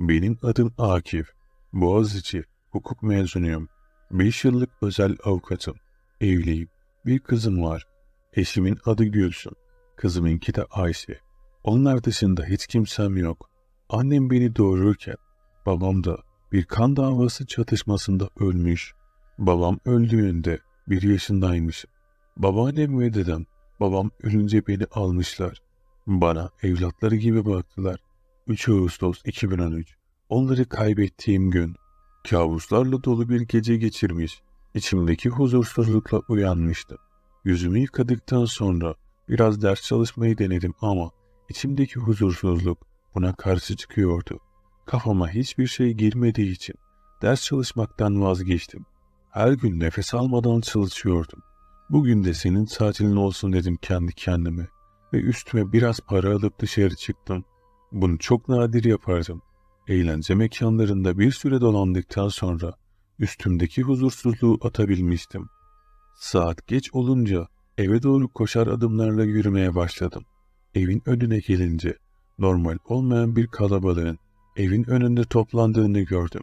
Benim adım Akif. Boğaziçi hukuk mezunuyum. 5 yıllık özel avukatım. Evliyim. Bir kızım var. Eşimin adı Gülsün. Kızımınki de Ayşe. Onlar dışında hiç kimsem yok. Annem beni doğururken babam da bir kan davası çatışmasında ölmüş. Babam öldüğünde bir yaşındaymış. Babaannem ve dedem babam ölünce beni almışlar. Bana evlatları gibi baktılar. 3 Ağustos 2013. Onları kaybettiğim gün. Kabuslarla dolu bir gece geçirmiş. içimdeki huzursuzlukla uyanmıştım. Yüzümü yıkadıktan sonra biraz ders çalışmayı denedim ama içimdeki huzursuzluk buna karşı çıkıyordu. Kafama hiçbir şey girmediği için ders çalışmaktan vazgeçtim. Her gün nefes almadan çalışıyordum. Bugün de senin tatilin olsun dedim kendi kendime ve üstüme biraz para alıp dışarı çıktım. Bunu çok nadir yapardım. Eğlence mekanlarında bir süre dolandıktan sonra üstümdeki huzursuzluğu atabilmiştim. Saat geç olunca eve doğru koşar adımlarla yürümeye başladım. Evin önüne gelince normal olmayan bir kalabalığın evin önünde toplandığını gördüm.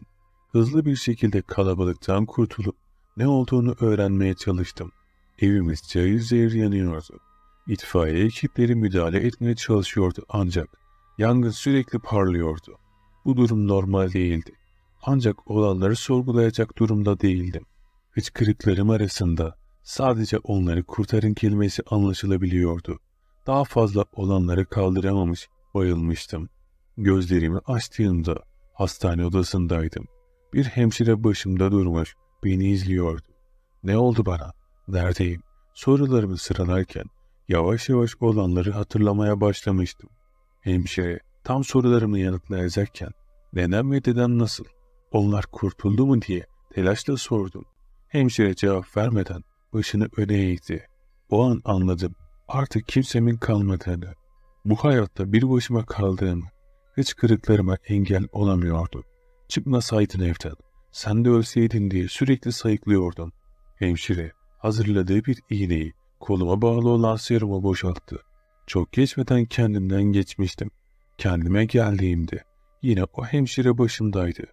Hızlı bir şekilde kalabalıktan kurtulup ne olduğunu öğrenmeye çalıştım. Evimiz cayır zehir yanıyordu. İtfaiye ekipleri müdahale etmeye çalışıyordu ancak Yangın sürekli parlıyordu. Bu durum normal değildi. Ancak olanları sorgulayacak durumda değildim. Hıçkırıklarım arasında sadece onları kurtarın kelimesi anlaşılabiliyordu. Daha fazla olanları kaldıramamış, bayılmıştım. Gözlerimi açtığımda hastane odasındaydım. Bir hemşire başımda durmuş, beni izliyordu. Ne oldu bana? Neredeyim? Sorularımı sıralarken yavaş yavaş olanları hatırlamaya başlamıştım. Hemşire tam sorularımı yanıtlayacakken neden ve dedem nasıl? Onlar kurtuldu mu diye telaşla sordum. Hemşire cevap vermeden başını öne eğdi. O an anladım artık kimsemin kalmadığını, bu hayatta bir başıma kaldığımı, hiç kırıklarıma engel olamıyordu. Çıkmasaydın evden, sen de ölseydin diye sürekli sayıklıyordum. Hemşire hazırladığı bir iğneyi koluma bağlı olan seruma boşalttı. Çok geçmeden kendimden geçmiştim. Kendime geldiğimde yine o hemşire başımdaydı.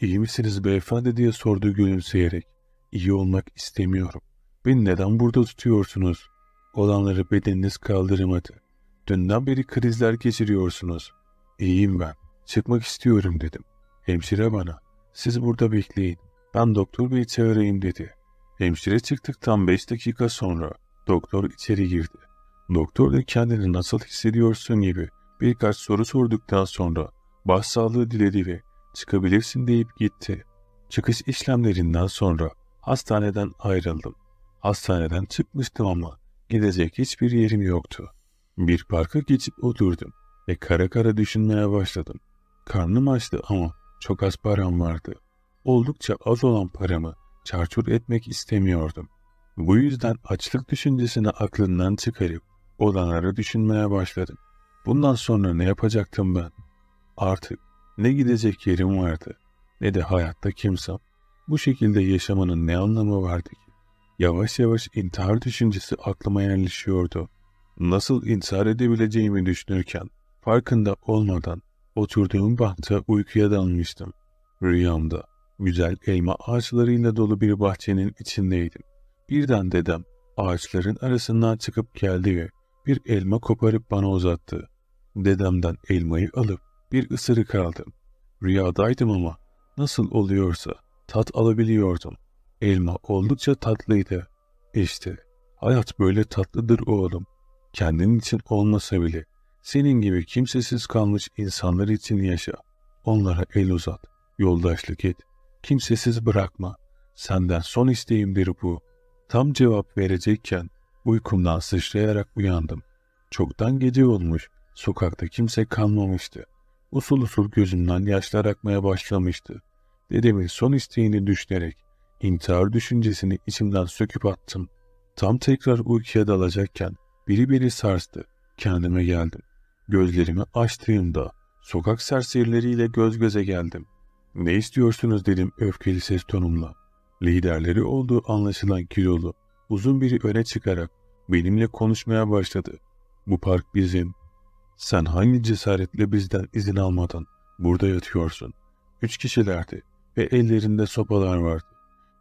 İyi misiniz beyefendi diye sordu gülümseyerek. İyi olmak istemiyorum. Beni neden burada tutuyorsunuz? Olanları bedeniniz kaldırmadı. Dünden beri krizler geçiriyorsunuz. İyiyim ben. Çıkmak istiyorum dedim. Hemşire bana. Siz burada bekleyin. Ben doktor beyi çağırayım dedi. Hemşire çıktıktan beş dakika sonra doktor içeri girdi. Doktor da kendini nasıl hissediyorsun gibi birkaç soru sorduktan sonra başsağlığı diledi ve çıkabilirsin deyip gitti. Çıkış işlemlerinden sonra hastaneden ayrıldım. Hastaneden çıkmıştım ama gidecek hiçbir yerim yoktu. Bir parka geçip oturdum ve kara kara düşünmeye başladım. Karnım açtı ama çok az param vardı. Oldukça az olan paramı çarçur etmek istemiyordum. Bu yüzden açlık düşüncesini aklından çıkarıp olanları düşünmeye başladım. Bundan sonra ne yapacaktım ben? Artık ne gidecek yerim vardı ne de hayatta kimsem. Bu şekilde yaşamanın ne anlamı vardı ki? Yavaş yavaş intihar düşüncesi aklıma yerleşiyordu. Nasıl intihar edebileceğimi düşünürken farkında olmadan oturduğum bankta uykuya dalmıştım. Rüyamda güzel elma ağaçlarıyla dolu bir bahçenin içindeydim. Birden dedem ağaçların arasından çıkıp geldi ve bir elma koparıp bana uzattı. Dedemden elmayı alıp bir ısırık aldım. Rüyadaydım ama nasıl oluyorsa tat alabiliyordum. Elma oldukça tatlıydı. İşte hayat böyle tatlıdır oğlum. Kendin için olmasa bile senin gibi kimsesiz kalmış insanlar için yaşa. Onlara el uzat, yoldaşlık et, kimsesiz bırakma. Senden son isteğimdir bu. Tam cevap verecekken Uykumdan sıçrayarak uyandım. Çoktan gece olmuş. Sokakta kimse kalmamıştı. Usul usul gözümden yaşlar akmaya başlamıştı. Dedemin son isteğini düşünerek intihar düşüncesini içimden söküp attım. Tam tekrar uykuya dalacakken biri biri sarstı. Kendime geldim. Gözlerimi açtığımda sokak serserileriyle göz göze geldim. Ne istiyorsunuz dedim öfkeli ses tonumla. Liderleri olduğu anlaşılan kilolu, Uzun biri öne çıkarak benimle konuşmaya başladı. Bu park bizim. Sen hangi cesaretle bizden izin almadan burada yatıyorsun? Üç kişilerdi ve ellerinde sopalar vardı.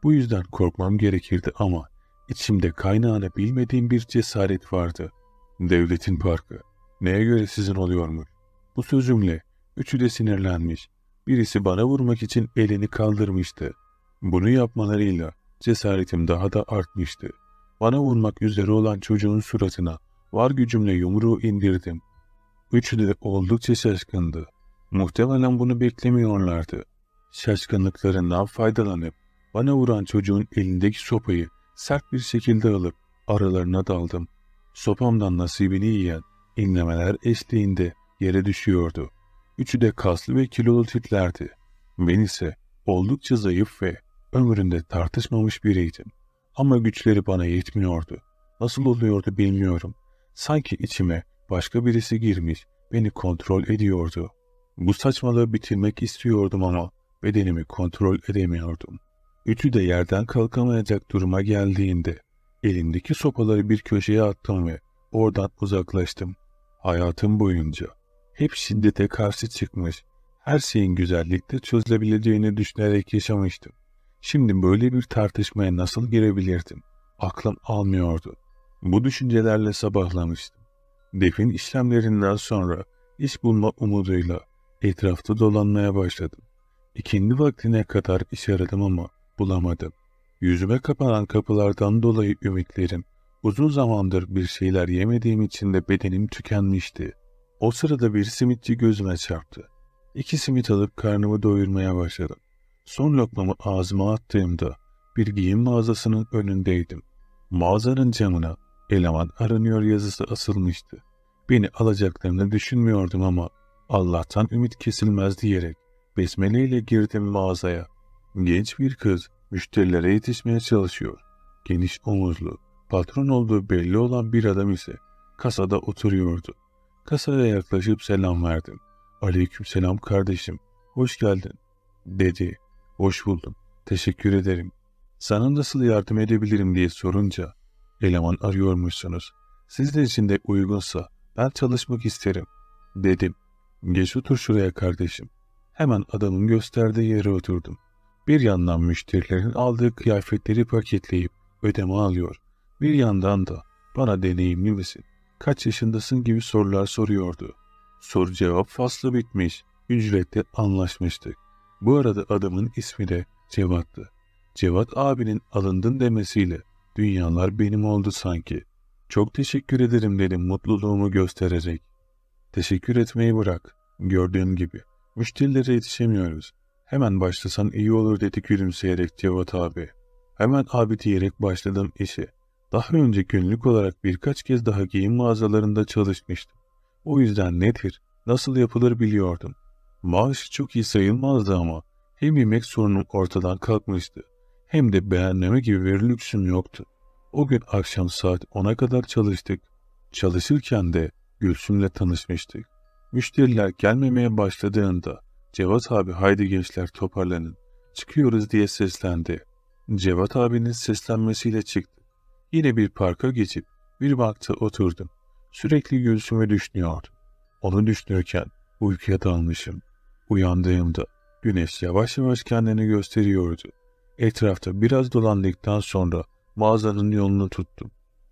Bu yüzden korkmam gerekirdi ama içimde kaynağını bilmediğim bir cesaret vardı. Devletin parkı. Neye göre sizin oluyormuş? Bu sözümle üçü de sinirlenmiş. Birisi bana vurmak için elini kaldırmıştı. Bunu yapmalarıyla Cesaretim daha da artmıştı. Bana vurmak üzere olan çocuğun suratına var gücümle yumruğu indirdim. Üçü de oldukça şaşkındı. Muhtemelen bunu beklemiyorlardı. Şaşkınlıklarından faydalanıp bana vuran çocuğun elindeki sopayı sert bir şekilde alıp aralarına daldım. Sopamdan nasibini yiyen inlemeler eşliğinde yere düşüyordu. Üçü de kaslı ve kilolu tiplerdi. Ben ise oldukça zayıf ve Ömründe tartışmamış biriydim. Ama güçleri bana yetmiyordu. Nasıl oluyordu bilmiyorum. Sanki içime başka birisi girmiş, beni kontrol ediyordu. Bu saçmalığı bitirmek istiyordum ama bedenimi kontrol edemiyordum. Ütü de yerden kalkamayacak duruma geldiğinde elimdeki sopaları bir köşeye attım ve oradan uzaklaştım. Hayatım boyunca hep şiddete karşı çıkmış, her şeyin güzellikle çözülebileceğini düşünerek yaşamıştım. Şimdi böyle bir tartışmaya nasıl girebilirdim? Aklım almıyordu. Bu düşüncelerle sabahlamıştım. Defin işlemlerinden sonra iş bulma umuduyla etrafta dolanmaya başladım. İkindi vaktine kadar iş aradım ama bulamadım. Yüzüme kapanan kapılardan dolayı ümitlerim, uzun zamandır bir şeyler yemediğim için de bedenim tükenmişti. O sırada bir simitçi gözüme çarptı. İki simit alıp karnımı doyurmaya başladım. Son lokmamı ağzıma attığımda bir giyim mağazasının önündeydim. Mağazanın camına eleman aranıyor yazısı asılmıştı. Beni alacaklarını düşünmüyordum ama Allah'tan ümit kesilmez diyerek besmele ile girdim mağazaya. Genç bir kız müşterilere yetişmeye çalışıyor. Geniş omuzlu, patron olduğu belli olan bir adam ise kasada oturuyordu. Kasaya yaklaşıp selam verdim. Aleyküm selam kardeşim, hoş geldin, dedi. Hoş buldum. Teşekkür ederim. Sana nasıl yardım edebilirim diye sorunca eleman arıyormuşsunuz. Siz de içinde uygunsa ben çalışmak isterim dedim. Geç otur şuraya kardeşim. Hemen adamın gösterdiği yere oturdum. Bir yandan müşterilerin aldığı kıyafetleri paketleyip ödeme alıyor. Bir yandan da bana deneyimli misin, kaç yaşındasın gibi sorular soruyordu. Soru cevap faslı bitmiş, ücretle anlaşmıştık. Bu arada adamın ismi de Cevat'tı. Cevat abinin alındın demesiyle dünyalar benim oldu sanki. Çok teşekkür ederim dedim mutluluğumu göstererek. Teşekkür etmeyi bırak. Gördüğün gibi. Müşterilere yetişemiyoruz. Hemen başlasan iyi olur dedi gülümseyerek Cevat abi. Hemen abi diyerek başladım işe. Daha önce günlük olarak birkaç kez daha giyim mağazalarında çalışmıştım. O yüzden nedir, nasıl yapılır biliyordum. Maaş çok iyi sayılmazdı ama hem yemek sorunum ortadan kalkmıştı hem de beğenleme gibi bir lüksüm yoktu. O gün akşam saat 10'a kadar çalıştık. Çalışırken de Gülsüm'le tanışmıştık. Müşteriler gelmemeye başladığında Cevat abi haydi gençler toparlanın çıkıyoruz diye seslendi. Cevat abinin seslenmesiyle çıktı. Yine bir parka geçip bir vakte oturdum. Sürekli Gülsüm'ü düşünüyordu. Onu düşünürken uykuya dalmışım. Uyandığımda güneş yavaş yavaş kendini gösteriyordu. Etrafta biraz dolandıktan sonra mağazanın yolunu tuttum.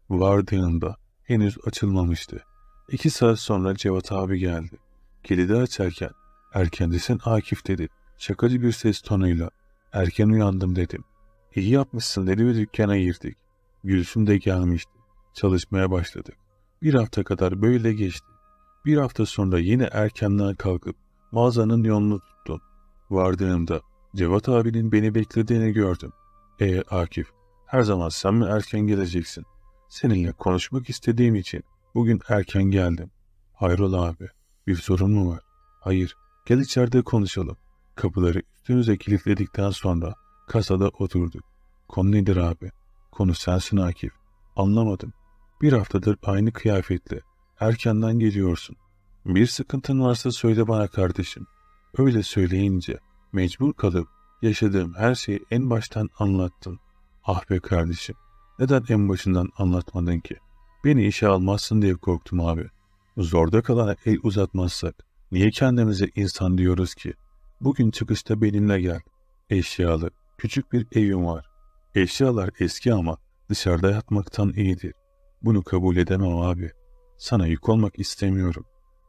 Vardığımda henüz açılmamıştı. İki saat sonra Cevat abi geldi. Kilidi açarken erkendesin Akif dedi. Şakacı bir ses tonuyla erken uyandım dedim. İyi yapmışsın dedi ve dükkana girdik. Gülsüm de gelmişti. Çalışmaya başladık. Bir hafta kadar böyle geçti. Bir hafta sonra yine erkenden kalkıp Mağazanın yolunu tuttum. Vardığımda Cevat abinin beni beklediğini gördüm. E Akif, her zaman sen mi erken geleceksin? Seninle konuşmak istediğim için bugün erken geldim. Hayrola abi, bir sorun mu var? Hayır, gel içeride konuşalım. Kapıları üstümüze kilitledikten sonra kasada oturduk. Konu nedir abi? Konu sensin Akif. Anlamadım. Bir haftadır aynı kıyafetle. Erkenden geliyorsun. Bir sıkıntın varsa söyle bana kardeşim. Öyle söyleyince mecbur kalıp yaşadığım her şeyi en baştan anlattım. Ah be kardeşim. Neden en başından anlatmadın ki? Beni işe almazsın diye korktum abi. Zorda kalana el uzatmazsak niye kendimize insan diyoruz ki? Bugün çıkışta benimle gel. Eşyalı, küçük bir evim var. Eşyalar eski ama dışarıda yatmaktan iyidir. Bunu kabul edemem abi. Sana yük olmak istemiyorum.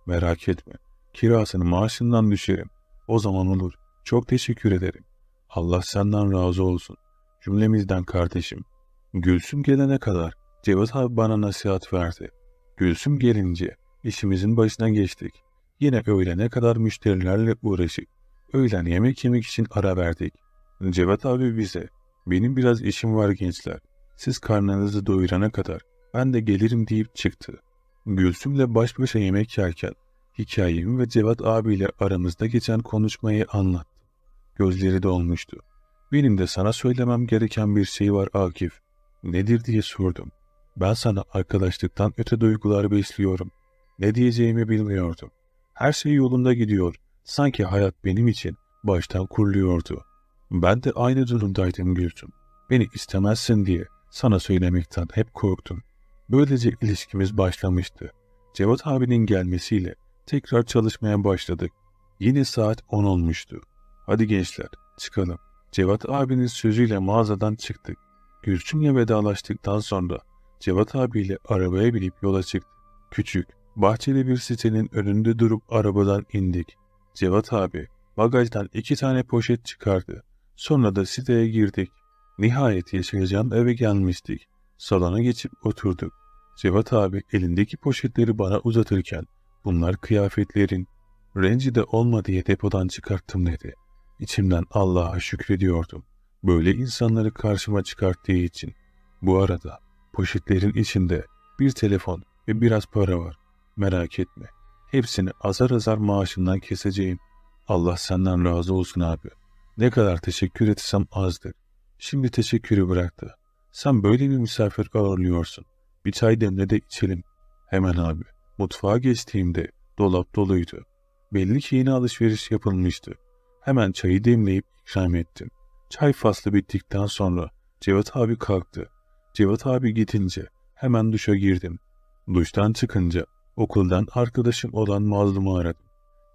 Merak etme. Kirasını maaşından düşerim. O zaman olur. Çok teşekkür ederim. Allah senden razı olsun. Cümlemizden kardeşim. Gülsüm gelene kadar Cevat abi bana nasihat verdi. Gülsüm gelince işimizin başına geçtik. Yine öğlene kadar müşterilerle uğraşık. Öğlen yemek yemek için ara verdik. Cevat abi bize, benim biraz işim var gençler. Siz karnınızı doyurana kadar ben de gelirim deyip çıktı. Gülsüm'le baş başa yemek yerken hikayemi ve Cevat abiyle aramızda geçen konuşmayı anlattı. Gözleri dolmuştu. Benim de sana söylemem gereken bir şey var Akif. Nedir diye sordum. Ben sana arkadaşlıktan öte duygular besliyorum. Ne diyeceğimi bilmiyordum. Her şey yolunda gidiyor. Sanki hayat benim için baştan kuruluyordu. Ben de aynı durumdaydım Gülsüm. Beni istemezsin diye sana söylemekten hep korktum. Böylece ilişkimiz başlamıştı. Cevat abinin gelmesiyle tekrar çalışmaya başladık. Yine saat 10 olmuştu. Hadi gençler çıkalım. Cevat abinin sözüyle mağazadan çıktık. Gülçin'le vedalaştıktan sonra Cevat abiyle arabaya binip yola çıktık. Küçük, bahçeli bir sitenin önünde durup arabadan indik. Cevat abi bagajdan iki tane poşet çıkardı. Sonra da siteye girdik. Nihayet Yeşilcan eve gelmiştik. Salona geçip oturduk. Cevat abi elindeki poşetleri bana uzatırken bunlar kıyafetlerin rencide olma diye depodan çıkarttım dedi. İçimden Allah'a şükrediyordum. Böyle insanları karşıma çıkarttığı için. Bu arada poşetlerin içinde bir telefon ve biraz para var. Merak etme. Hepsini azar azar maaşından keseceğim. Allah senden razı olsun abi. Ne kadar teşekkür etsem azdır. Şimdi teşekkürü bıraktı. Sen böyle bir misafir ağırlıyorsun. Bir çay demle de içelim. Hemen abi. Mutfağa geçtiğimde dolap doluydu. Belli ki yeni alışveriş yapılmıştı. Hemen çayı demleyip ikram ettim. Çay faslı bittikten sonra Cevat abi kalktı. Cevat abi gidince hemen duşa girdim. Duştan çıkınca okuldan arkadaşım olan mazlumu aradım.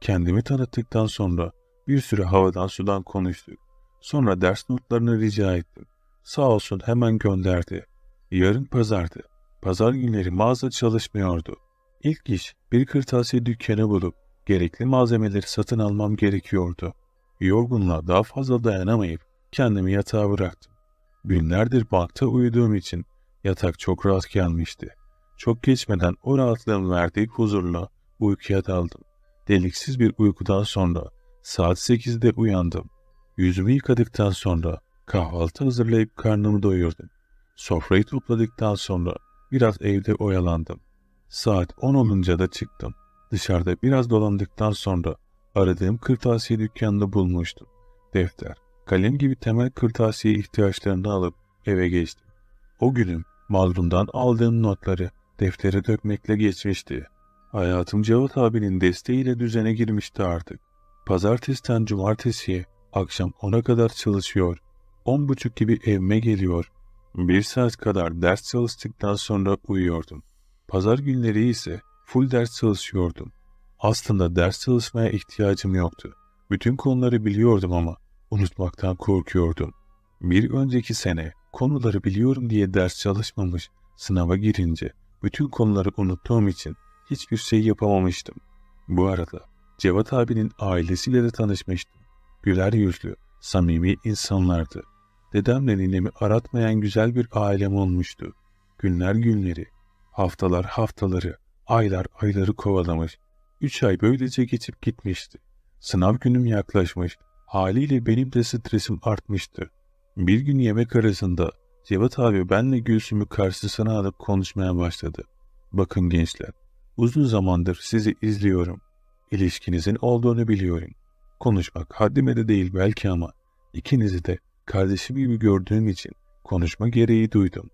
Kendimi tanıttıktan sonra bir süre havadan sudan konuştuk. Sonra ders notlarını rica ettim. Sağ olsun hemen gönderdi. Yarın pazardı. Pazar günleri mağaza çalışmıyordu. İlk iş bir kırtasiye dükkanı bulup gerekli malzemeleri satın almam gerekiyordu. Yorgunla daha fazla dayanamayıp kendimi yatağa bıraktım. Günlerdir bankta uyuduğum için yatak çok rahat gelmişti. Çok geçmeden o rahatlığın verdiği huzurla uykuya daldım. Deliksiz bir uykudan sonra saat 8'de uyandım. Yüzümü yıkadıktan sonra Kahvaltı hazırlayıp karnımı doyurdum. Sofrayı topladıktan sonra biraz evde oyalandım. Saat 10 olunca da çıktım. Dışarıda biraz dolandıktan sonra aradığım kırtasiye dükkanını bulmuştum. Defter, kalem gibi temel kırtasiye ihtiyaçlarını alıp eve geçtim. O günüm Malrum'dan aldığım notları deftere dökmekle geçmişti. Hayatım Cevat abinin desteğiyle düzene girmişti artık. Pazartesiden cumartesiye akşam 10'a kadar çalışıyor on buçuk gibi evime geliyor. Bir saat kadar ders çalıştıktan sonra uyuyordum. Pazar günleri ise full ders çalışıyordum. Aslında ders çalışmaya ihtiyacım yoktu. Bütün konuları biliyordum ama unutmaktan korkuyordum. Bir önceki sene konuları biliyorum diye ders çalışmamış, sınava girince bütün konuları unuttuğum için hiçbir şey yapamamıştım. Bu arada Cevat abinin ailesiyle de tanışmıştım. Güler yüzlü, samimi insanlardı dedemle ninemi aratmayan güzel bir ailem olmuştu. Günler günleri, haftalar haftaları, aylar ayları kovalamış. Üç ay böylece geçip gitmişti. Sınav günüm yaklaşmış, haliyle benim de stresim artmıştı. Bir gün yemek arasında Cevat abi benle Gülsüm'ü karşısına alıp konuşmaya başladı. Bakın gençler, uzun zamandır sizi izliyorum. İlişkinizin olduğunu biliyorum. Konuşmak haddime de değil belki ama ikinizi de Kardeşim gibi gördüğüm için konuşma gereği duydum.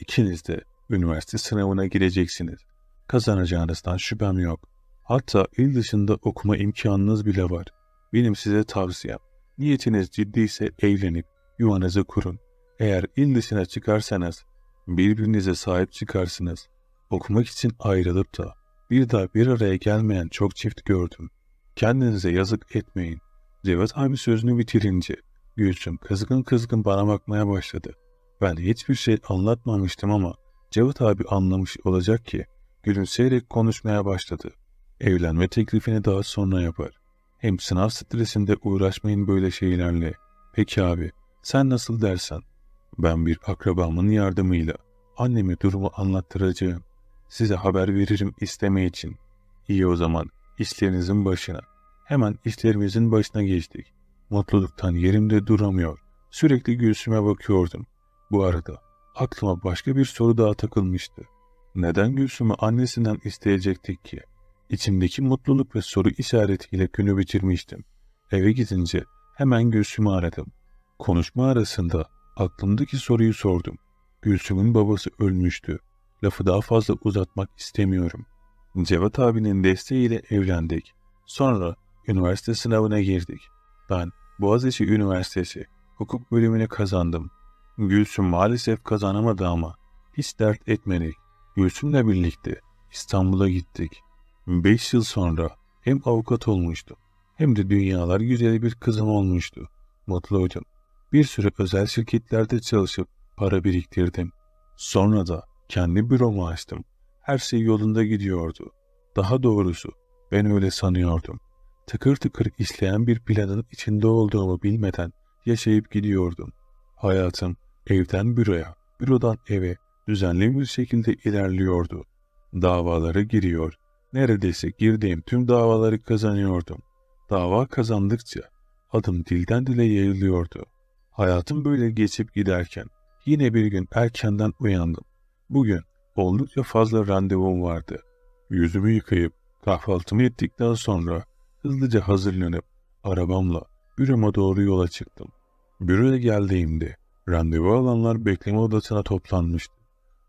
İkiniz de üniversite sınavına gireceksiniz. Kazanacağınızdan şüphem yok. Hatta il dışında okuma imkanınız bile var. Benim size tavsiyem. Niyetiniz ciddiyse evlenip yuvanızı kurun. Eğer il dışına çıkarsanız birbirinize sahip çıkarsınız. Okumak için ayrılıp da bir daha bir araya gelmeyen çok çift gördüm. Kendinize yazık etmeyin. Cevat abi sözünü bitirince Gülsüm kızgın kızgın bana bakmaya başladı. Ben hiçbir şey anlatmamıştım ama Cevat abi anlamış olacak ki gülümseyerek konuşmaya başladı. Evlenme teklifini daha sonra yapar. Hem sınav stresinde uğraşmayın böyle şeylerle. Peki abi sen nasıl dersen. Ben bir akrabamın yardımıyla anneme durumu anlattıracağım. Size haber veririm isteme için. İyi o zaman işlerinizin başına. Hemen işlerimizin başına geçtik. Mutluluktan yerimde duramıyor. Sürekli Gülsüm'e bakıyordum. Bu arada aklıma başka bir soru daha takılmıştı. Neden Gülsüm'ü annesinden isteyecektik ki? İçimdeki mutluluk ve soru işaretiyle günü bitirmiştim. Eve gidince hemen Gülsüm'ü aradım. Konuşma arasında aklımdaki soruyu sordum. Gülsüm'ün babası ölmüştü. Lafı daha fazla uzatmak istemiyorum. Cevat abinin desteğiyle evlendik. Sonra üniversite sınavına girdik. Ben Boğaziçi Üniversitesi hukuk bölümünü kazandım. Gülsüm maalesef kazanamadı ama hiç dert etmedik. Gülsüm'le birlikte İstanbul'a gittik. 5 yıl sonra hem avukat olmuştu hem de dünyalar güzeli bir kızım olmuştu. Mutluydum. Bir süre özel şirketlerde çalışıp para biriktirdim. Sonra da kendi büromu açtım. Her şey yolunda gidiyordu. Daha doğrusu ben öyle sanıyordum.'' tıkır tıkır işleyen bir planın içinde olduğumu bilmeden yaşayıp gidiyordum. Hayatım evden büroya, bürodan eve düzenli bir şekilde ilerliyordu. Davalara giriyor, neredeyse girdiğim tüm davaları kazanıyordum. Dava kazandıkça adım dilden dile yayılıyordu. Hayatım böyle geçip giderken yine bir gün erkenden uyandım. Bugün oldukça fazla randevum vardı. Yüzümü yıkayıp kahvaltımı ettikten sonra Hızlıca hazırlanıp arabamla büroma doğru yola çıktım. Büroya geldiğimde randevu alanlar bekleme odasına toplanmıştı.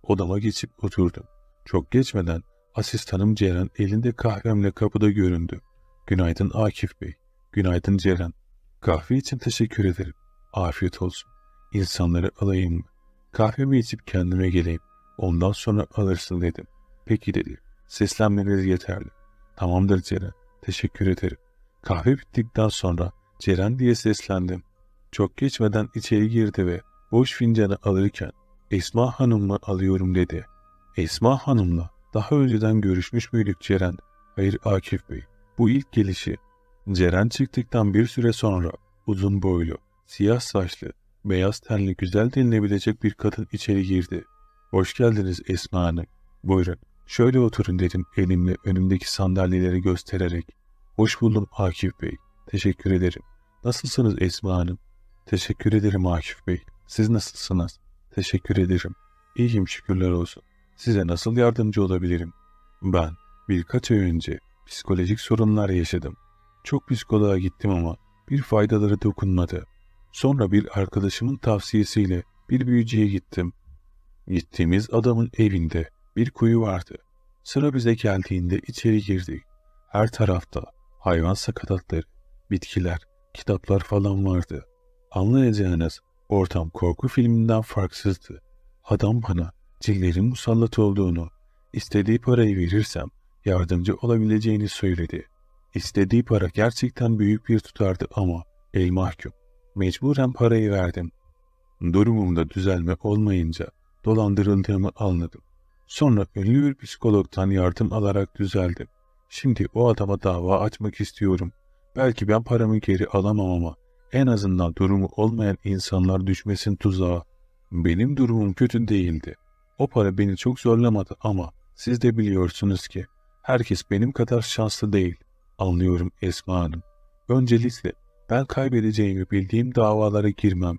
Odama geçip oturdum. Çok geçmeden asistanım Ceren elinde kahvemle kapıda göründü. Günaydın Akif Bey. Günaydın Ceren. Kahve için teşekkür ederim. Afiyet olsun. İnsanları alayım mı? Kahvemi içip kendime geleyim. Ondan sonra alırsın dedim. Peki dedi. Seslenmeniz yeterli. Tamamdır Ceren. Teşekkür ederim. Kahve bittikten sonra Ceren diye seslendim. Çok geçmeden içeri girdi ve boş fincanı alırken Esma Hanım'la alıyorum dedi. Esma Hanım'la daha önceden görüşmüş müydük Ceren? Hayır Akif Bey. Bu ilk gelişi. Ceren çıktıktan bir süre sonra uzun boylu, siyah saçlı, beyaz tenli güzel denilebilecek bir kadın içeri girdi. Hoş geldiniz Esma Hanım. Buyurun. Şöyle oturun dedim elimle önümdeki sandalyeleri göstererek. Hoş buldum Akif Bey. Teşekkür ederim. Nasılsınız Esma Hanım? Teşekkür ederim Akif Bey. Siz nasılsınız? Teşekkür ederim. İyiyim şükürler olsun. Size nasıl yardımcı olabilirim? Ben birkaç ay önce psikolojik sorunlar yaşadım. Çok psikoloğa gittim ama bir faydaları dokunmadı. Sonra bir arkadaşımın tavsiyesiyle bir büyücüye gittim. Gittiğimiz adamın evinde bir kuyu vardı. Sıra bize geldiğinde içeri girdik. Her tarafta hayvan sakatatları, bitkiler, kitaplar falan vardı. Anlayacağınız ortam korku filminden farksızdı. Adam bana cillerin musallat olduğunu, istediği parayı verirsem yardımcı olabileceğini söyledi. İstediği para gerçekten büyük bir tutardı ama el mahkum. Mecburen parayı verdim. Durumumda düzelme olmayınca dolandırıldığımı anladım. Sonra ünlü bir psikologtan yardım alarak düzeldi. Şimdi o adama dava açmak istiyorum. Belki ben paramı geri alamam ama en azından durumu olmayan insanlar düşmesin tuzağa. Benim durumum kötü değildi. O para beni çok zorlamadı ama siz de biliyorsunuz ki herkes benim kadar şanslı değil. Anlıyorum Esma Hanım. Öncelikle ben kaybedeceğimi bildiğim davalara girmem.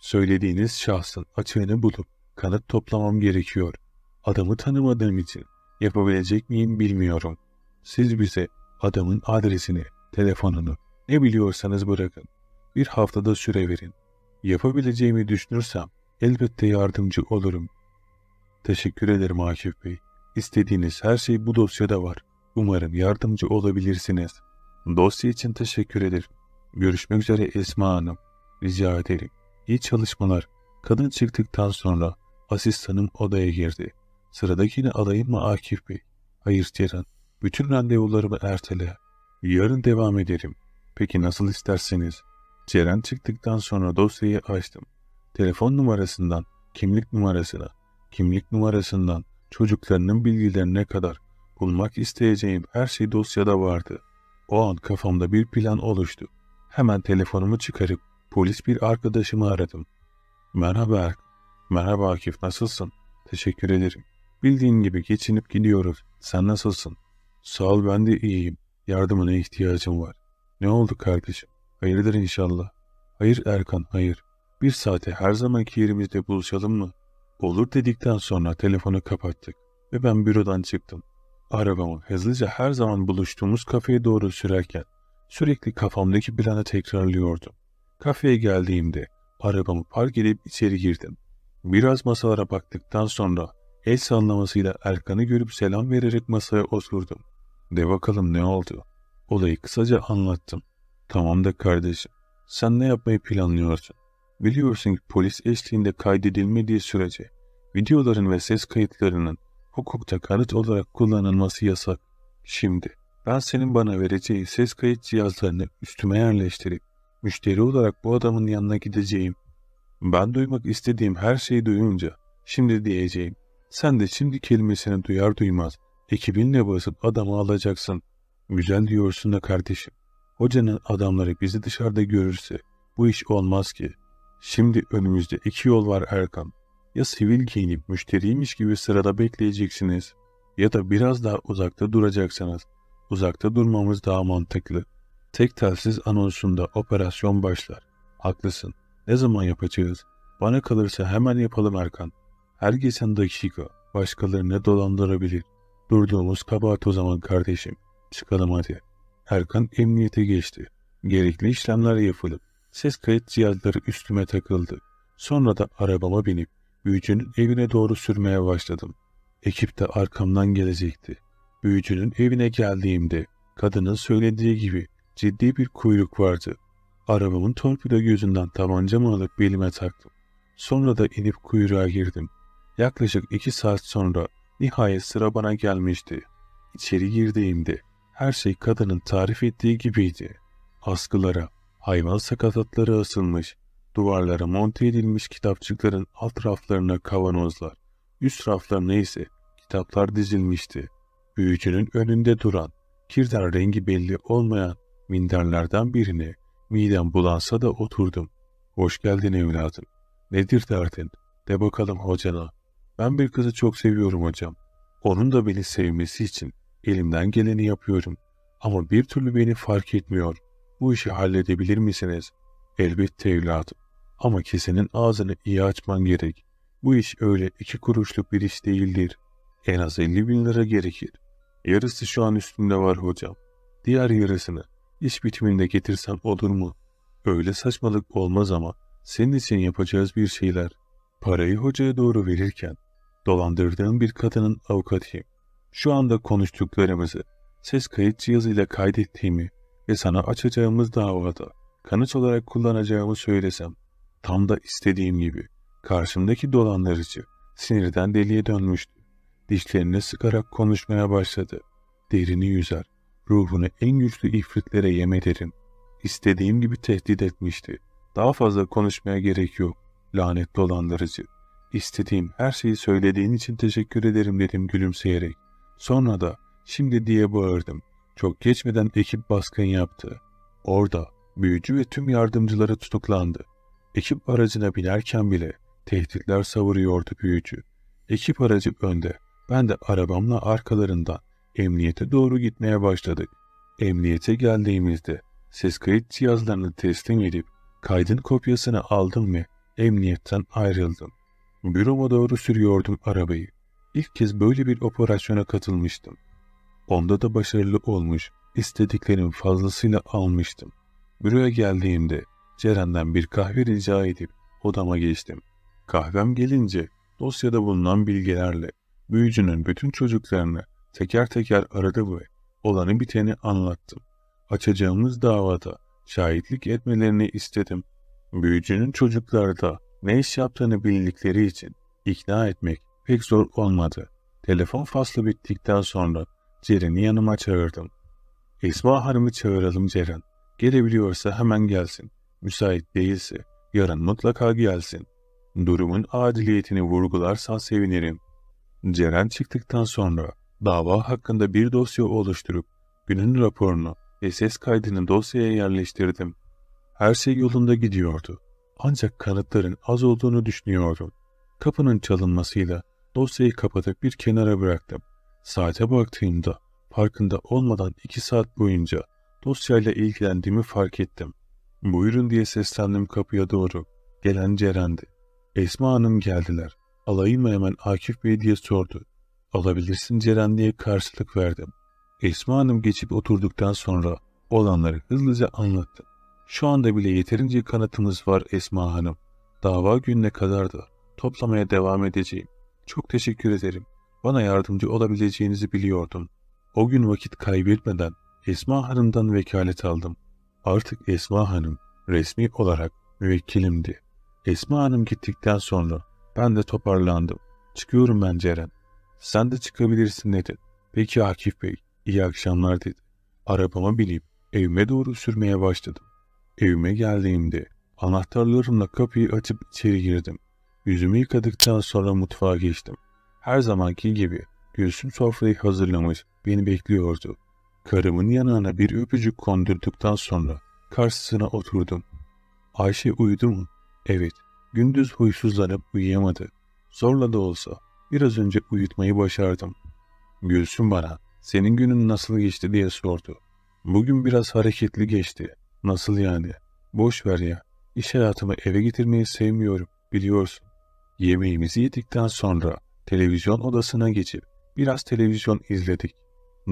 Söylediğiniz şahsın açığını bulup kanıt toplamam gerekiyor. Adamı tanımadığım için yapabilecek miyim bilmiyorum. Siz bize adamın adresini, telefonunu, ne biliyorsanız bırakın. Bir haftada süre verin. Yapabileceğimi düşünürsem elbette yardımcı olurum. Teşekkür ederim Akif Bey. İstediğiniz her şey bu dosyada var. Umarım yardımcı olabilirsiniz. Dosya için teşekkür ederim. Görüşmek üzere Esma Hanım. Rica ederim. İyi çalışmalar. Kadın çıktıktan sonra asistanım odaya girdi. Sıradakini alayım mı Akif Bey? Hayır Ceren. Bütün randevularımı ertele. Yarın devam ederim. Peki nasıl isterseniz. Ceren çıktıktan sonra dosyayı açtım. Telefon numarasından kimlik numarasına, kimlik numarasından çocuklarının bilgilerine kadar bulmak isteyeceğim her şey dosyada vardı. O an kafamda bir plan oluştu. Hemen telefonumu çıkarıp polis bir arkadaşımı aradım. Merhaba Erk. Merhaba Akif nasılsın? Teşekkür ederim. Bildiğin gibi geçinip gidiyoruz. Sen nasılsın? Sağ ol ben de iyiyim. Yardımına ihtiyacım var. Ne oldu kardeşim? Hayırdır inşallah. Hayır Erkan hayır. Bir saate her zamanki yerimizde buluşalım mı? Olur dedikten sonra telefonu kapattık ve ben bürodan çıktım. Arabamı hızlıca her zaman buluştuğumuz kafeye doğru sürerken sürekli kafamdaki planı tekrarlıyordum. Kafeye geldiğimde arabamı park edip içeri girdim. Biraz masalara baktıktan sonra El sallamasıyla Erkan'ı görüp selam vererek masaya oturdum. De bakalım ne oldu? Olayı kısaca anlattım. Tamam da kardeşim, sen ne yapmayı planlıyorsun? Biliyorsun ki polis eşliğinde kaydedilmediği sürece videoların ve ses kayıtlarının hukukta kanıt olarak kullanılması yasak. Şimdi ben senin bana vereceği ses kayıt cihazlarını üstüme yerleştirip müşteri olarak bu adamın yanına gideceğim. Ben duymak istediğim her şeyi duyunca şimdi diyeceğim. Sen de şimdi kelimesini duyar duymaz ekibinle basıp adamı alacaksın. Güzel diyorsun da kardeşim. Hocanın adamları bizi dışarıda görürse bu iş olmaz ki. Şimdi önümüzde iki yol var Erkan. Ya sivil giyinip müşteriymiş gibi sırada bekleyeceksiniz ya da biraz daha uzakta duracaksınız. Uzakta durmamız daha mantıklı. Tek telsiz anonsunda operasyon başlar. Haklısın. Ne zaman yapacağız? Bana kalırsa hemen yapalım Erkan. Her geçen dakika başkalarını dolandırabilir. Durduğumuz kabahat o zaman kardeşim. Çıkalım hadi. Erkan emniyete geçti. Gerekli işlemler yapılıp ses kayıt cihazları üstüme takıldı. Sonra da arabama binip büyücünün evine doğru sürmeye başladım. Ekip de arkamdan gelecekti. Büyücünün evine geldiğimde kadının söylediği gibi ciddi bir kuyruk vardı. Arabamın torpido gözünden tabancamı alıp belime taktım. Sonra da inip kuyruğa girdim. Yaklaşık iki saat sonra nihayet sıra bana gelmişti. İçeri girdiğimde her şey kadının tarif ettiği gibiydi. Askılara, hayvan sakatatları asılmış, duvarlara monte edilmiş kitapçıkların alt raflarına kavanozlar, üst raflarına ise kitaplar dizilmişti. Büyücünün önünde duran, kirden rengi belli olmayan minderlerden birine midem bulansa da oturdum. Hoş geldin evladım. Nedir derdin? De bakalım hocana. Ben bir kızı çok seviyorum hocam. Onun da beni sevmesi için elimden geleni yapıyorum. Ama bir türlü beni fark etmiyor. Bu işi halledebilir misiniz? Elbette evladım. Ama kesenin ağzını iyi açman gerek. Bu iş öyle iki kuruşluk bir iş değildir. En az 50 bin lira gerekir. Yarısı şu an üstümde var hocam. Diğer yarısını iş bitiminde getirsem olur mu? Öyle saçmalık olmaz ama senin için yapacağız bir şeyler. Parayı hocaya doğru verirken dolandırdığım bir kadının avukatıyım. Şu anda konuştuklarımızı ses kayıt cihazıyla kaydettiğimi ve sana açacağımız davada kanıt olarak kullanacağımı söylesem tam da istediğim gibi karşımdaki dolandırıcı sinirden deliye dönmüştü. Dişlerini sıkarak konuşmaya başladı. Derini yüzer, ruhunu en güçlü ifritlere yem ederim. İstediğim gibi tehdit etmişti. Daha fazla konuşmaya gerek yok, lanet dolandırıcı. İstediğim her şeyi söylediğin için teşekkür ederim dedim gülümseyerek. Sonra da şimdi diye bağırdım. Çok geçmeden ekip baskın yaptı. Orada büyücü ve tüm yardımcıları tutuklandı. Ekip aracına binerken bile tehditler savuruyordu büyücü. Ekip aracı önde, ben de arabamla arkalarından emniyete doğru gitmeye başladık. Emniyete geldiğimizde ses kayıt cihazlarını teslim edip kaydın kopyasını aldım ve emniyetten ayrıldım. Büroma doğru sürüyordum arabayı. İlk kez böyle bir operasyona katılmıştım. Onda da başarılı olmuş, istediklerim fazlasıyla almıştım. Büroya geldiğimde Ceren'den bir kahve rica edip odama geçtim. Kahvem gelince dosyada bulunan bilgilerle büyücünün bütün çocuklarını teker teker aradı ve olanı biteni anlattım. Açacağımız davada şahitlik etmelerini istedim. Büyücünün da ne iş yaptığını bildikleri için ikna etmek pek zor olmadı. Telefon faslı bittikten sonra Ceren'i yanıma çağırdım. Esma Hanım'ı çağıralım Ceren. Gelebiliyorsa hemen gelsin. Müsait değilse yarın mutlaka gelsin. Durumun adiliyetini vurgularsan sevinirim. Ceren çıktıktan sonra dava hakkında bir dosya oluşturup günün raporunu ve ses kaydını dosyaya yerleştirdim. Her şey yolunda gidiyordu ancak kanıtların az olduğunu düşünüyordum. Kapının çalınmasıyla dosyayı kapatıp bir kenara bıraktım. Saate baktığımda farkında olmadan iki saat boyunca dosyayla ilgilendiğimi fark ettim. Buyurun diye seslendim kapıya doğru. Gelen Ceren'di. Esma Hanım geldiler. Alayım mı hemen Akif Bey diye sordu. Alabilirsin Ceren diye karşılık verdim. Esma Hanım geçip oturduktan sonra olanları hızlıca anlattı. Şu anda bile yeterince kanıtınız var Esma Hanım. Dava gününe kadar da toplamaya devam edeceğim. Çok teşekkür ederim. Bana yardımcı olabileceğinizi biliyordum. O gün vakit kaybetmeden Esma Hanım'dan vekalet aldım. Artık Esma Hanım resmi olarak müvekkilimdi. Esma Hanım gittikten sonra ben de toparlandım. Çıkıyorum ben Ceren. Sen de çıkabilirsin dedi. Peki Akif Bey, iyi akşamlar dedi. Arabama binip evime doğru sürmeye başladım. Evime geldiğimde anahtarlarımla kapıyı açıp içeri girdim. Yüzümü yıkadıktan sonra mutfağa geçtim. Her zamanki gibi Gülsüm sofrayı hazırlamış beni bekliyordu. Karımın yanına bir öpücük kondurduktan sonra karşısına oturdum. Ayşe uyudu mu? Evet. Gündüz huysuzlanıp uyuyamadı. Zorla da olsa biraz önce uyutmayı başardım. Gülsüm bana senin günün nasıl geçti diye sordu. Bugün biraz hareketli geçti. Nasıl yani? Boş ver ya. İş hayatımı eve getirmeyi sevmiyorum, biliyorsun. Yemeğimizi yedikten sonra televizyon odasına geçip biraz televizyon izledik.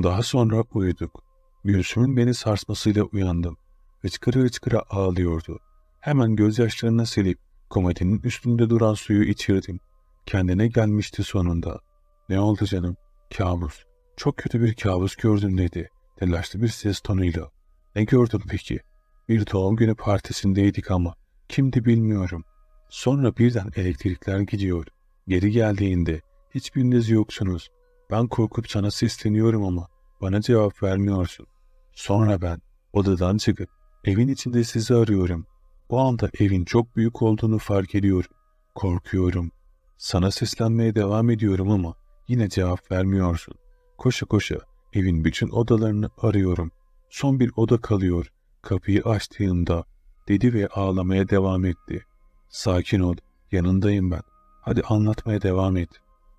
Daha sonra uyuduk. Gülsüm'ün beni sarsmasıyla uyandım. Hıçkırı hıçkıra ağlıyordu. Hemen gözyaşlarına silip komedinin üstünde duran suyu içirdim. Kendine gelmişti sonunda. Ne oldu canım? Kabus. Çok kötü bir kabus gördüm dedi. Telaşlı bir ses tonuyla. Ne gördün peki? Bir doğum günü partisindeydik ama kimdi bilmiyorum. Sonra birden elektrikler gidiyor. Geri geldiğinde hiçbiriniz yoksunuz. Ben korkup sana sesleniyorum ama bana cevap vermiyorsun. Sonra ben odadan çıkıp evin içinde sizi arıyorum. Bu anda evin çok büyük olduğunu fark ediyor. Korkuyorum. Sana seslenmeye devam ediyorum ama yine cevap vermiyorsun. Koşa koşa evin bütün odalarını arıyorum. Son bir oda kalıyor. Kapıyı açtığımda dedi ve ağlamaya devam etti. Sakin ol, yanındayım ben. Hadi anlatmaya devam et.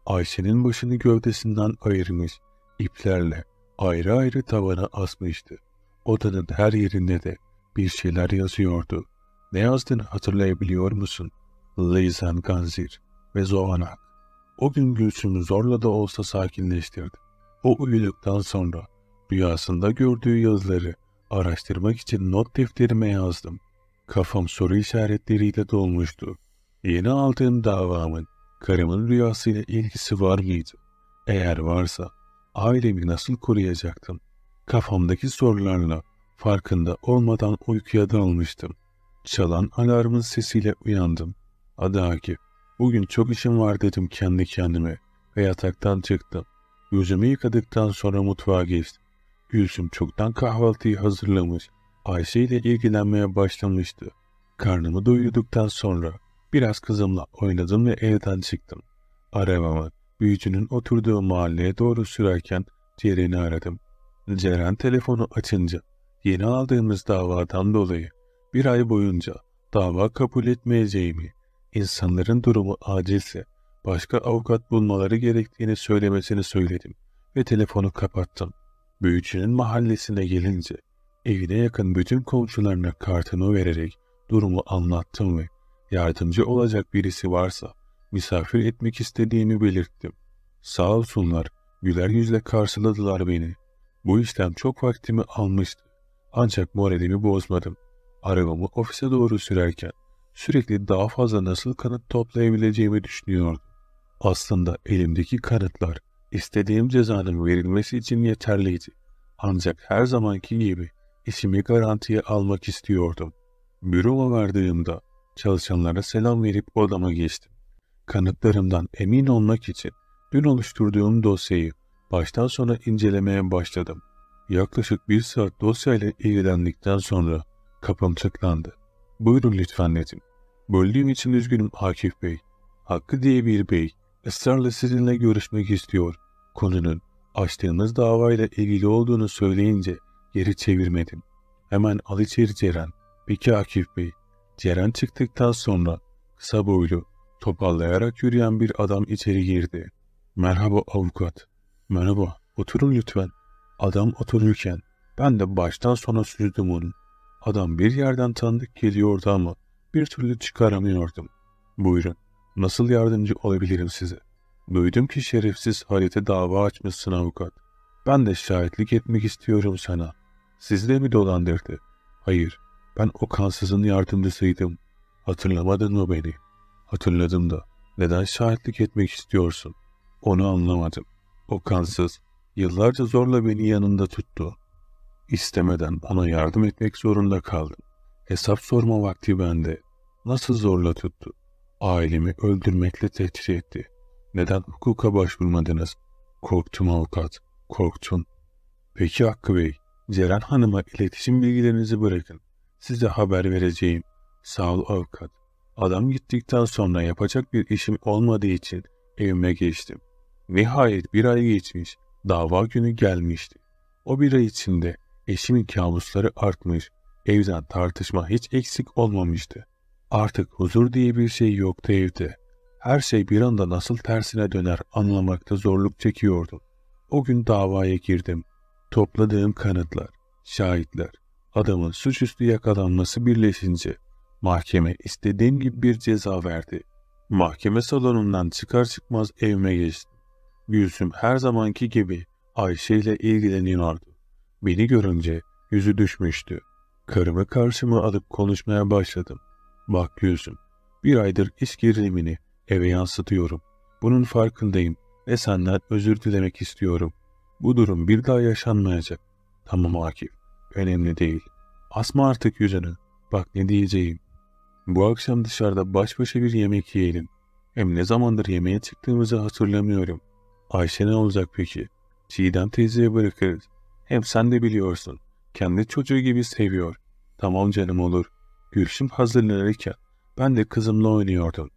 Ayşe'nin başını gövdesinden ayırmış, iplerle ayrı ayrı tavana asmıştı. Odanın her yerinde de bir şeyler yazıyordu. Ne yazdığını hatırlayabiliyor musun? Leyzen Ganzir ve Zoanak. O gün Gülsüm'ü zorla da olsa sakinleştirdi. O uyuduktan sonra rüyasında gördüğü yazıları Araştırmak için not defterime yazdım. Kafam soru işaretleriyle dolmuştu. Yeni aldığım davamın karımın rüyasıyla ilgisi var mıydı? Eğer varsa ailemi nasıl koruyacaktım? Kafamdaki sorularla farkında olmadan uykuya dalmıştım. Çalan alarmın sesiyle uyandım. Adaki, Bugün çok işim var dedim kendi kendime ve yataktan çıktım. Yüzümü yıkadıktan sonra mutfağa geçtim. Gülsüm çoktan kahvaltıyı hazırlamış, Ayşe ile ilgilenmeye başlamıştı. Karnımı doyurduktan sonra biraz kızımla oynadım ve evden çıktım. Arabamı büyücünün oturduğu mahalleye doğru sürerken Ceren'i aradım. Ceren telefonu açınca yeni aldığımız davadan dolayı bir ay boyunca dava kabul etmeyeceğimi, insanların durumu acilse başka avukat bulmaları gerektiğini söylemesini söyledim ve telefonu kapattım. Büyücünün mahallesine gelince evine yakın bütün komşularına kartını vererek durumu anlattım ve yardımcı olacak birisi varsa misafir etmek istediğimi belirttim. Sağ olsunlar güler yüzle karşıladılar beni. Bu işlem çok vaktimi almıştı. Ancak moralimi bozmadım. Arabamı ofise doğru sürerken sürekli daha fazla nasıl kanıt toplayabileceğimi düşünüyordum. Aslında elimdeki kanıtlar istediğim cezanın verilmesi için yeterliydi. Ancak her zamanki gibi işimi garantiye almak istiyordum. Büroma vardığımda çalışanlara selam verip odama geçtim. Kanıtlarımdan emin olmak için dün oluşturduğum dosyayı baştan sona incelemeye başladım. Yaklaşık bir saat dosyayla ilgilendikten sonra kapım tıklandı. Buyurun lütfen dedim. Böldüğüm için üzgünüm Akif Bey. Hakkı diye bir bey ısrarla sizinle görüşmek istiyor konunun açtığımız davayla ilgili olduğunu söyleyince geri çevirmedim. Hemen al içeri Ceren. Peki Akif Bey. Ceren çıktıktan sonra kısa boylu, topallayarak yürüyen bir adam içeri girdi. Merhaba avukat. Merhaba. Oturun lütfen. Adam otururken ben de baştan sona süzdüm onu. Adam bir yerden tanıdık geliyordu ama bir türlü çıkaramıyordum. Buyurun. Nasıl yardımcı olabilirim size? Duydum ki şerefsiz Halit'e dava açmışsın avukat. Ben de şahitlik etmek istiyorum sana. Sizi de mi dolandırdı? Hayır, ben o kansızın yardımcısıydım. Hatırlamadın mı beni? Hatırladım da. Neden şahitlik etmek istiyorsun? Onu anlamadım. O kansız, yıllarca zorla beni yanında tuttu. İstemeden ona yardım etmek zorunda kaldım. Hesap sorma vakti bende. Nasıl zorla tuttu? Ailemi öldürmekle tehdit etti. Neden hukuka başvurmadınız? Korktum avukat, korktum. Peki Hakkı Bey, Ceren Hanım'a iletişim bilgilerinizi bırakın. Size haber vereceğim. Sağ ol avukat. Adam gittikten sonra yapacak bir işim olmadığı için evime geçtim. Nihayet bir ay geçmiş, dava günü gelmişti. O bir ay içinde eşimin kabusları artmış, evden tartışma hiç eksik olmamıştı. Artık huzur diye bir şey yoktu evde. Her şey bir anda nasıl tersine döner anlamakta zorluk çekiyordum. O gün davaya girdim. Topladığım kanıtlar, şahitler, adamın suçüstü yakalanması birleşince mahkeme istediğim gibi bir ceza verdi. Mahkeme salonundan çıkar çıkmaz evime geçtim. Gülsüm her zamanki gibi Ayşe ile ilgileniyordu. Beni görünce yüzü düşmüştü. Karımı karşıma alıp konuşmaya başladım. Bak Gülsüm, bir aydır iş gerilimini eve yansıtıyorum. Bunun farkındayım ve senden özür dilemek istiyorum. Bu durum bir daha yaşanmayacak. Tamam Akif, önemli değil. Asma artık yüzünü. Bak ne diyeceğim. Bu akşam dışarıda baş başa bir yemek yiyelim. Hem ne zamandır yemeğe çıktığımızı hatırlamıyorum. Ayşe ne olacak peki? Çiğdem teyzeye bırakırız. Hem sen de biliyorsun. Kendi çocuğu gibi seviyor. Tamam canım olur. Gülşüm hazırlanırken ben de kızımla oynuyordum.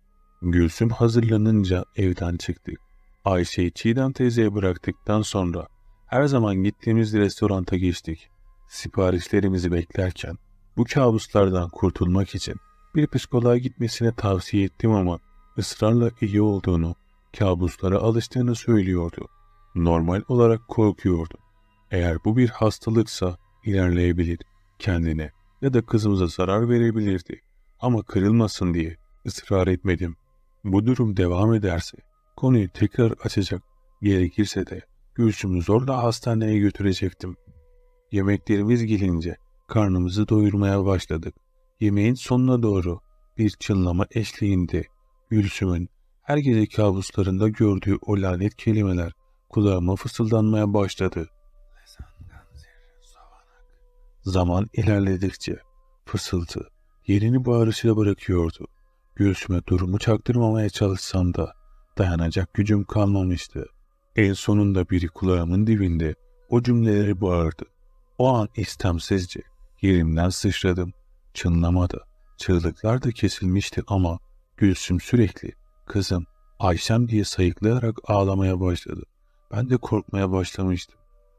Gülsüm hazırlanınca evden çıktık. Ayşe'yi Çiğdem teyzeye bıraktıktan sonra her zaman gittiğimiz restoranta geçtik. Siparişlerimizi beklerken bu kabuslardan kurtulmak için bir psikoloğa gitmesine tavsiye ettim ama ısrarla iyi olduğunu, kabuslara alıştığını söylüyordu. Normal olarak korkuyordu. Eğer bu bir hastalıksa ilerleyebilir, kendine ya da kızımıza zarar verebilirdi. Ama kırılmasın diye ısrar etmedim. Bu durum devam ederse konuyu tekrar açacak gerekirse de Gülsüm'ü zorla hastaneye götürecektim. Yemeklerimiz gelince karnımızı doyurmaya başladık. Yemeğin sonuna doğru bir çınlama eşliğinde Gülsüm'ün her gece kabuslarında gördüğü o lanet kelimeler kulağıma fısıldanmaya başladı. Zaman ilerledikçe fısıltı yerini bağırışıyla bırakıyordu. Göğsüme durumu çaktırmamaya çalışsam da dayanacak gücüm kalmamıştı. En sonunda biri kulağımın dibinde o cümleleri bağırdı. O an istemsizce yerimden sıçradım. Çınlamadı. Çığlıklar da kesilmişti ama Gülsüm sürekli kızım Ayşem diye sayıklayarak ağlamaya başladı. Ben de korkmaya başlamıştım.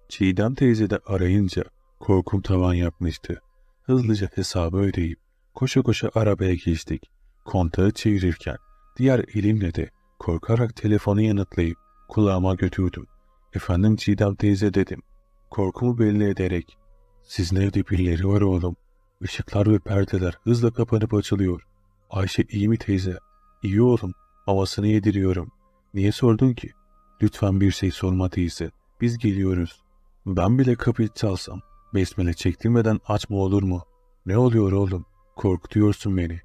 Çiğdem teyze de arayınca korkum tavan yapmıştı. Hızlıca hesabı ödeyip koşa koşa arabaya geçtik kontağı çevirirken diğer elimle de korkarak telefonu yanıtlayıp kulağıma götürdüm. Efendim Çiğdem teyze dedim. Korkumu belli ederek. Sizin evde birileri var oğlum. Işıklar ve perdeler hızla kapanıp açılıyor. Ayşe iyi mi teyze? İyi oğlum. Havasını yediriyorum. Niye sordun ki? Lütfen bir şey sorma teyze. Biz geliyoruz. Ben bile kapıyı çalsam. Besmele çektirmeden açma olur mu? Ne oluyor oğlum? Korkutuyorsun beni.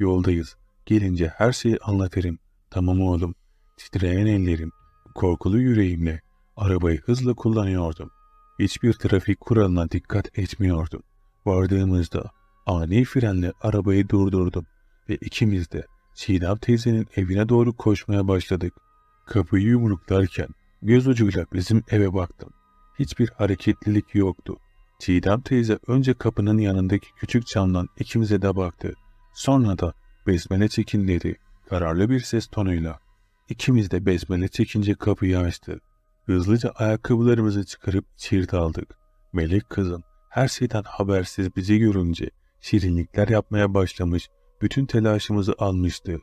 Yoldayız. Gelince her şeyi anlatırım. Tamam oğlum. Titreyen ellerim, korkulu yüreğimle arabayı hızla kullanıyordum. Hiçbir trafik kuralına dikkat etmiyordum. Vardığımızda ani frenle arabayı durdurdum ve ikimiz de Çiğdem teyzenin evine doğru koşmaya başladık. Kapıyı yumruklarken göz ucuyla bizim eve baktım. Hiçbir hareketlilik yoktu. Çiğdem teyze önce kapının yanındaki küçük camdan ikimize de baktı. Sonra da bezmele çekin dedi kararlı bir ses tonuyla. İkimiz de bezmele çekince kapıyı açtı. Hızlıca ayakkabılarımızı çıkarıp içeri daldık. Melek kızım her şeyden habersiz bizi görünce şirinlikler yapmaya başlamış, bütün telaşımızı almıştı.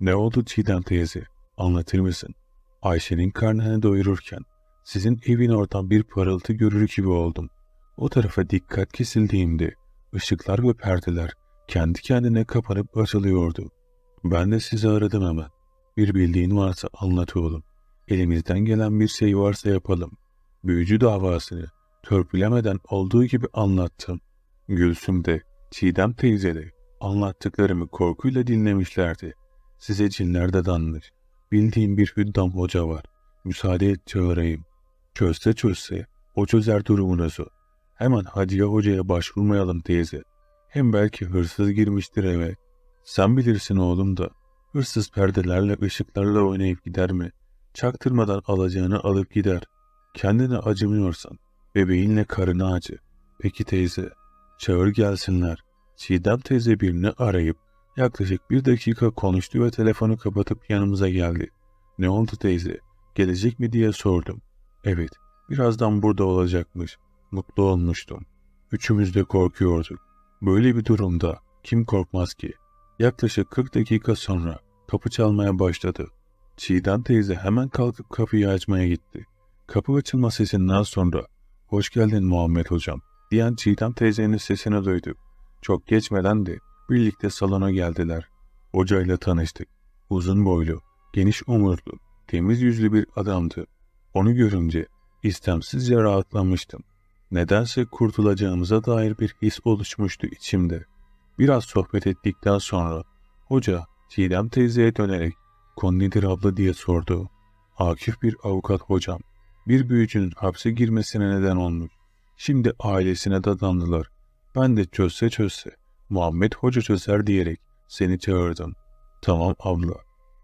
Ne oldu Çiğdem teyze? Anlatır mısın? Ayşe'nin karnını doyururken sizin evin oradan bir parıltı görür gibi oldum. O tarafa dikkat kesildiğimde ışıklar ve perdeler kendi kendine kapanıp açılıyordu. Ben de sizi aradım hemen. Bir bildiğin varsa anlat oğlum. Elimizden gelen bir şey varsa yapalım. Büyücü davasını törpülemeden olduğu gibi anlattım. Gülsüm de, Çiğdem teyze de anlattıklarımı korkuyla dinlemişlerdi. Size cinler de danmış. Bildiğim bir hüddam hoca var. Müsaade et çağırayım. Çözse çözse o çözer durumunuzu. Hemen Hacıya Hoca'ya başvurmayalım teyze. Hem belki hırsız girmiştir eve. Sen bilirsin oğlum da. Hırsız perdelerle, ışıklarla oynayıp gider mi? Çaktırmadan alacağını alıp gider. Kendine acımıyorsan, bebeğinle karını acı. Peki teyze, çağır gelsinler. Çiğdem teyze birini arayıp yaklaşık bir dakika konuştu ve telefonu kapatıp yanımıza geldi. Ne oldu teyze, gelecek mi diye sordum. Evet, birazdan burada olacakmış. Mutlu olmuştum. Üçümüz de korkuyorduk. Böyle bir durumda kim korkmaz ki? Yaklaşık 40 dakika sonra kapı çalmaya başladı. Çiğdem teyze hemen kalkıp kapıyı açmaya gitti. Kapı açılma sesinden sonra ''Hoş geldin Muhammed hocam'' diyen Çiğdem teyzenin sesini duydu. Çok geçmeden de birlikte salona geldiler. Hocayla tanıştık. Uzun boylu, geniş omurlu, temiz yüzlü bir adamdı. Onu görünce istemsizce rahatlamıştım. Nedense kurtulacağımıza dair bir his oluşmuştu içimde. Biraz sohbet ettikten sonra hoca Cidem teyzeye dönerek konu nedir abla diye sordu. Akif bir avukat hocam. Bir büyücünün hapse girmesine neden olmuş. Şimdi ailesine dadandılar. Ben de çözse çözse Muhammed Hoca çözer diyerek seni çağırdım. Tamam abla.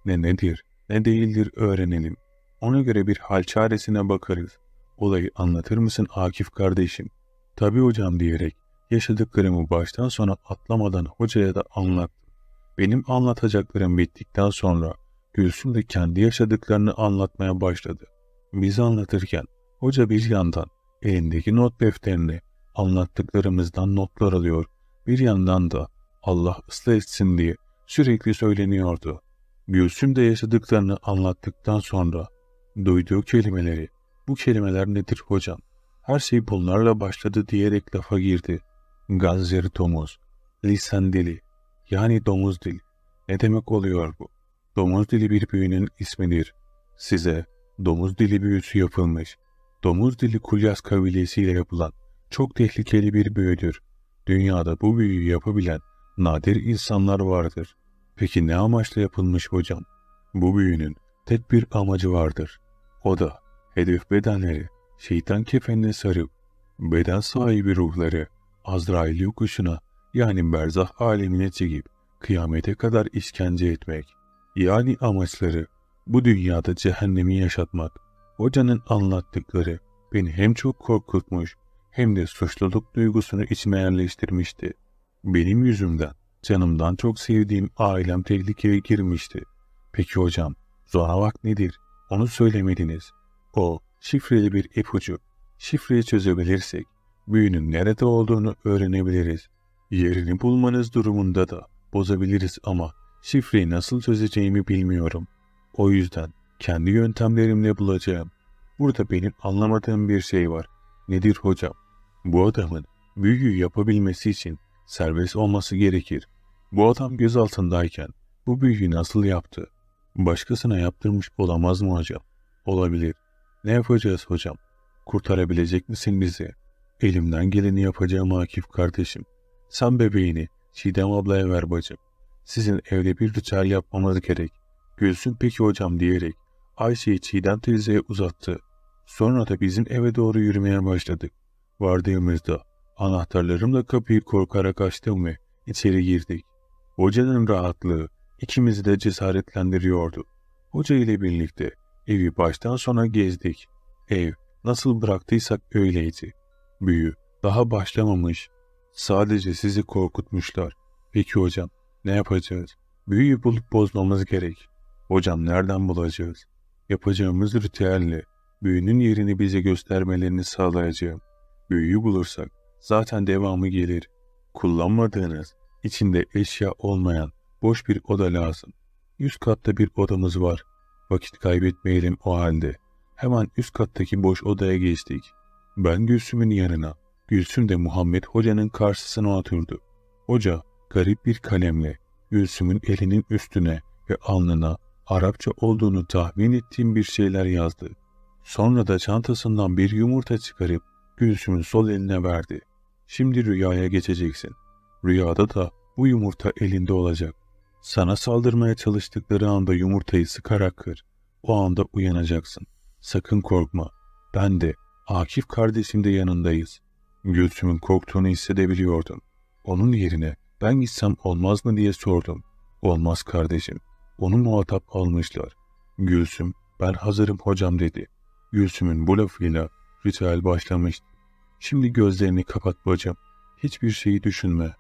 Ne nedir ne değildir öğrenelim. Ona göre bir hal çaresine bakarız. Olayı anlatır mısın Akif kardeşim? Tabi hocam diyerek yaşadıklarımı baştan sona atlamadan hocaya da anlattım. Benim anlatacaklarım bittikten sonra Gülsüm de kendi yaşadıklarını anlatmaya başladı. Biz anlatırken hoca bir yandan elindeki not defterini anlattıklarımızdan notlar alıyor. Bir yandan da Allah ıslah etsin diye sürekli söyleniyordu. Gülsüm de yaşadıklarını anlattıktan sonra duyduğu kelimeleri bu kelimeler nedir hocam? Her şey bunlarla başladı diyerek lafa girdi. Gazzer domuz, lisan dili, yani domuz dil. Ne demek oluyor bu? Domuz dili bir büyünün ismidir. Size domuz dili büyüsü yapılmış. Domuz dili Kulyas kabilesiyle yapılan çok tehlikeli bir büyüdür. Dünyada bu büyüyü yapabilen nadir insanlar vardır. Peki ne amaçla yapılmış hocam? Bu büyünün tek bir amacı vardır. O da hedef bedenleri, şeytan kefenine sarıp, beden sahibi ruhları, Azrail yokuşuna yani berzah alemine çekip, kıyamete kadar işkence etmek. Yani amaçları, bu dünyada cehennemi yaşatmak. Hocanın anlattıkları beni hem çok korkutmuş hem de suçluluk duygusunu içime yerleştirmişti. Benim yüzümden, canımdan çok sevdiğim ailem tehlikeye girmişti. Peki hocam, zoravak nedir? Onu söylemediniz. O şifreli bir ipucu. Şifreyi çözebilirsek büyünün nerede olduğunu öğrenebiliriz. Yerini bulmanız durumunda da bozabiliriz ama şifreyi nasıl çözeceğimi bilmiyorum. O yüzden kendi yöntemlerimle bulacağım. Burada benim anlamadığım bir şey var. Nedir hocam? Bu adamın büyüyü yapabilmesi için serbest olması gerekir. Bu adam gözaltındayken bu büyüyü nasıl yaptı? Başkasına yaptırmış olamaz mı hocam? Olabilir. Ne yapacağız hocam? Kurtarabilecek misin bizi? Elimden geleni yapacağım Akif kardeşim. Sen bebeğini Çiğdem ablaya ver bacım. Sizin evde bir ritüel yapmanız gerek. Gülsün peki hocam diyerek Ayşe'yi Çiğdem teyzeye uzattı. Sonra da bizim eve doğru yürümeye başladık. Vardığımızda anahtarlarımla kapıyı korkarak açtım ve içeri girdik. Hocanın rahatlığı ikimizi de cesaretlendiriyordu. Hoca ile birlikte Evi baştan sona gezdik. Ev nasıl bıraktıysak öyleydi. Büyü daha başlamamış. Sadece sizi korkutmuşlar. Peki hocam ne yapacağız? Büyüyü bulup bozmamız gerek. Hocam nereden bulacağız? Yapacağımız ritüelle büyünün yerini bize göstermelerini sağlayacağım. Büyüyü bulursak zaten devamı gelir. Kullanmadığınız, içinde eşya olmayan boş bir oda lazım. Yüz katta bir odamız var. Vakit kaybetmeyelim o halde. Hemen üst kattaki boş odaya geçtik. Ben Gülsüm'ün yanına, Gülsüm de Muhammed Hoca'nın karşısına oturdu. Hoca garip bir kalemle Gülsüm'ün elinin üstüne ve alnına Arapça olduğunu tahmin ettiğim bir şeyler yazdı. Sonra da çantasından bir yumurta çıkarıp Gülsüm'ün sol eline verdi. Şimdi rüyaya geçeceksin. Rüyada da bu yumurta elinde olacak. Sana saldırmaya çalıştıkları anda yumurtayı sıkarak kır. O anda uyanacaksın. Sakın korkma. Ben de, Akif kardeşim de yanındayız. Gülsüm'ün korktuğunu hissedebiliyordum. Onun yerine ben gitsem olmaz mı diye sordum. Olmaz kardeşim. Onu muhatap almışlar. Gülsüm, ben hazırım hocam dedi. Gülsüm'ün bu lafıyla ritüel başlamıştı. Şimdi gözlerini kapat bacım. Hiçbir şeyi düşünme.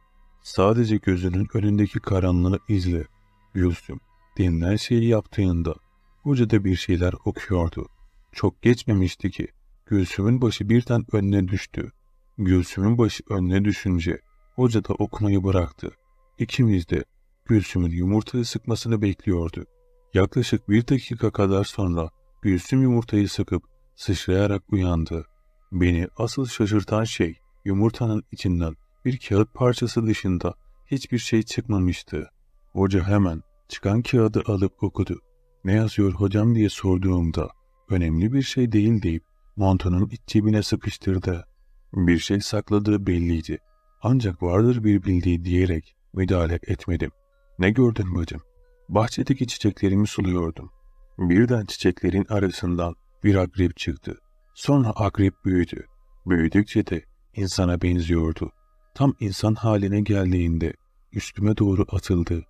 Sadece gözünün önündeki karanlığı izle. Gülsüm, denilen şeyi yaptığında hocada bir şeyler okuyordu. Çok geçmemişti ki Gülsüm'ün başı birden önüne düştü. Gülsüm'ün başı önüne düşünce hoca da okumayı bıraktı. İkimiz de Gülsüm'ün yumurtayı sıkmasını bekliyordu. Yaklaşık bir dakika kadar sonra Gülsüm yumurtayı sıkıp sıçrayarak uyandı. Beni asıl şaşırtan şey yumurtanın içinden bir kağıt parçası dışında hiçbir şey çıkmamıştı. Hoca hemen çıkan kağıdı alıp okudu. Ne yazıyor hocam diye sorduğumda önemli bir şey değil deyip montunun iç cebine sıkıştırdı. Bir şey sakladığı belliydi. Ancak vardır bir bildiği diyerek müdahale etmedim. Ne gördün bacım? Bahçedeki çiçeklerimi suluyordum. Birden çiçeklerin arasından bir akrep çıktı. Sonra akrep büyüdü. Büyüdükçe de insana benziyordu. Tam insan haline geldiğinde üstüme doğru atıldı.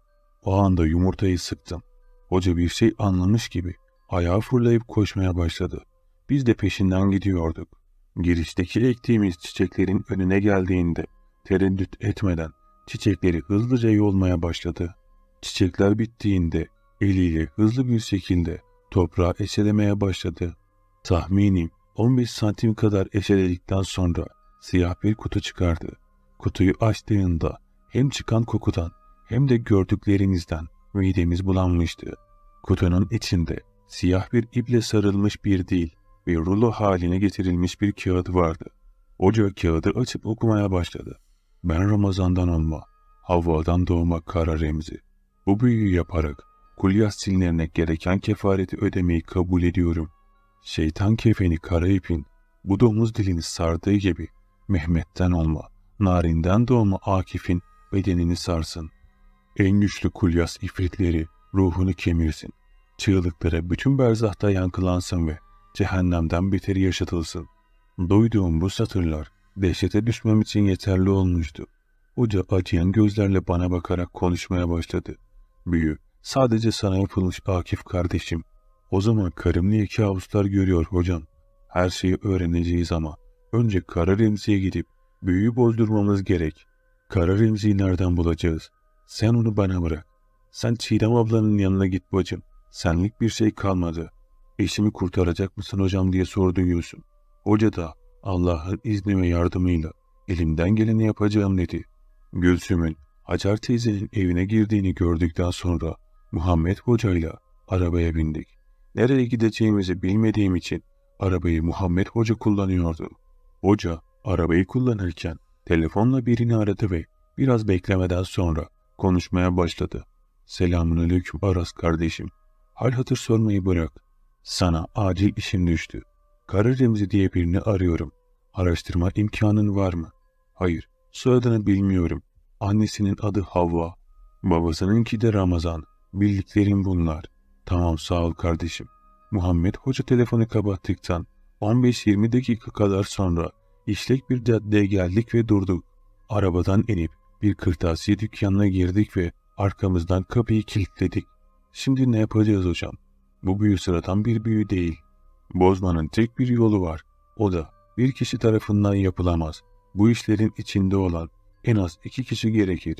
O anda yumurtayı sıktım. Hoca bir şey anlamış gibi ayağa fırlayıp koşmaya başladı. Biz de peşinden gidiyorduk. Girişteki ektiğimiz çiçeklerin önüne geldiğinde tereddüt etmeden çiçekleri hızlıca yolmaya başladı. Çiçekler bittiğinde eliyle hızlı bir şekilde toprağı eşelemeye başladı. Tahminim 15 santim kadar eşeledikten sonra siyah bir kutu çıkardı. Kutuyu açtığında hem çıkan kokudan hem de gördüklerinizden midemiz bulanmıştı. Kutunun içinde siyah bir iple sarılmış bir dil ve rulo haline getirilmiş bir kağıt vardı. Hoca kağıdı açıp okumaya başladı. Ben Ramazan'dan olma, Havva'dan doğma kara Remzi. Bu büyüyü yaparak kulyas sinirine gereken kefareti ödemeyi kabul ediyorum. Şeytan kefeni kara ipin bu domuz dilini sardığı gibi Mehmet'ten olma.'' narinden doğma Akif'in bedenini sarsın. En güçlü kulyas ifritleri ruhunu kemirsin. çığlıkları bütün berzahta yankılansın ve cehennemden beteri yaşatılsın. Duyduğum bu satırlar dehşete düşmem için yeterli olmuştu. Hoca acıyan gözlerle bana bakarak konuşmaya başladı. Büyü, sadece sana yapılmış Akif kardeşim. O zaman karım niye kabuslar görüyor hocam? Her şeyi öğreneceğiz ama önce Kara Remzi'ye gidip Büyüyü bozdurmamız gerek. Karar Remzi'yi nereden bulacağız? Sen onu bana bırak. Sen Çiğdem ablanın yanına git bacım. Senlik bir şey kalmadı. Eşimi kurtaracak mısın hocam diye sordu Yusuf. Hoca da Allah'ın izni ve yardımıyla elimden geleni yapacağım dedi. Gülsüm'ün Hacer teyzenin evine girdiğini gördükten sonra Muhammed Hoca ile arabaya bindik. Nereye gideceğimizi bilmediğim için arabayı Muhammed Hoca kullanıyordu. Hoca Arabayı kullanırken telefonla birini aradı ve biraz beklemeden sonra konuşmaya başladı. Selamünaleyküm Aras kardeşim. Hal hatır sormayı bırak. Sana acil işim düştü. Karı Remzi diye birini arıyorum. Araştırma imkanın var mı? Hayır, soyadını bilmiyorum. Annesinin adı Havva. Babasınınki de Ramazan. Bildiklerim bunlar. Tamam sağ ol kardeşim. Muhammed Hoca telefonu kapattıktan 15-20 dakika kadar sonra İşlek bir caddeye geldik ve durduk. Arabadan inip bir kırtasiye dükkanına girdik ve arkamızdan kapıyı kilitledik. Şimdi ne yapacağız hocam? Bu büyü sıradan bir büyü değil. Bozmanın tek bir yolu var. O da bir kişi tarafından yapılamaz. Bu işlerin içinde olan en az iki kişi gerekir.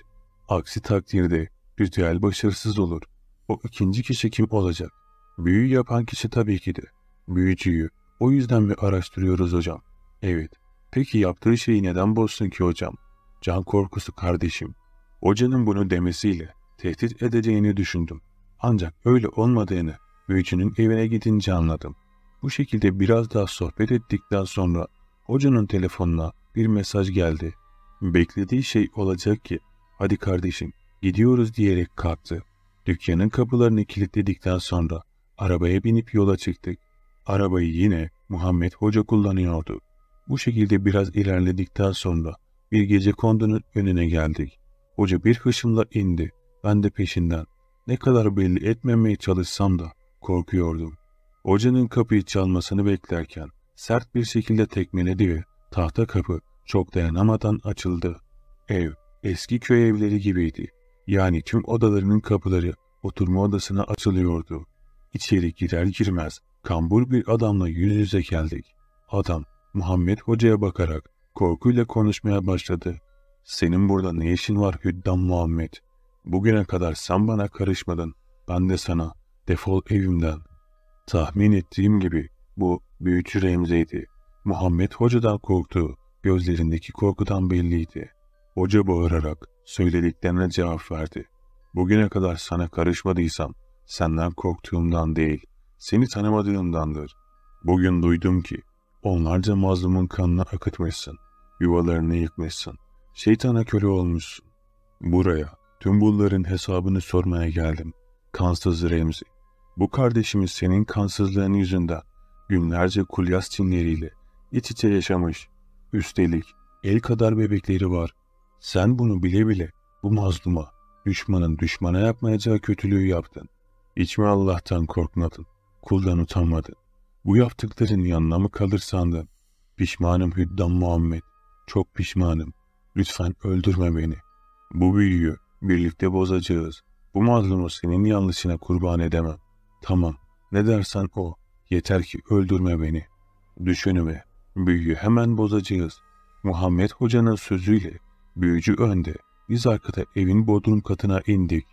Aksi takdirde ritüel başarısız olur. O ikinci kişi kim olacak? Büyü yapan kişi tabii ki de. Büyücüyü. O yüzden mi araştırıyoruz hocam? Evet, Peki yaptığı şeyi neden bozsun ki hocam? Can korkusu kardeşim. Hocanın bunu demesiyle tehdit edeceğini düşündüm. Ancak öyle olmadığını büyücünün evine gidince anladım. Bu şekilde biraz daha sohbet ettikten sonra hocanın telefonuna bir mesaj geldi. Beklediği şey olacak ki hadi kardeşim gidiyoruz diyerek kalktı. Dükkanın kapılarını kilitledikten sonra arabaya binip yola çıktık. Arabayı yine Muhammed Hoca kullanıyordu. Bu şekilde biraz ilerledikten sonra bir gece kondunun önüne geldik. Hoca bir hışımla indi. Ben de peşinden. Ne kadar belli etmemeye çalışsam da korkuyordum. Hocanın kapıyı çalmasını beklerken sert bir şekilde tekmeledi ve tahta kapı çok dayanamadan açıldı. Ev eski köy evleri gibiydi. Yani tüm odalarının kapıları oturma odasına açılıyordu. İçeri girer girmez kambur bir adamla yüz yüze geldik. Adam Muhammed Hoca'ya bakarak korkuyla konuşmaya başladı. Senin burada ne işin var Hüddam Muhammed? Bugüne kadar sen bana karışmadın. Ben de sana defol evimden. Tahmin ettiğim gibi bu büyücü Remze'ydi. Muhammed Hoca'dan korktu. Gözlerindeki korkudan belliydi. Hoca bağırarak söylediklerine cevap verdi. Bugüne kadar sana karışmadıysam senden korktuğumdan değil, seni tanımadığımdandır. Bugün duydum ki Onlarca mazlumun kanını akıtmışsın, yuvalarını yıkmışsın, şeytana köle olmuşsun. Buraya tüm bunların hesabını sormaya geldim. Kansız Remzi, bu kardeşimiz senin kansızlığın yüzünden günlerce kulyas çinleriyle iç içe yaşamış. Üstelik el kadar bebekleri var. Sen bunu bile bile bu mazluma, düşmanın düşmana yapmayacağı kötülüğü yaptın. İçme Allah'tan korkmadın, kuldan utanmadın? Bu yaptıkların yanına mı kalır sandın? Pişmanım Hüddam Muhammed. Çok pişmanım. Lütfen öldürme beni. Bu büyüyü birlikte bozacağız. Bu mazlumu senin yanlışına kurban edemem. Tamam. Ne dersen o. Yeter ki öldürme beni. Düşünüme. Büyüyü hemen bozacağız. Muhammed Hoca'nın sözüyle büyücü önde. Biz arkada evin bodrum katına indik.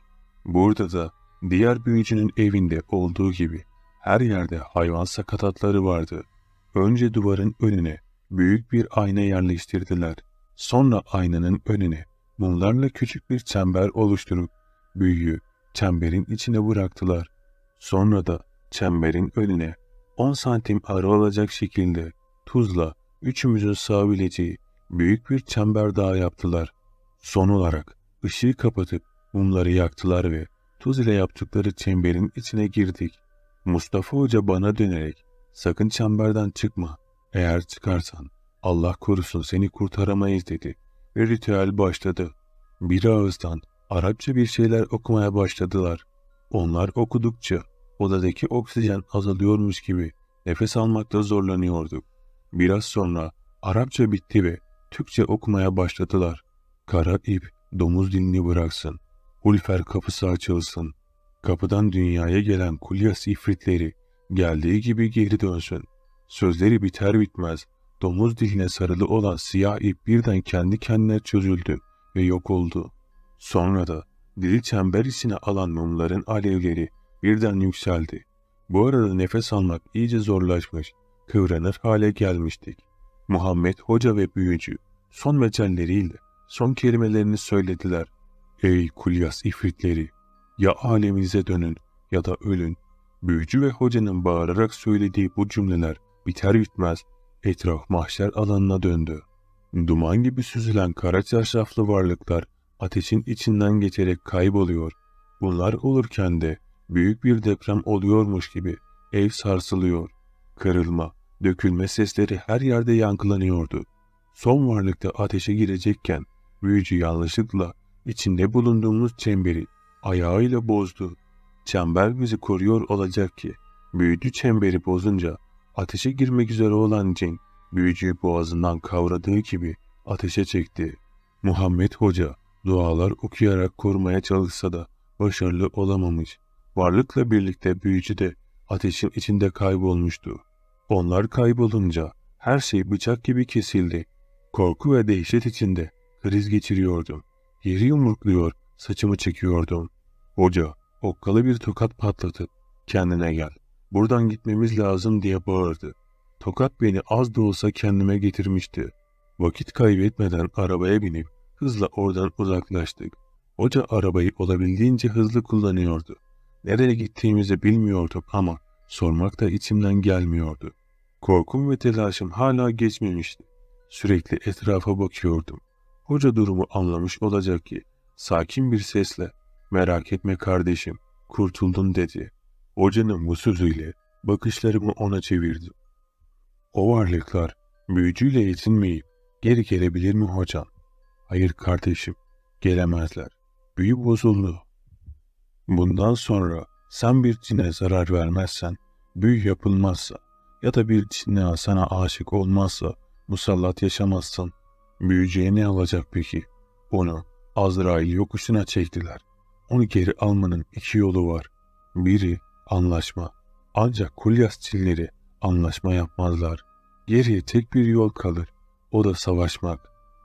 Burada da diğer büyücünün evinde olduğu gibi her yerde hayvan sakatatları vardı. Önce duvarın önüne büyük bir ayna yerleştirdiler. Sonra aynanın önüne mumlarla küçük bir çember oluşturup büyüyü çemberin içine bıraktılar. Sonra da çemberin önüne 10 santim ara olacak şekilde tuzla üçümüzün sığabileceği büyük bir çember daha yaptılar. Son olarak ışığı kapatıp mumları yaktılar ve tuz ile yaptıkları çemberin içine girdik. Mustafa Hoca bana dönerek sakın çemberden çıkma. Eğer çıkarsan Allah korusun seni kurtaramayız dedi ve ritüel başladı. Bir ağızdan Arapça bir şeyler okumaya başladılar. Onlar okudukça odadaki oksijen azalıyormuş gibi nefes almakta zorlanıyorduk. Biraz sonra Arapça bitti ve Türkçe okumaya başladılar. Kara ip domuz dilini bıraksın. Hulfer kapısı açılsın. Kapıdan dünyaya gelen kulyas ifritleri geldiği gibi geri dönsün. Sözleri biter bitmez domuz diline sarılı olan siyah ip birden kendi kendine çözüldü ve yok oldu. Sonra da dili çember içine alan mumların alevleri birden yükseldi. Bu arada nefes almak iyice zorlaşmış, kıvranır hale gelmiştik. Muhammed Hoca ve büyücü son mecelleriyle son kelimelerini söylediler. Ey kulyas ifritleri! Ya aleminize dönün ya da ölün. Büyücü ve hocanın bağırarak söylediği bu cümleler biter bitmez etraf mahşer alanına döndü. Duman gibi süzülen kara çarşaflı varlıklar ateşin içinden geçerek kayboluyor. Bunlar olurken de büyük bir deprem oluyormuş gibi ev sarsılıyor. Kırılma, dökülme sesleri her yerde yankılanıyordu. Son varlıkta ateşe girecekken büyücü yanlışlıkla içinde bulunduğumuz çemberi ayağıyla bozdu. Çember bizi koruyor olacak ki. Büyücü çemberi bozunca ateşe girmek üzere olan cin büyücüyü boğazından kavradığı gibi ateşe çekti. Muhammed Hoca dualar okuyarak korumaya çalışsa da başarılı olamamış. Varlıkla birlikte büyücü de ateşin içinde kaybolmuştu. Onlar kaybolunca her şey bıçak gibi kesildi. Korku ve dehşet içinde kriz geçiriyordum. Yeri yumrukluyor, Saçımı çekiyordum. Hoca, okkalı bir tokat patlatıp kendine gel. Buradan gitmemiz lazım diye bağırdı. Tokat beni az da olsa kendime getirmişti. Vakit kaybetmeden arabaya binip hızla oradan uzaklaştık. Hoca arabayı olabildiğince hızlı kullanıyordu. Nereye gittiğimizi bilmiyordum ama sormak da içimden gelmiyordu. Korkum ve telaşım hala geçmemişti. Sürekli etrafa bakıyordum. Hoca durumu anlamış olacak ki Sakin bir sesle merak etme kardeşim kurtuldun dedi. Hocanın bu sözüyle bakışlarımı ona çevirdim. O varlıklar büyücüyle yetinmeyip geri gelebilir mi hocam? Hayır kardeşim gelemezler. Büyü bozuldu. Bundan sonra sen bir cine zarar vermezsen, büyü yapılmazsa ya da bir cine sana aşık olmazsa musallat yaşamazsın. Büyücüye ne alacak peki? Onu Azrail yokuşuna çektiler. Onu geri almanın iki yolu var. Biri anlaşma. Ancak Kulyas Çinleri anlaşma yapmazlar. Geriye tek bir yol kalır. O da savaşmak.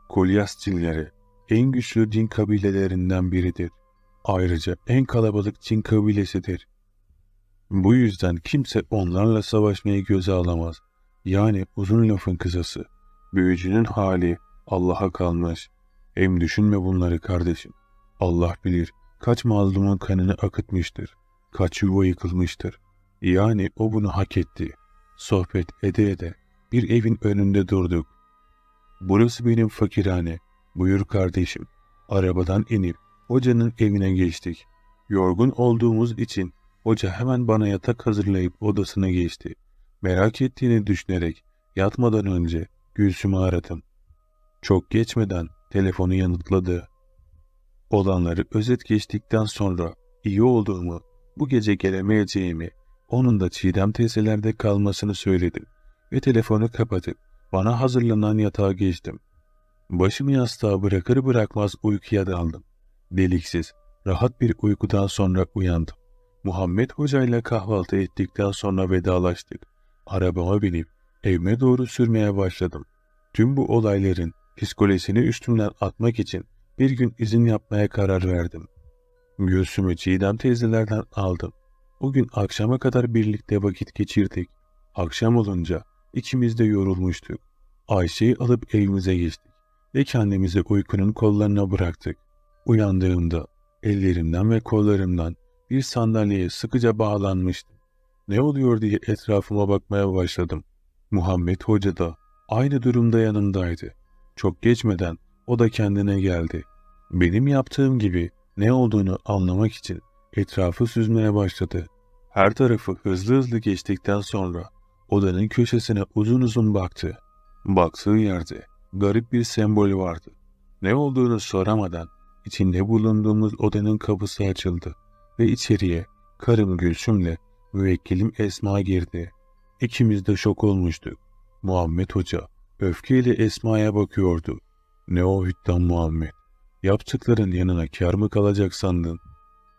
Kulyas Çinleri en güçlü cin kabilelerinden biridir. Ayrıca en kalabalık cin kabilesidir. Bu yüzden kimse onlarla savaşmayı göze alamaz. Yani uzun lafın kızası, Büyücünün hali Allah'a kalmış.'' Hem düşünme bunları kardeşim. Allah bilir kaç mazlumun kanını akıtmıştır. Kaç yuva yıkılmıştır. Yani o bunu hak etti. Sohbet ede ede bir evin önünde durduk. Burası benim fakirhane. Buyur kardeşim. Arabadan inip hocanın evine geçtik. Yorgun olduğumuz için hoca hemen bana yatak hazırlayıp odasına geçti. Merak ettiğini düşünerek yatmadan önce Gülsüm'ü aradım. Çok geçmeden Telefonu yanıtladı. Olanları özet geçtikten sonra iyi olduğumu, bu gece gelemeyeceğimi, onun da Çiğdem teyzelerde kalmasını söyledim ve telefonu kapatıp bana hazırlanan yatağa geçtim. Başımı yastığa bırakır bırakmaz uykuya daldım. Deliksiz, rahat bir uykudan sonra uyandım. Muhammed Hoca ile kahvaltı ettikten sonra vedalaştık. Arabama binip evime doğru sürmeye başladım. Tüm bu olayların psikolojisini üstümden atmak için bir gün izin yapmaya karar verdim. Göğsümü Çiğdem teyzelerden aldım. O gün akşama kadar birlikte vakit geçirdik. Akşam olunca ikimiz de yorulmuştuk. Ayşe'yi alıp evimize geçtik ve kendimizi uykunun kollarına bıraktık. Uyandığımda ellerimden ve kollarımdan bir sandalyeye sıkıca bağlanmıştım. Ne oluyor diye etrafıma bakmaya başladım. Muhammed Hoca da aynı durumda yanımdaydı. Çok geçmeden o da kendine geldi. Benim yaptığım gibi ne olduğunu anlamak için etrafı süzmeye başladı. Her tarafı hızlı hızlı geçtikten sonra odanın köşesine uzun uzun baktı. Baktığı yerde garip bir sembol vardı. Ne olduğunu soramadan içinde bulunduğumuz odanın kapısı açıldı ve içeriye karım Gülsüm'le müvekkilim Esma girdi. İkimiz de şok olmuştuk. Muhammed Hoca Öfkeyle Esma'ya bakıyordu. Ne o hüttan Muhammed. Yaptıkların yanına kar mı kalacak sandın?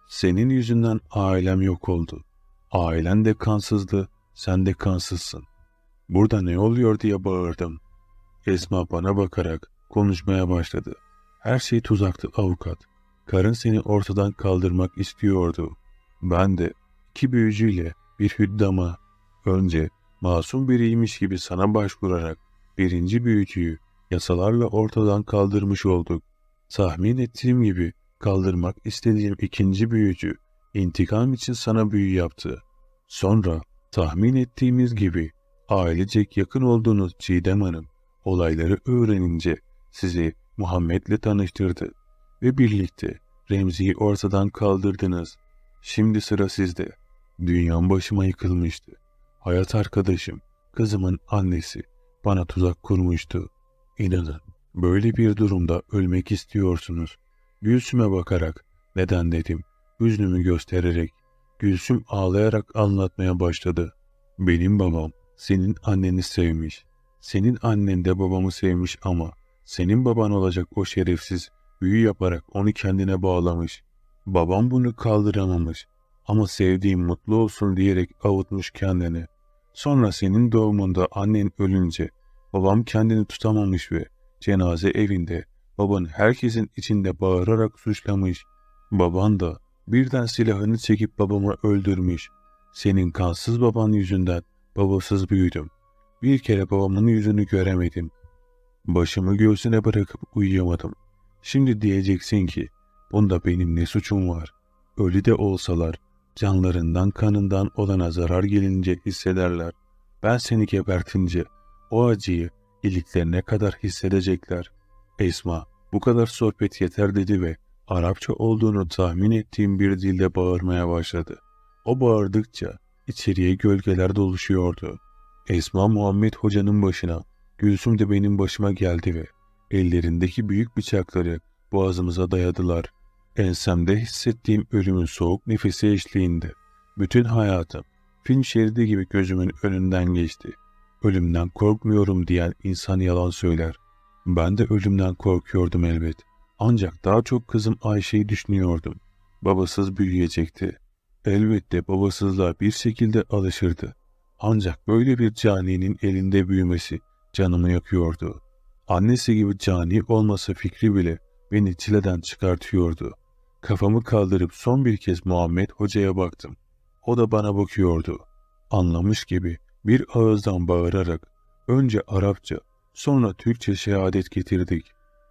Senin yüzünden ailem yok oldu. Ailen de kansızdı, sen de kansızsın. Burada ne oluyor diye bağırdım. Esma bana bakarak konuşmaya başladı. Her şey tuzaktı avukat. Karın seni ortadan kaldırmak istiyordu. Ben de iki büyücüyle bir hüddama önce masum biriymiş gibi sana başvurarak birinci büyütüyü yasalarla ortadan kaldırmış olduk. Tahmin ettiğim gibi kaldırmak istediğim ikinci büyücü intikam için sana büyü yaptı. Sonra tahmin ettiğimiz gibi ailecek yakın olduğunuz Çiğdem Hanım olayları öğrenince sizi Muhammed'le tanıştırdı ve birlikte Remzi'yi ortadan kaldırdınız. Şimdi sıra sizde. Dünyam başıma yıkılmıştı. Hayat arkadaşım, kızımın annesi bana tuzak kurmuştu. İnanın, böyle bir durumda ölmek istiyorsunuz. Gülsüm'e bakarak, neden dedim, üzünümü göstererek, Gülsüm ağlayarak anlatmaya başladı. Benim babam, senin anneni sevmiş. Senin annen de babamı sevmiş ama senin baban olacak o şerefsiz büyü yaparak onu kendine bağlamış. Babam bunu kaldıramamış ama sevdiğim mutlu olsun diyerek avutmuş kendini. Sonra senin doğumunda annen ölünce babam kendini tutamamış ve cenaze evinde baban herkesin içinde bağırarak suçlamış. Baban da birden silahını çekip babamı öldürmüş. Senin kansız baban yüzünden babasız büyüdüm. Bir kere babamın yüzünü göremedim. Başımı göğsüne bırakıp uyuyamadım. Şimdi diyeceksin ki bunda benim ne suçum var? Ölü de olsalar Canlarından kanından olana zarar gelince hissederler. Ben seni gebertince o acıyı iliklerine kadar hissedecekler. Esma bu kadar sohbet yeter dedi ve Arapça olduğunu tahmin ettiğim bir dilde bağırmaya başladı. O bağırdıkça içeriye gölgeler doluşuyordu. Esma Muhammed hocanın başına, Gülsüm de benim başıma geldi ve ellerindeki büyük bıçakları boğazımıza dayadılar. Ensemde hissettiğim ölümün soğuk nefesi eşliğinde. Bütün hayatım film şeridi gibi gözümün önünden geçti. Ölümden korkmuyorum diyen insan yalan söyler. Ben de ölümden korkuyordum elbet. Ancak daha çok kızım Ayşe'yi düşünüyordum. Babasız büyüyecekti. Elbette babasızlığa bir şekilde alışırdı. Ancak böyle bir caninin elinde büyümesi canımı yakıyordu. Annesi gibi cani olması fikri bile beni çileden çıkartıyordu. Kafamı kaldırıp son bir kez Muhammed Hoca'ya baktım. O da bana bakıyordu. Anlamış gibi bir ağızdan bağırarak önce Arapça sonra Türkçe şehadet getirdik.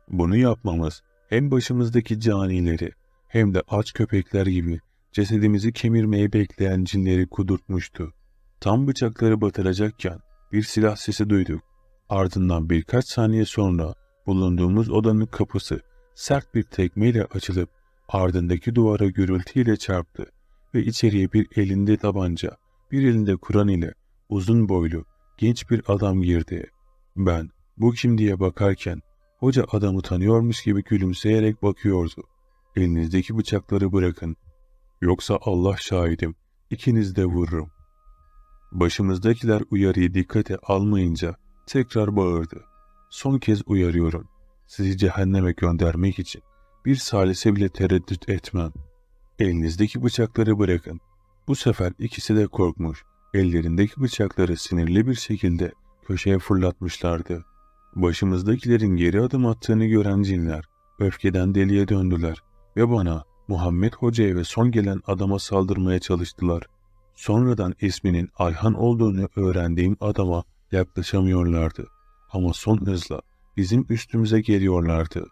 Bunu yapmamız hem başımızdaki canileri hem de aç köpekler gibi cesedimizi kemirmeye bekleyen cinleri kudurtmuştu. Tam bıçakları batıracakken bir silah sesi duyduk. Ardından birkaç saniye sonra bulunduğumuz odanın kapısı sert bir tekmeyle açılıp Ardındaki duvara gürültüyle çarptı ve içeriye bir elinde tabanca, bir elinde Kur'an ile uzun boylu, genç bir adam girdi. Ben bu kim diye bakarken hoca adamı tanıyormuş gibi gülümseyerek bakıyordu. Elinizdeki bıçakları bırakın. Yoksa Allah şahidim, ikiniz de vururum. Başımızdakiler uyarıyı dikkate almayınca tekrar bağırdı. Son kez uyarıyorum. Sizi cehenneme göndermek için bir salise bile tereddüt etmem. Elinizdeki bıçakları bırakın. Bu sefer ikisi de korkmuş. Ellerindeki bıçakları sinirli bir şekilde köşeye fırlatmışlardı. Başımızdakilerin geri adım attığını gören cinler öfkeden deliye döndüler ve bana Muhammed Hoca'ya ve son gelen adama saldırmaya çalıştılar. Sonradan isminin Ayhan olduğunu öğrendiğim adama yaklaşamıyorlardı. Ama son hızla bizim üstümüze geliyorlardı.''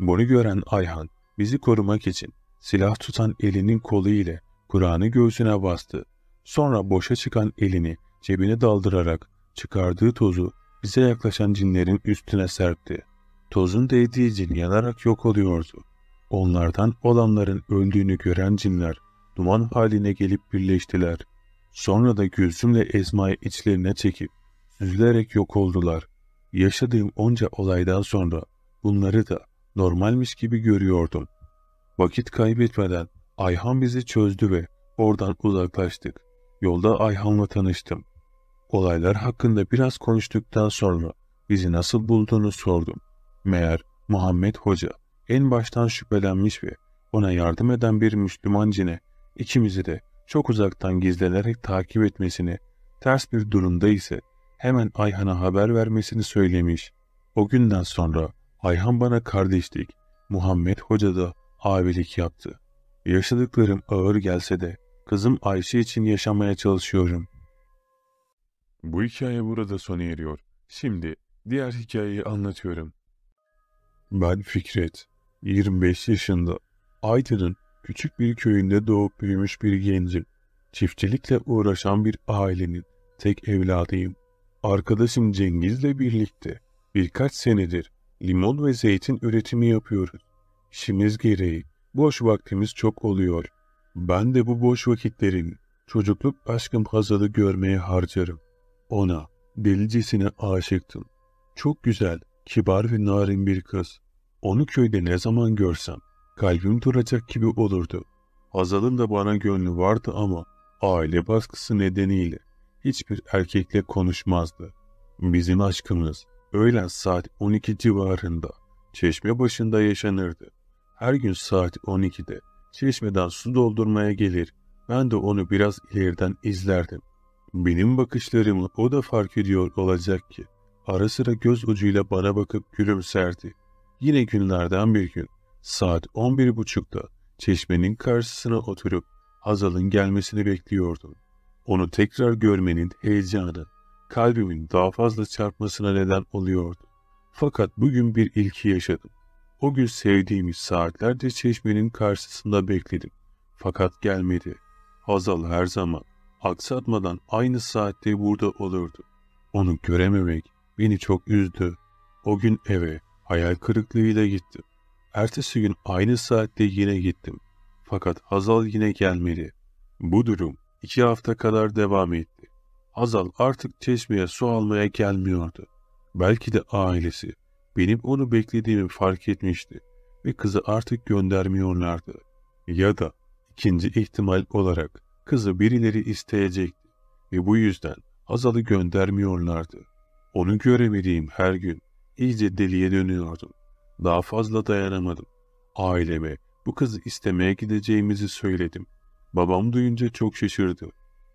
Bunu gören Ayhan bizi korumak için silah tutan elinin kolu ile Kur'an'ı göğsüne bastı. Sonra boşa çıkan elini cebine daldırarak çıkardığı tozu bize yaklaşan cinlerin üstüne serpti. Tozun değdiği cin yanarak yok oluyordu. Onlardan olanların öldüğünü gören cinler duman haline gelip birleştiler. Sonra da Gülsüm'le Esma'yı içlerine çekip süzülerek yok oldular. Yaşadığım onca olaydan sonra bunları da normalmiş gibi görüyordum. Vakit kaybetmeden Ayhan bizi çözdü ve oradan uzaklaştık. Yolda Ayhan'la tanıştım. Olaylar hakkında biraz konuştuktan sonra bizi nasıl bulduğunu sordum. Meğer Muhammed Hoca en baştan şüphelenmiş ve ona yardım eden bir Müslüman cine ikimizi de çok uzaktan gizlenerek takip etmesini, ters bir durumda ise hemen Ayhan'a haber vermesini söylemiş. O günden sonra Ayhan bana kardeşlik, Muhammed Hoca da abilik yaptı. Yaşadıklarım ağır gelse de kızım Ayşe için yaşamaya çalışıyorum. Bu hikaye burada sona eriyor. Şimdi diğer hikayeyi anlatıyorum. Ben Fikret, 25 yaşında, Aydın'ın küçük bir köyünde doğup büyümüş bir gencim. Çiftçilikle uğraşan bir ailenin tek evladıyım. Arkadaşım Cengiz'le birlikte birkaç senedir limon ve zeytin üretimi yapıyoruz. İşimiz gereği boş vaktimiz çok oluyor. Ben de bu boş vakitlerin çocukluk aşkım Hazal'ı görmeye harcarım. Ona delicesine aşıktım. Çok güzel, kibar ve narin bir kız. Onu köyde ne zaman görsem kalbim duracak gibi olurdu. Hazal'ın da bana gönlü vardı ama aile baskısı nedeniyle hiçbir erkekle konuşmazdı. Bizim aşkımız öğlen saat 12 civarında çeşme başında yaşanırdı. Her gün saat 12'de çeşmeden su doldurmaya gelir, ben de onu biraz ileriden izlerdim. Benim bakışlarımı o da fark ediyor olacak ki. Ara sıra göz ucuyla bana bakıp gülümserdi. Yine günlerden bir gün, saat 11.30'da çeşmenin karşısına oturup Hazal'ın gelmesini bekliyordum. Onu tekrar görmenin heyecanı kalbimin daha fazla çarpmasına neden oluyordu. Fakat bugün bir ilki yaşadım. O gün sevdiğimiz saatlerce çeşmenin karşısında bekledim. Fakat gelmedi. Hazal her zaman aksatmadan aynı saatte burada olurdu. Onu görememek beni çok üzdü. O gün eve hayal kırıklığıyla gittim. Ertesi gün aynı saatte yine gittim. Fakat Hazal yine gelmedi. Bu durum iki hafta kadar devam etti. Azal artık Tesmi'ye su almaya gelmiyordu. Belki de ailesi benim onu beklediğimi fark etmişti ve kızı artık göndermiyorlardı. Ya da ikinci ihtimal olarak kızı birileri isteyecekti ve bu yüzden Azal'ı göndermiyorlardı. Onu göremediğim her gün iyice deliye dönüyordum. Daha fazla dayanamadım. Aileme bu kızı istemeye gideceğimizi söyledim. Babam duyunca çok şaşırdı.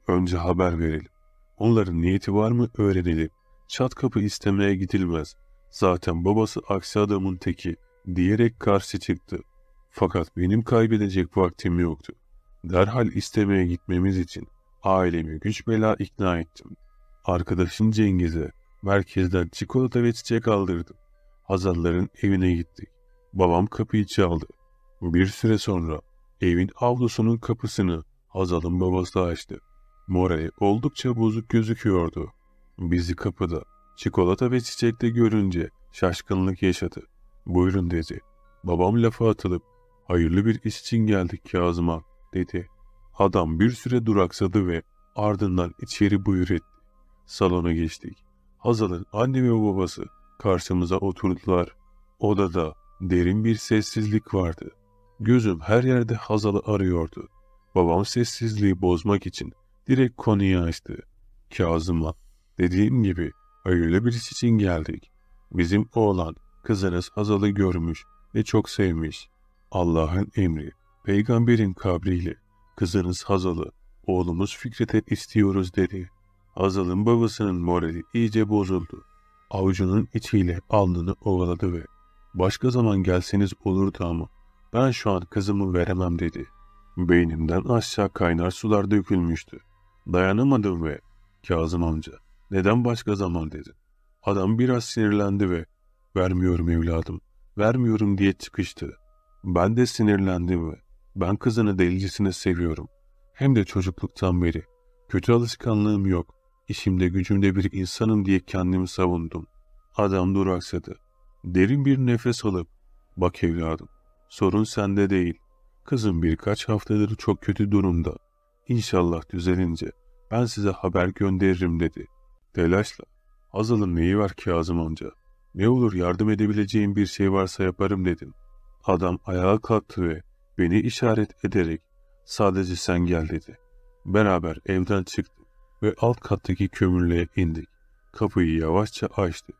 Önce haber verelim. Onların niyeti var mı öğrenelim. Çat kapı istemeye gidilmez. Zaten babası aksi adamın teki diyerek karşı çıktı. Fakat benim kaybedecek vaktim yoktu. Derhal istemeye gitmemiz için ailemi güç bela ikna ettim. Arkadaşım Cengiz'e merkezden çikolata ve çiçek aldırdım. Hazalların evine gittik. Babam kapıyı çaldı. Bir süre sonra evin avlusunun kapısını Hazal'ın babası açtı. Moray oldukça bozuk gözüküyordu. Bizi kapıda, çikolata ve çiçekte görünce şaşkınlık yaşadı. Buyurun dedi. Babam lafa atılıp, hayırlı bir iş için geldik Kazım'a dedi. Adam bir süre duraksadı ve ardından içeri buyur etti. Salona geçtik. Hazal'ın anne ve babası karşımıza oturdular. Odada derin bir sessizlik vardı. Gözüm her yerde Hazal'ı arıyordu. Babam sessizliği bozmak için direkt konuyu açtı. Kazım'a dediğim gibi hayırlı birisi için geldik. Bizim oğlan kızınız Hazal'ı görmüş ve çok sevmiş. Allah'ın emri, peygamberin kabriyle kızınız Hazal'ı oğlumuz Fikret'e istiyoruz dedi. Hazal'ın babasının morali iyice bozuldu. Avucunun içiyle alnını ovaladı ve başka zaman gelseniz olurdu ama ben şu an kızımı veremem dedi. Beynimden aşağı kaynar sular dökülmüştü. Dayanamadım ve Kazım amca neden başka zaman dedi. Adam biraz sinirlendi ve vermiyorum evladım, vermiyorum diye çıkıştı. Ben de sinirlendim ve ben kızını delicisine seviyorum. Hem de çocukluktan beri. Kötü alışkanlığım yok. İşimde gücümde bir insanım diye kendimi savundum. Adam duraksadı. Derin bir nefes alıp, bak evladım, sorun sende değil. Kızım birkaç haftadır çok kötü durumda. İnşallah düzelince ben size haber gönderirim dedi. Telaşla. Azal'ın neyi var Kazım amca? Ne olur yardım edebileceğim bir şey varsa yaparım dedim. Adam ayağa kalktı ve beni işaret ederek sadece sen gel dedi. Beraber evden çıktık ve alt kattaki kömürlüğe indik. Kapıyı yavaşça açtı.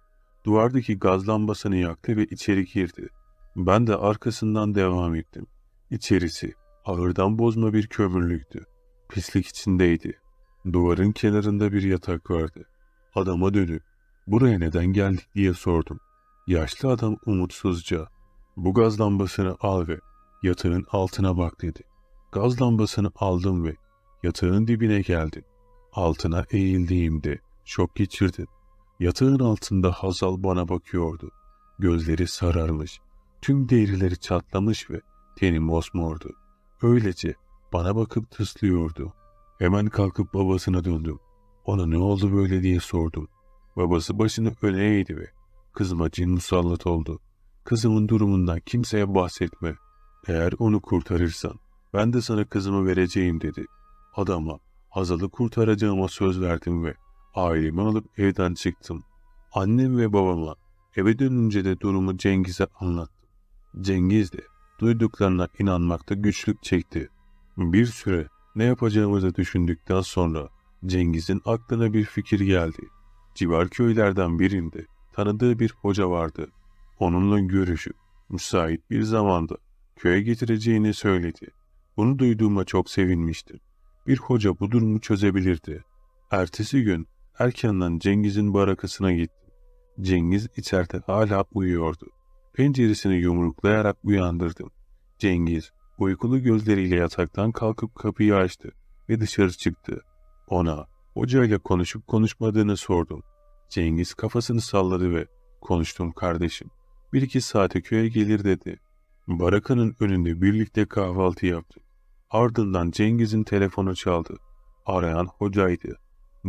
Duvardaki gaz lambasını yaktı ve içeri girdi. Ben de arkasından devam ettim. İçerisi ağırdan bozma bir kömürlüktü pislik içindeydi. Duvarın kenarında bir yatak vardı. Adama dönüp buraya neden geldik diye sordum. Yaşlı adam umutsuzca bu gaz lambasını al ve yatağın altına bak dedi. Gaz lambasını aldım ve yatağın dibine geldim. Altına eğildiğimde şok geçirdim. Yatağın altında Hazal bana bakıyordu. Gözleri sararmış, tüm derileri çatlamış ve tenim mosmordu. Öylece bana bakıp tıslıyordu. Hemen kalkıp babasına döndüm. Ona ne oldu böyle diye sordum. Babası başını öne eğdi ve cin musallat oldu. Kızımın durumundan kimseye bahsetme. Eğer onu kurtarırsan ben de sana kızımı vereceğim dedi. Adama Hazal'ı kurtaracağıma söz verdim ve ailemi alıp evden çıktım. Annem ve babamla eve dönünce de durumu Cengiz'e anlattım. Cengiz de duyduklarına inanmakta güçlük çekti. Bir süre ne yapacağımızı düşündükten sonra Cengiz'in aklına bir fikir geldi. Civar köylerden birinde tanıdığı bir hoca vardı. Onunla görüşüp müsait bir zamanda köye getireceğini söyledi. Bunu duyduğuma çok sevinmiştim. Bir hoca bu durumu çözebilirdi. Ertesi gün erkenden Cengiz'in barakasına gitti. Cengiz içeride hala uyuyordu. Penceresini yumruklayarak uyandırdım. Cengiz Uykulu gözleriyle yataktan kalkıp kapıyı açtı ve dışarı çıktı. Ona hocayla konuşup konuşmadığını sordum. Cengiz kafasını salladı ve konuştum kardeşim. Bir iki saate köye gelir dedi. Barakanın önünde birlikte kahvaltı yaptık. Ardından Cengiz'in telefonu çaldı. Arayan hocaydı.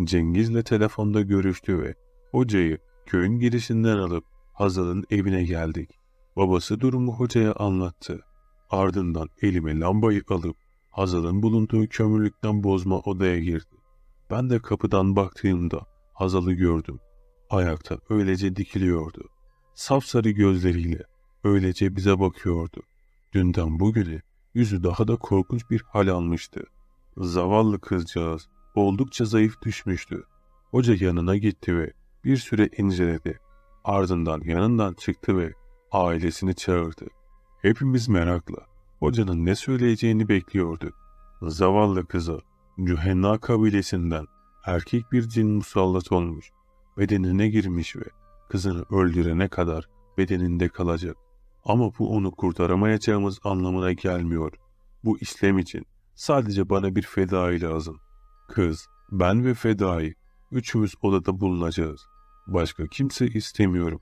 Cengiz'le telefonda görüştü ve hocayı köyün girişinden alıp Hazal'ın evine geldik. Babası durumu hocaya anlattı. Ardından elime lambayı alıp Hazal'ın bulunduğu kömürlükten bozma odaya girdi. Ben de kapıdan baktığımda Hazal'ı gördüm. Ayakta öylece dikiliyordu. Sapsarı gözleriyle öylece bize bakıyordu. Dünden bugüne yüzü daha da korkunç bir hal almıştı. Zavallı kızcağız oldukça zayıf düşmüştü. Hoca yanına gitti ve bir süre inceledi. Ardından yanından çıktı ve ailesini çağırdı. Hepimiz merakla hocanın ne söyleyeceğini bekliyorduk. Zavallı kızı, Cühenna kabilesinden erkek bir cin musallat olmuş, bedenine girmiş ve kızını öldürene kadar bedeninde kalacak. Ama bu onu kurtaramayacağımız anlamına gelmiyor. Bu işlem için sadece bana bir fedai lazım. Kız, ben ve fedai üçümüz odada bulunacağız. Başka kimse istemiyorum.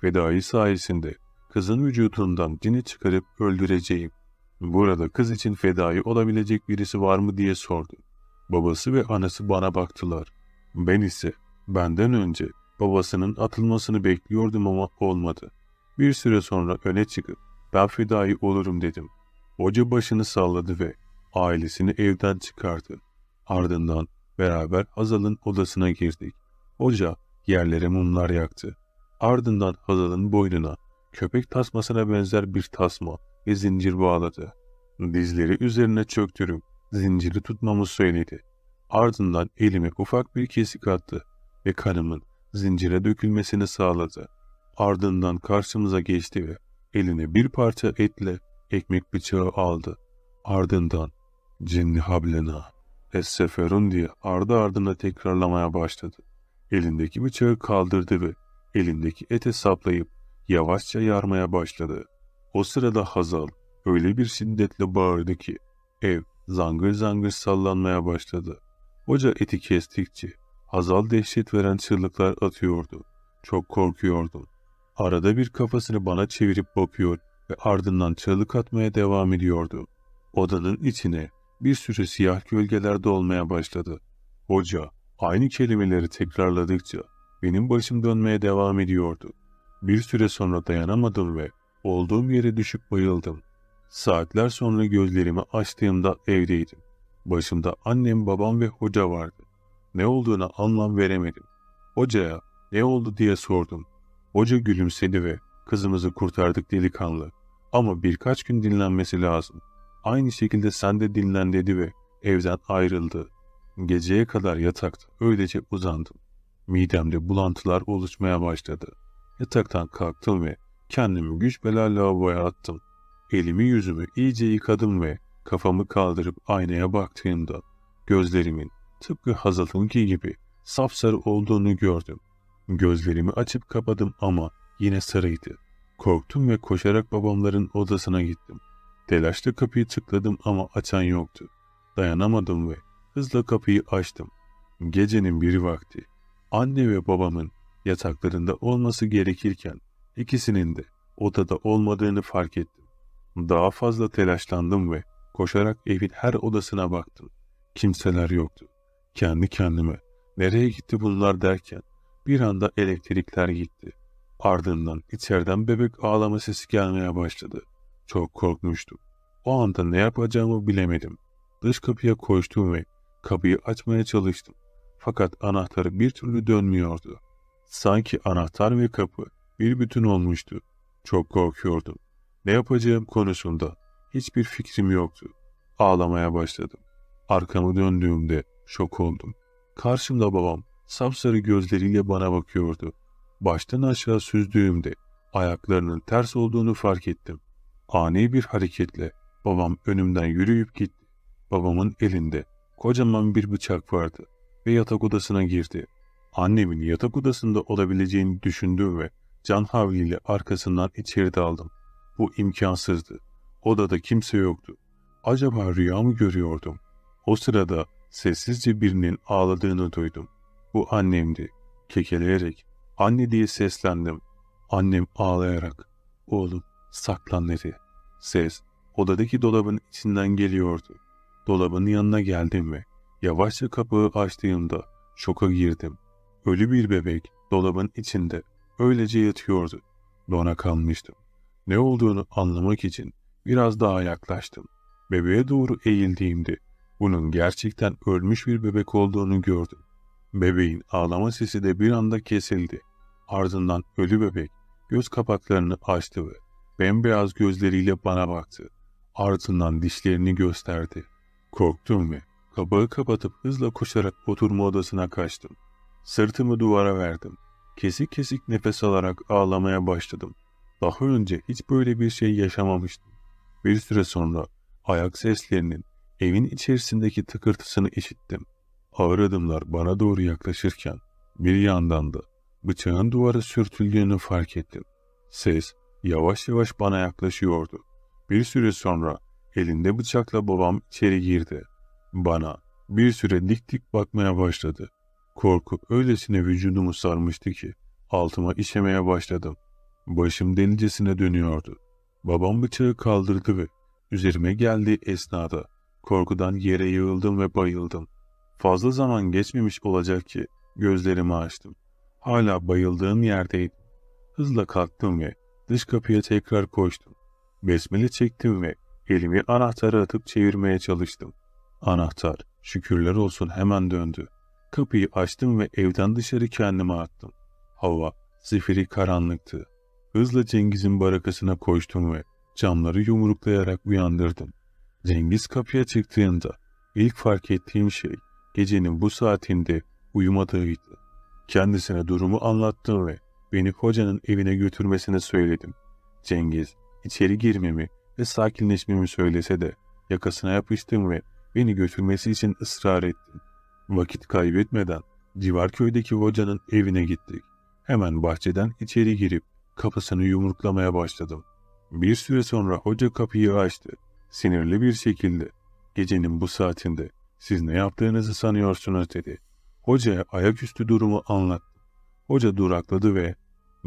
Fedai sayesinde kızın vücudundan cini çıkarıp öldüreceğim. Burada kız için fedai olabilecek birisi var mı diye sordu. Babası ve anası bana baktılar. Ben ise benden önce babasının atılmasını bekliyordum ama olmadı. Bir süre sonra öne çıkıp ben fedai olurum dedim. Hoca başını salladı ve ailesini evden çıkardı. Ardından beraber Hazal'ın odasına girdik. Hoca yerlere mumlar yaktı. Ardından Hazal'ın boynuna köpek tasmasına benzer bir tasma ve zincir bağladı. Dizleri üzerine çöktürüp zinciri tutmamı söyledi. Ardından elime ufak bir kesik attı ve kanımın zincire dökülmesini sağladı. Ardından karşımıza geçti ve eline bir parça etle ekmek bıçağı aldı. Ardından cinni hablena Esseferun diye ardı ardına tekrarlamaya başladı. Elindeki bıçağı kaldırdı ve elindeki ete saplayıp yavaşça yarmaya başladı. O sırada Hazal öyle bir şiddetle bağırdı ki ev zangır zangır sallanmaya başladı. Hoca eti kestikçe Hazal dehşet veren çığlıklar atıyordu. Çok korkuyordu. Arada bir kafasını bana çevirip bakıyor ve ardından çığlık atmaya devam ediyordu. Odanın içine bir sürü siyah gölgeler dolmaya başladı. Hoca aynı kelimeleri tekrarladıkça benim başım dönmeye devam ediyordu. Bir süre sonra dayanamadım ve olduğum yere düşüp bayıldım. Saatler sonra gözlerimi açtığımda evdeydim. Başımda annem, babam ve hoca vardı. Ne olduğuna anlam veremedim. Hocaya ne oldu diye sordum. Hoca gülümsedi ve kızımızı kurtardık delikanlı. Ama birkaç gün dinlenmesi lazım. Aynı şekilde sen de dinlen dedi ve evden ayrıldı. Geceye kadar yatakta öylece uzandım. Midemde bulantılar oluşmaya başladı.'' Yataktan kalktım ve kendimi güç bela lavaboya attım. Elimi yüzümü iyice yıkadım ve kafamı kaldırıp aynaya baktığımda gözlerimin tıpkı Hazal'ınki gibi sapsarı olduğunu gördüm. Gözlerimi açıp kapadım ama yine sarıydı. Korktum ve koşarak babamların odasına gittim. Telaşla kapıyı tıkladım ama açan yoktu. Dayanamadım ve hızla kapıyı açtım. Gecenin bir vakti anne ve babamın yataklarında olması gerekirken ikisinin de odada olmadığını fark ettim. Daha fazla telaşlandım ve koşarak evin her odasına baktım. Kimseler yoktu. Kendi kendime nereye gitti bunlar derken bir anda elektrikler gitti. Ardından içeriden bebek ağlama sesi gelmeye başladı. Çok korkmuştum. O anda ne yapacağımı bilemedim. Dış kapıya koştum ve kapıyı açmaya çalıştım. Fakat anahtarı bir türlü dönmüyordu. Sanki anahtar ve kapı bir bütün olmuştu. Çok korkuyordum. Ne yapacağım konusunda hiçbir fikrim yoktu. Ağlamaya başladım. Arkamı döndüğümde şok oldum. Karşımda babam sapsarı gözleriyle bana bakıyordu. Baştan aşağı süzdüğümde ayaklarının ters olduğunu fark ettim. Ani bir hareketle babam önümden yürüyüp gitti. Babamın elinde kocaman bir bıçak vardı ve yatak odasına girdi annemin yatak odasında olabileceğini düşündüm ve can havliyle arkasından içeri daldım. Bu imkansızdı. Odada kimse yoktu. Acaba rüya mı görüyordum? O sırada sessizce birinin ağladığını duydum. Bu annemdi. Kekeleyerek anne diye seslendim. Annem ağlayarak oğlum saklan dedi. Ses odadaki dolabın içinden geliyordu. Dolabın yanına geldim ve yavaşça kapıyı açtığımda şoka girdim. Ölü bir bebek dolabın içinde öylece yatıyordu. Dona kalmıştım. Ne olduğunu anlamak için biraz daha yaklaştım. Bebeğe doğru eğildiğimde bunun gerçekten ölmüş bir bebek olduğunu gördüm. Bebeğin ağlama sesi de bir anda kesildi. Ardından ölü bebek göz kapaklarını açtı ve bembeyaz gözleriyle bana baktı. Ardından dişlerini gösterdi. Korktum ve kapağı kapatıp hızla koşarak oturma odasına kaçtım. Sırtımı duvara verdim. Kesik kesik nefes alarak ağlamaya başladım. Daha önce hiç böyle bir şey yaşamamıştım. Bir süre sonra ayak seslerinin evin içerisindeki tıkırtısını işittim. Ağır adımlar bana doğru yaklaşırken bir yandan da bıçağın duvara sürtüldüğünü fark ettim. Ses yavaş yavaş bana yaklaşıyordu. Bir süre sonra elinde bıçakla babam içeri girdi. Bana bir süre dik dik bakmaya başladı. Korku öylesine vücudumu sarmıştı ki altıma işemeye başladım. Başım delicesine dönüyordu. Babam bıçağı kaldırdı ve üzerime geldi esnada korkudan yere yığıldım ve bayıldım. Fazla zaman geçmemiş olacak ki gözlerimi açtım. Hala bayıldığım yerdeydim. Hızla kalktım ve dış kapıya tekrar koştum. Besmele çektim ve elimi anahtarı atıp çevirmeye çalıştım. Anahtar şükürler olsun hemen döndü. Kapıyı açtım ve evden dışarı kendime attım. Hava zifiri karanlıktı. Hızla Cengiz'in barakasına koştum ve camları yumruklayarak uyandırdım. Cengiz kapıya çıktığında ilk fark ettiğim şey gecenin bu saatinde uyumadığıydı. Kendisine durumu anlattım ve beni kocanın evine götürmesini söyledim. Cengiz içeri girmemi ve sakinleşmemi söylese de yakasına yapıştım ve beni götürmesi için ısrar ettim. Vakit kaybetmeden civar köydeki hocanın evine gittik. Hemen bahçeden içeri girip kapısını yumruklamaya başladım. Bir süre sonra hoca kapıyı açtı. Sinirli bir şekilde gecenin bu saatinde siz ne yaptığınızı sanıyorsunuz dedi. Hocaya ayaküstü durumu anlattı. Hoca durakladı ve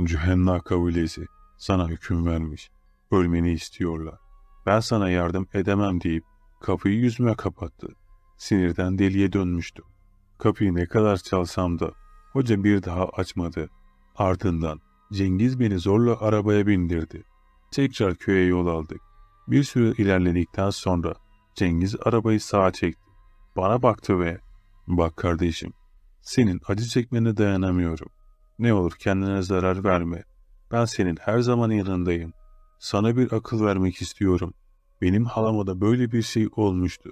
Cühenna kabilesi sana hüküm vermiş. Ölmeni istiyorlar. Ben sana yardım edemem deyip kapıyı yüzüme kapattı. Sinirden deliye dönmüştüm. Kapıyı ne kadar çalsam da hoca bir daha açmadı. Ardından Cengiz beni zorla arabaya bindirdi. Tekrar köye yol aldık. Bir süre ilerledikten sonra Cengiz arabayı sağa çekti. Bana baktı ve ''Bak kardeşim, senin acı çekmene dayanamıyorum. Ne olur kendine zarar verme. Ben senin her zaman yanındayım. Sana bir akıl vermek istiyorum. Benim halama da böyle bir şey olmuştu.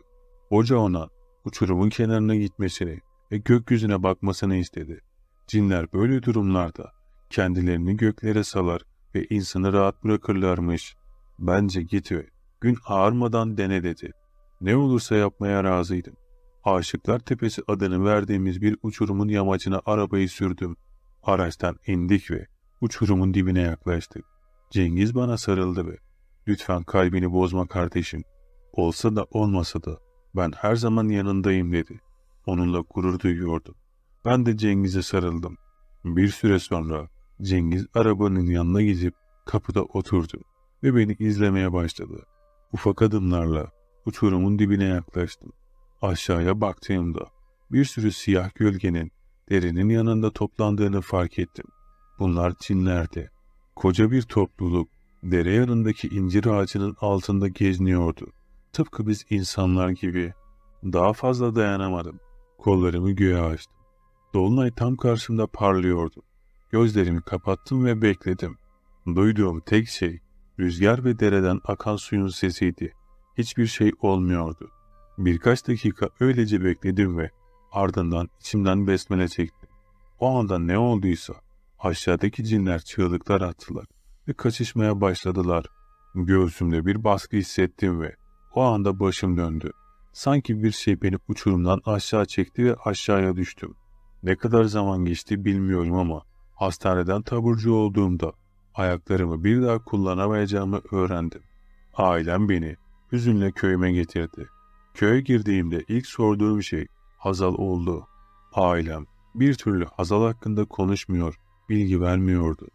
Hoca ona uçurumun kenarına gitmesini, ve gökyüzüne bakmasını istedi. Cinler böyle durumlarda kendilerini göklere salar ve insanı rahat bırakırlarmış. Bence git ve gün ağarmadan dene dedi. Ne olursa yapmaya razıydım. Aşıklar Tepesi adını verdiğimiz bir uçurumun yamacına arabayı sürdüm. Araçtan indik ve uçurumun dibine yaklaştık. Cengiz bana sarıldı ve ''Lütfen kalbini bozma kardeşim. Olsa da olmasa da ben her zaman yanındayım.'' dedi. Onunla gurur duyuyordu. Ben de Cengiz'e sarıldım. Bir süre sonra Cengiz arabanın yanına gidip kapıda oturdu ve beni izlemeye başladı. Ufak adımlarla uçurumun dibine yaklaştım. Aşağıya baktığımda bir sürü siyah gölgenin derinin yanında toplandığını fark ettim. Bunlar Çinlerdi. Koca bir topluluk dere yanındaki incir ağacının altında geziniyordu. Tıpkı biz insanlar gibi. Daha fazla dayanamadım. Kollarımı göğe açtım. Dolunay tam karşımda parlıyordu. Gözlerimi kapattım ve bekledim. Duyduğum tek şey rüzgar ve dereden akan suyun sesiydi. Hiçbir şey olmuyordu. Birkaç dakika öylece bekledim ve ardından içimden besmele çektim. O anda ne olduysa aşağıdaki cinler çığlıklar attılar ve kaçışmaya başladılar. Göğsümde bir baskı hissettim ve o anda başım döndü. Sanki bir şey beni uçurumdan aşağı çekti ve aşağıya düştüm. Ne kadar zaman geçti bilmiyorum ama hastaneden taburcu olduğumda ayaklarımı bir daha kullanamayacağımı öğrendim. Ailem beni hüzünle köyüme getirdi. Köye girdiğimde ilk sorduğum şey Hazal oldu. Ailem bir türlü Hazal hakkında konuşmuyor, bilgi vermiyordu.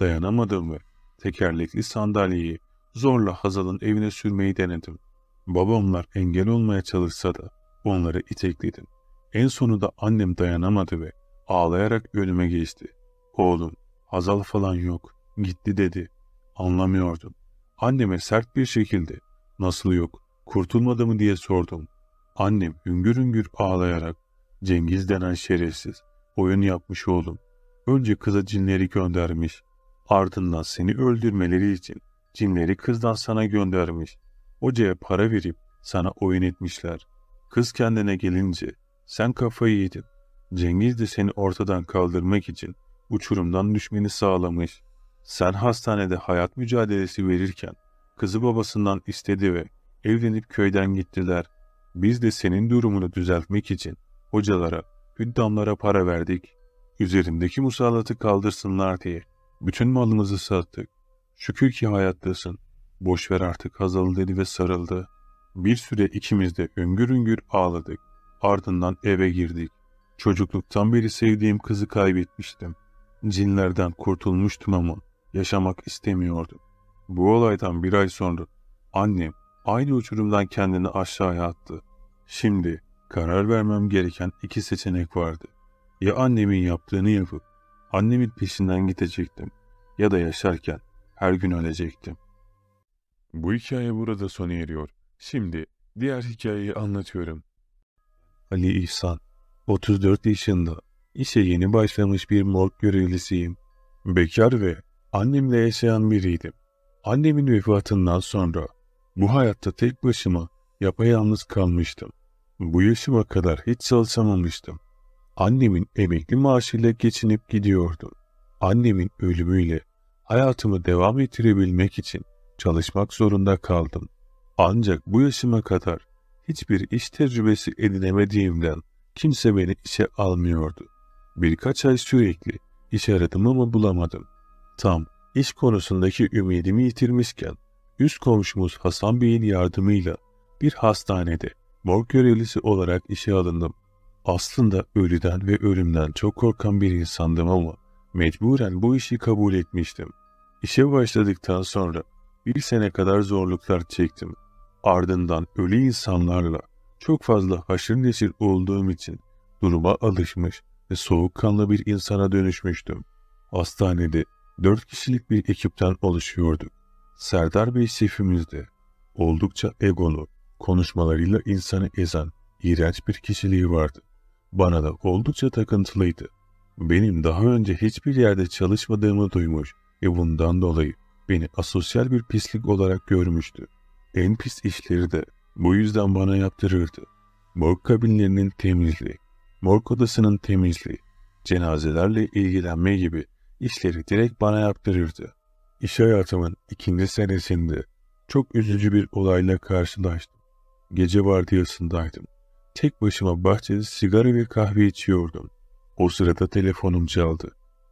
Dayanamadım ve tekerlekli sandalyeyi zorla Hazal'ın evine sürmeyi denedim. Babamlar engel olmaya çalışsa da onları itekledim. En sonunda annem dayanamadı ve ağlayarak önüme geçti. Oğlum azal falan yok gitti dedi. Anlamıyordum. Anneme sert bir şekilde nasıl yok kurtulmadı mı diye sordum. Annem hüngür hüngür ağlayarak Cengiz denen şerefsiz oyun yapmış oğlum. Önce kıza cinleri göndermiş. Ardından seni öldürmeleri için cinleri kızdan sana göndermiş. Hocaya para verip sana oyun etmişler. Kız kendine gelince sen kafayı yedin. Cengiz de seni ortadan kaldırmak için uçurumdan düşmeni sağlamış. Sen hastanede hayat mücadelesi verirken kızı babasından istedi ve evlenip köyden gittiler. Biz de senin durumunu düzeltmek için hocalara, hüddamlara para verdik. Üzerindeki musallatı kaldırsınlar diye bütün malımızı sattık. Şükür ki hayattasın. Boş ver artık Hazal dedi ve sarıldı. Bir süre ikimiz de üngür üngür ağladık. Ardından eve girdik. Çocukluktan beri sevdiğim kızı kaybetmiştim. Cinlerden kurtulmuştum ama yaşamak istemiyordum. Bu olaydan bir ay sonra annem aynı uçurumdan kendini aşağıya attı. Şimdi karar vermem gereken iki seçenek vardı. Ya annemin yaptığını yapıp annemin peşinden gidecektim ya da yaşarken her gün ölecektim. Bu hikaye burada sona eriyor. Şimdi diğer hikayeyi anlatıyorum. Ali İhsan, 34 yaşında, işe yeni başlamış bir morg görevlisiyim. Bekar ve annemle yaşayan biriydim. Annemin vefatından sonra bu hayatta tek başıma yapayalnız kalmıştım. Bu yaşıma kadar hiç çalışamamıştım. Annemin emekli maaşıyla geçinip gidiyordum. Annemin ölümüyle hayatımı devam ettirebilmek için çalışmak zorunda kaldım. Ancak bu yaşıma kadar hiçbir iş tecrübesi edinemediğimden kimse beni işe almıyordu. Birkaç ay sürekli iş aradım ama bulamadım. Tam iş konusundaki ümidimi yitirmişken üst komşumuz Hasan Bey'in yardımıyla bir hastanede morg görevlisi olarak işe alındım. Aslında ölüden ve ölümden çok korkan bir insandım ama mecburen bu işi kabul etmiştim. İşe başladıktan sonra bir sene kadar zorluklar çektim. Ardından ölü insanlarla çok fazla haşır neşir olduğum için duruma alışmış ve soğukkanlı bir insana dönüşmüştüm. Hastanede dört kişilik bir ekipten oluşuyorduk. Serdar Bey şefimizdi. Oldukça egolu, konuşmalarıyla insanı ezen, iğrenç bir kişiliği vardı. Bana da oldukça takıntılıydı. Benim daha önce hiçbir yerde çalışmadığımı duymuş ve bundan dolayı Beni asosyal bir pislik olarak görmüştü. En pis işleri de bu yüzden bana yaptırırdı. Morg kabinlerinin temizliği, morg odasının temizliği, cenazelerle ilgilenme gibi işleri direkt bana yaptırırdı. İş hayatımın ikinci senesinde çok üzücü bir olayla karşılaştım. Gece vardiyasındaydım. Tek başıma bahçede sigara ve kahve içiyordum. O sırada telefonum çaldı.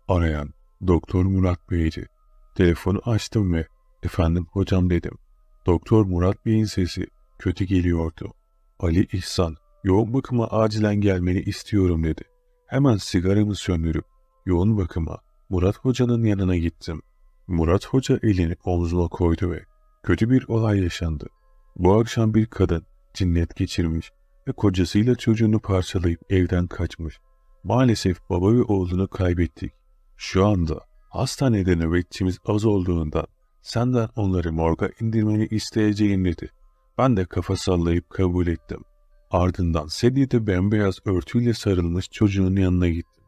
Arayan Doktor Murat Bey'di. Telefonu açtım ve efendim hocam dedim. Doktor Murat Bey'in sesi kötü geliyordu. Ali İhsan yoğun bakıma acilen gelmeni istiyorum dedi. Hemen sigaramı söndürüp yoğun bakıma Murat Hoca'nın yanına gittim. Murat Hoca elini omzuma koydu ve kötü bir olay yaşandı. Bu akşam bir kadın cinnet geçirmiş ve kocasıyla çocuğunu parçalayıp evden kaçmış. Maalesef baba ve oğlunu kaybettik. Şu anda Hastanede nöbetçimiz az olduğundan senden onları morga indirmeni isteyeceğim dedi. Ben de kafa sallayıp kabul ettim. Ardından sedyede bembeyaz örtüyle sarılmış çocuğun yanına gittim.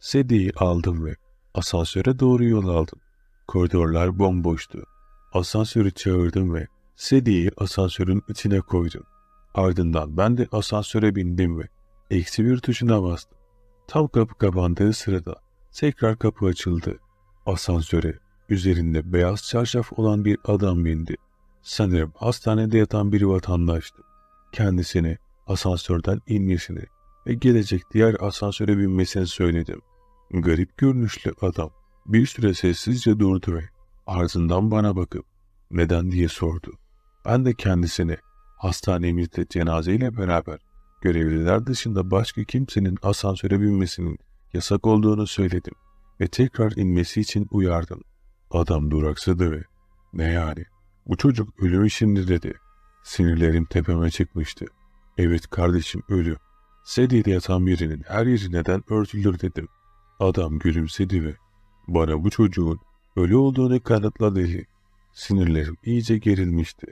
Sedyeyi aldım ve asansöre doğru yol aldım. Koridorlar bomboştu. Asansörü çağırdım ve sediyi asansörün içine koydum. Ardından ben de asansöre bindim ve eksi bir tuşuna bastım. Tam kapı kapandığı sırada tekrar kapı açıldı. Asansöre üzerinde beyaz çarşaf olan bir adam bindi. Sanırım hastanede yatan bir vatandaştı. Kendisine asansörden inmesini ve gelecek diğer asansöre binmesini söyledim. Garip görünüşlü adam bir süre sessizce durdu ve ardından bana bakıp neden diye sordu. Ben de kendisine hastanemizde cenazeyle beraber görevliler dışında başka kimsenin asansöre binmesinin yasak olduğunu söyledim ve tekrar inmesi için uyardım. Adam duraksadı ve ne yani bu çocuk ölü şimdi dedi. Sinirlerim tepeme çıkmıştı. Evet kardeşim ölü. Sedyede yatan birinin her yeri neden örtülür dedim. Adam gülümsedi ve bana bu çocuğun ölü olduğunu kanıtla dedi. Sinirlerim iyice gerilmişti.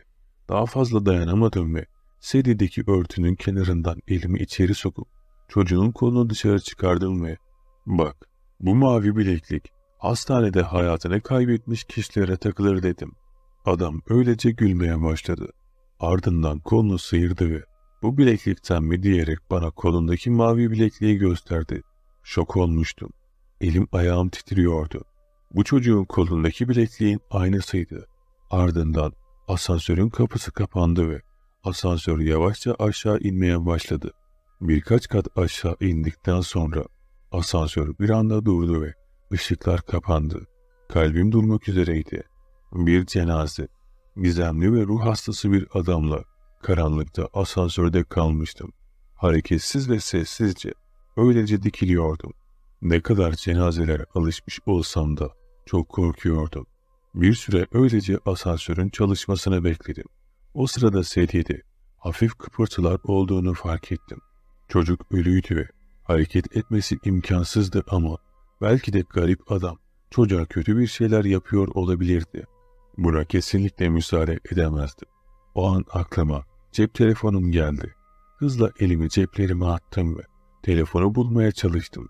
Daha fazla dayanamadım ve sedyedeki örtünün kenarından elimi içeri sokup çocuğun kolunu dışarı çıkardım ve bak bu mavi bileklik hastanede hayatını kaybetmiş kişilere takılır dedim. Adam öylece gülmeye başladı. Ardından kolunu sıyırdı ve bu bileklikten mi diyerek bana kolundaki mavi bilekliği gösterdi. Şok olmuştum. Elim ayağım titriyordu. Bu çocuğun kolundaki bilekliğin aynısıydı. Ardından asansörün kapısı kapandı ve asansör yavaşça aşağı inmeye başladı. Birkaç kat aşağı indikten sonra Asansör bir anda durdu ve ışıklar kapandı. Kalbim durmak üzereydi. Bir cenaze, gizemli ve ruh hastası bir adamla karanlıkta asansörde kalmıştım. Hareketsiz ve sessizce öylece dikiliyordum. Ne kadar cenazelere alışmış olsam da çok korkuyordum. Bir süre öylece asansörün çalışmasını bekledim. O sırada sedyede hafif kıpırtılar olduğunu fark ettim. Çocuk ölüydü ve Hareket etmesi imkansızdı ama belki de garip adam çocuğa kötü bir şeyler yapıyor olabilirdi. Buna kesinlikle müsaade edemezdi. O an aklıma cep telefonum geldi. Hızla elimi ceplerime attım ve telefonu bulmaya çalıştım.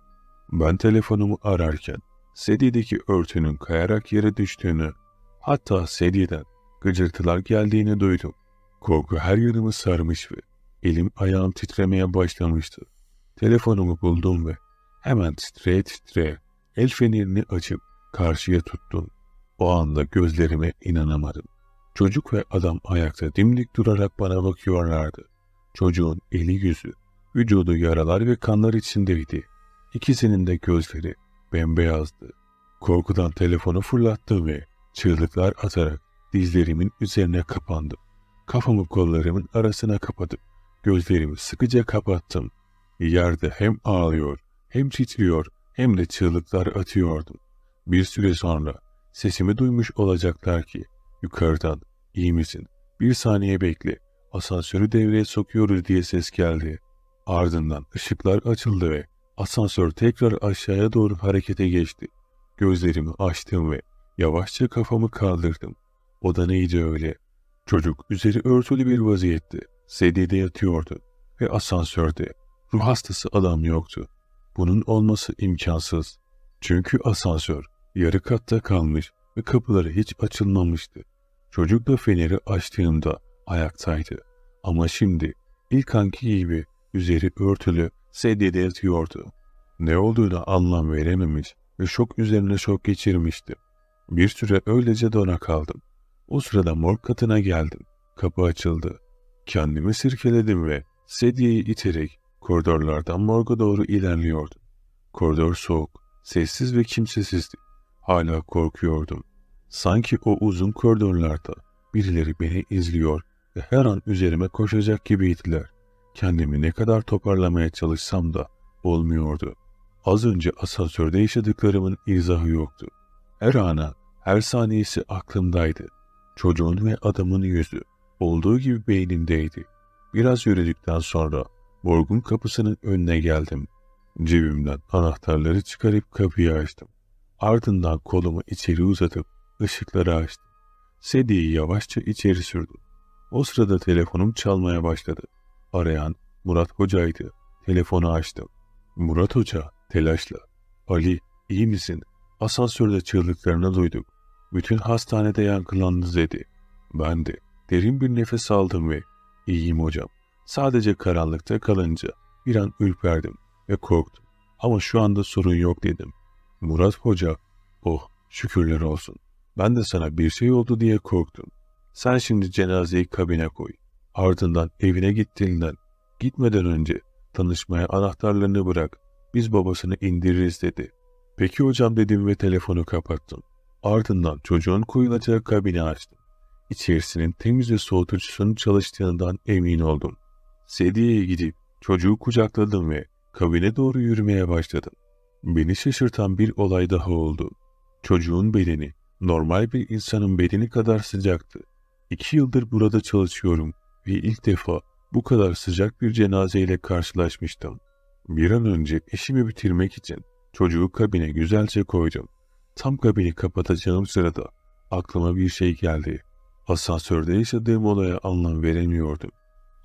Ben telefonumu ararken sedyedeki örtünün kayarak yere düştüğünü, hatta sedyeden gıcırtılar geldiğini duydum. Korku her yanımı sarmış ve elim ayağım titremeye başlamıştı. Telefonumu buldum ve hemen titreye titreye el fenerini açıp karşıya tuttum. O anda gözlerime inanamadım. Çocuk ve adam ayakta dimdik durarak bana bakıyorlardı. Çocuğun eli yüzü, vücudu yaralar ve kanlar içindeydi. İkisinin de gözleri bembeyazdı. Korkudan telefonu fırlattım ve çığlıklar atarak dizlerimin üzerine kapandım. Kafamı kollarımın arasına kapadım. Gözlerimi sıkıca kapattım. Yerde hem ağlıyor, hem titriyor, hem de çığlıklar atıyordum. Bir süre sonra sesimi duymuş olacaklar ki, yukarıdan, iyi misin, bir saniye bekle, asansörü devreye sokuyoruz diye ses geldi. Ardından ışıklar açıldı ve asansör tekrar aşağıya doğru harekete geçti. Gözlerimi açtım ve yavaşça kafamı kaldırdım. Oda neydi öyle? Çocuk üzeri örtülü bir vaziyette, sedyede yatıyordu ve asansörde ruh hastası adam yoktu. Bunun olması imkansız. Çünkü asansör yarı katta kalmış ve kapıları hiç açılmamıştı. Çocuk da feneri açtığımda ayaktaydı. Ama şimdi ilk anki gibi üzeri örtülü sedyede yatıyordu. Ne olduğuna anlam verememiş ve şok üzerine şok geçirmişti. Bir süre öylece dona kaldım. O sırada morg katına geldim. Kapı açıldı. Kendimi sirkeledim ve sedyeyi iterek Koridorlardan morga doğru ilerliyordu. Koridor soğuk, sessiz ve kimsesizdi. Hala korkuyordum. Sanki o uzun koridorlarda birileri beni izliyor ve her an üzerime koşacak gibiydiler. Kendimi ne kadar toparlamaya çalışsam da olmuyordu. Az önce asansörde yaşadıklarımın izahı yoktu. Her ana, her saniyesi aklımdaydı. Çocuğun ve adamın yüzü olduğu gibi beynimdeydi. Biraz yürüdükten sonra Morgun kapısının önüne geldim. Cebimden anahtarları çıkarıp kapıyı açtım. Ardından kolumu içeri uzatıp ışıkları açtım. Sedi'yi yavaşça içeri sürdüm. O sırada telefonum çalmaya başladı. Arayan Murat Hoca'ydı. Telefonu açtım. Murat Hoca telaşla. Ali iyi misin? Asansörde çığlıklarını duyduk. Bütün hastanede yankılandı dedi. Ben de derin bir nefes aldım ve iyiyim hocam. Sadece karanlıkta kalınca bir an ürperdim ve korktum. Ama şu anda sorun yok dedim. Murat Hoca, oh şükürler olsun. Ben de sana bir şey oldu diye korktum. Sen şimdi cenazeyi kabine koy. Ardından evine gittiğinden, gitmeden önce tanışmaya anahtarlarını bırak. Biz babasını indiririz dedi. Peki hocam dedim ve telefonu kapattım. Ardından çocuğun koyulacağı kabini açtım. İçerisinin temiz ve soğutucusunun çalıştığından emin oldum. Sedye'ye gidip çocuğu kucakladım ve kabine doğru yürümeye başladım. Beni şaşırtan bir olay daha oldu. Çocuğun bedeni normal bir insanın bedeni kadar sıcaktı. İki yıldır burada çalışıyorum ve ilk defa bu kadar sıcak bir cenazeyle karşılaşmıştım. Bir an önce işimi bitirmek için çocuğu kabine güzelce koydum. Tam kabini kapatacağım sırada aklıma bir şey geldi. Asansörde yaşadığım olaya anlam veremiyordum.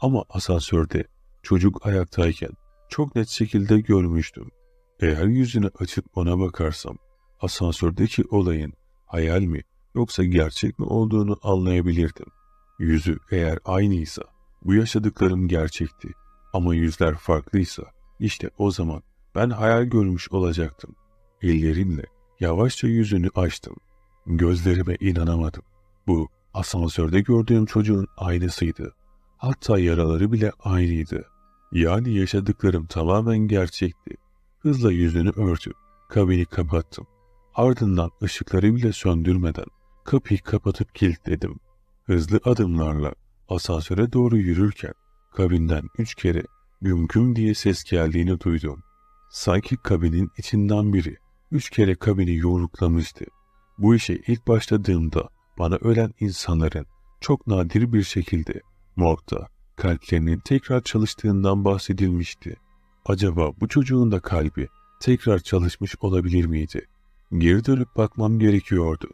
Ama asansörde çocuk ayaktayken çok net şekilde görmüştüm. Eğer yüzünü açıp ona bakarsam asansördeki olayın hayal mi yoksa gerçek mi olduğunu anlayabilirdim. Yüzü eğer aynıysa bu yaşadıklarım gerçekti ama yüzler farklıysa işte o zaman ben hayal görmüş olacaktım. Ellerimle yavaşça yüzünü açtım. Gözlerime inanamadım. Bu asansörde gördüğüm çocuğun aynısıydı. Hatta yaraları bile aynıydı. Yani yaşadıklarım tamamen gerçekti. Hızla yüzünü örtüp kabini kapattım. Ardından ışıkları bile söndürmeden kapıyı kapatıp kilitledim. Hızlı adımlarla asansöre doğru yürürken kabinden üç kere gümgüm diye ses geldiğini duydum. Sanki kabinin içinden biri üç kere kabini yoğruklamıştı. Bu işe ilk başladığımda bana ölen insanların çok nadir bir şekilde Morgda kalplerinin tekrar çalıştığından bahsedilmişti. Acaba bu çocuğun da kalbi tekrar çalışmış olabilir miydi? Geri dönüp bakmam gerekiyordu.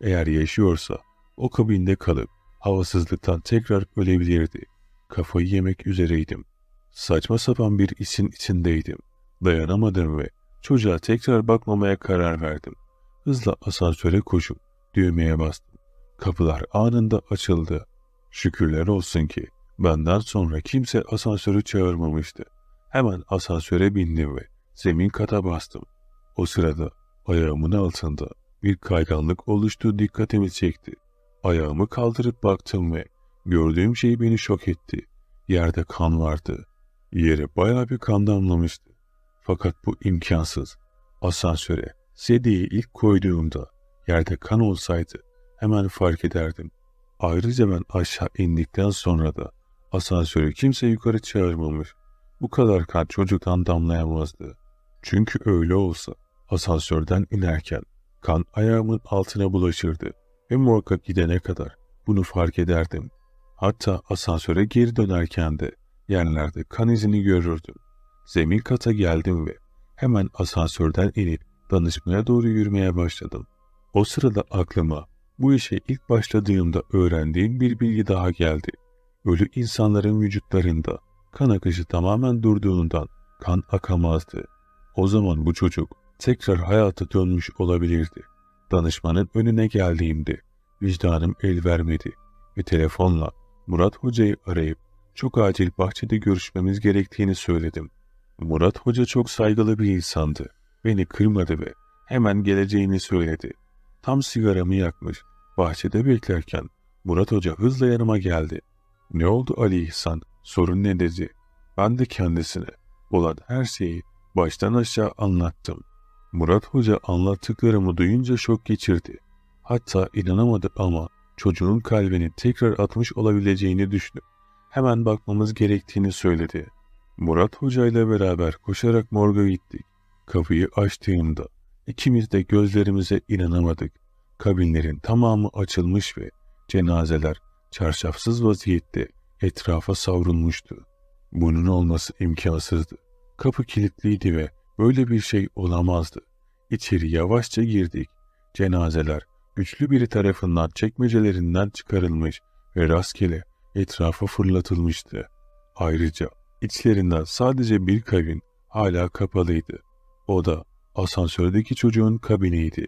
Eğer yaşıyorsa o kabinde kalıp havasızlıktan tekrar ölebilirdi. Kafayı yemek üzereydim. Saçma sapan bir isin içindeydim. Dayanamadım ve çocuğa tekrar bakmamaya karar verdim. Hızla asansöre koşup düğmeye bastım. Kapılar anında açıldı. Şükürler olsun ki benden sonra kimse asansörü çağırmamıştı. Hemen asansöre bindim ve zemin kata bastım. O sırada ayağımın altında bir kayganlık oluştu dikkatimi çekti. Ayağımı kaldırıp baktım ve gördüğüm şey beni şok etti. Yerde kan vardı. Yere baya bir kan damlamıştı. Fakat bu imkansız. Asansöre sediye ilk koyduğumda yerde kan olsaydı hemen fark ederdim. Ayrıca ben aşağı indikten sonra da asansörü kimse yukarı çağırmamış. Bu kadar kan çocuktan damlayamazdı. Çünkü öyle olsa asansörden inerken kan ayağımın altına bulaşırdı ve muhakkak gidene kadar bunu fark ederdim. Hatta asansöre geri dönerken de yerlerde kan izini görürdüm. Zemin kata geldim ve hemen asansörden inip danışmaya doğru yürümeye başladım. O sırada aklıma bu işe ilk başladığımda öğrendiğim bir bilgi daha geldi. Ölü insanların vücutlarında kan akışı tamamen durduğundan kan akamazdı. O zaman bu çocuk tekrar hayata dönmüş olabilirdi. Danışmanın önüne geldiğimde vicdanım el vermedi ve telefonla Murat Hoca'yı arayıp çok acil bahçede görüşmemiz gerektiğini söyledim. Murat Hoca çok saygılı bir insandı. Beni kırmadı ve hemen geleceğini söyledi. Tam sigaramı yakmış. Bahçede beklerken Murat Hoca hızla yanıma geldi. Ne oldu Ali İhsan? Sorun ne dedi? Ben de kendisine olan her şeyi baştan aşağı anlattım. Murat Hoca anlattıklarımı duyunca şok geçirdi. Hatta inanamadı ama çocuğun kalbini tekrar atmış olabileceğini düşündü. Hemen bakmamız gerektiğini söyledi. Murat Hoca ile beraber koşarak morga gittik. Kapıyı açtığımda İkimiz de gözlerimize inanamadık. Kabinlerin tamamı açılmış ve cenazeler çarşafsız vaziyette etrafa savrulmuştu. Bunun olması imkansızdı. Kapı kilitliydi ve böyle bir şey olamazdı. İçeri yavaşça girdik. Cenazeler güçlü biri tarafından çekmecelerinden çıkarılmış ve rastgele etrafa fırlatılmıştı. Ayrıca içlerinden sadece bir kabin hala kapalıydı. O da asansördeki çocuğun kabiniydi.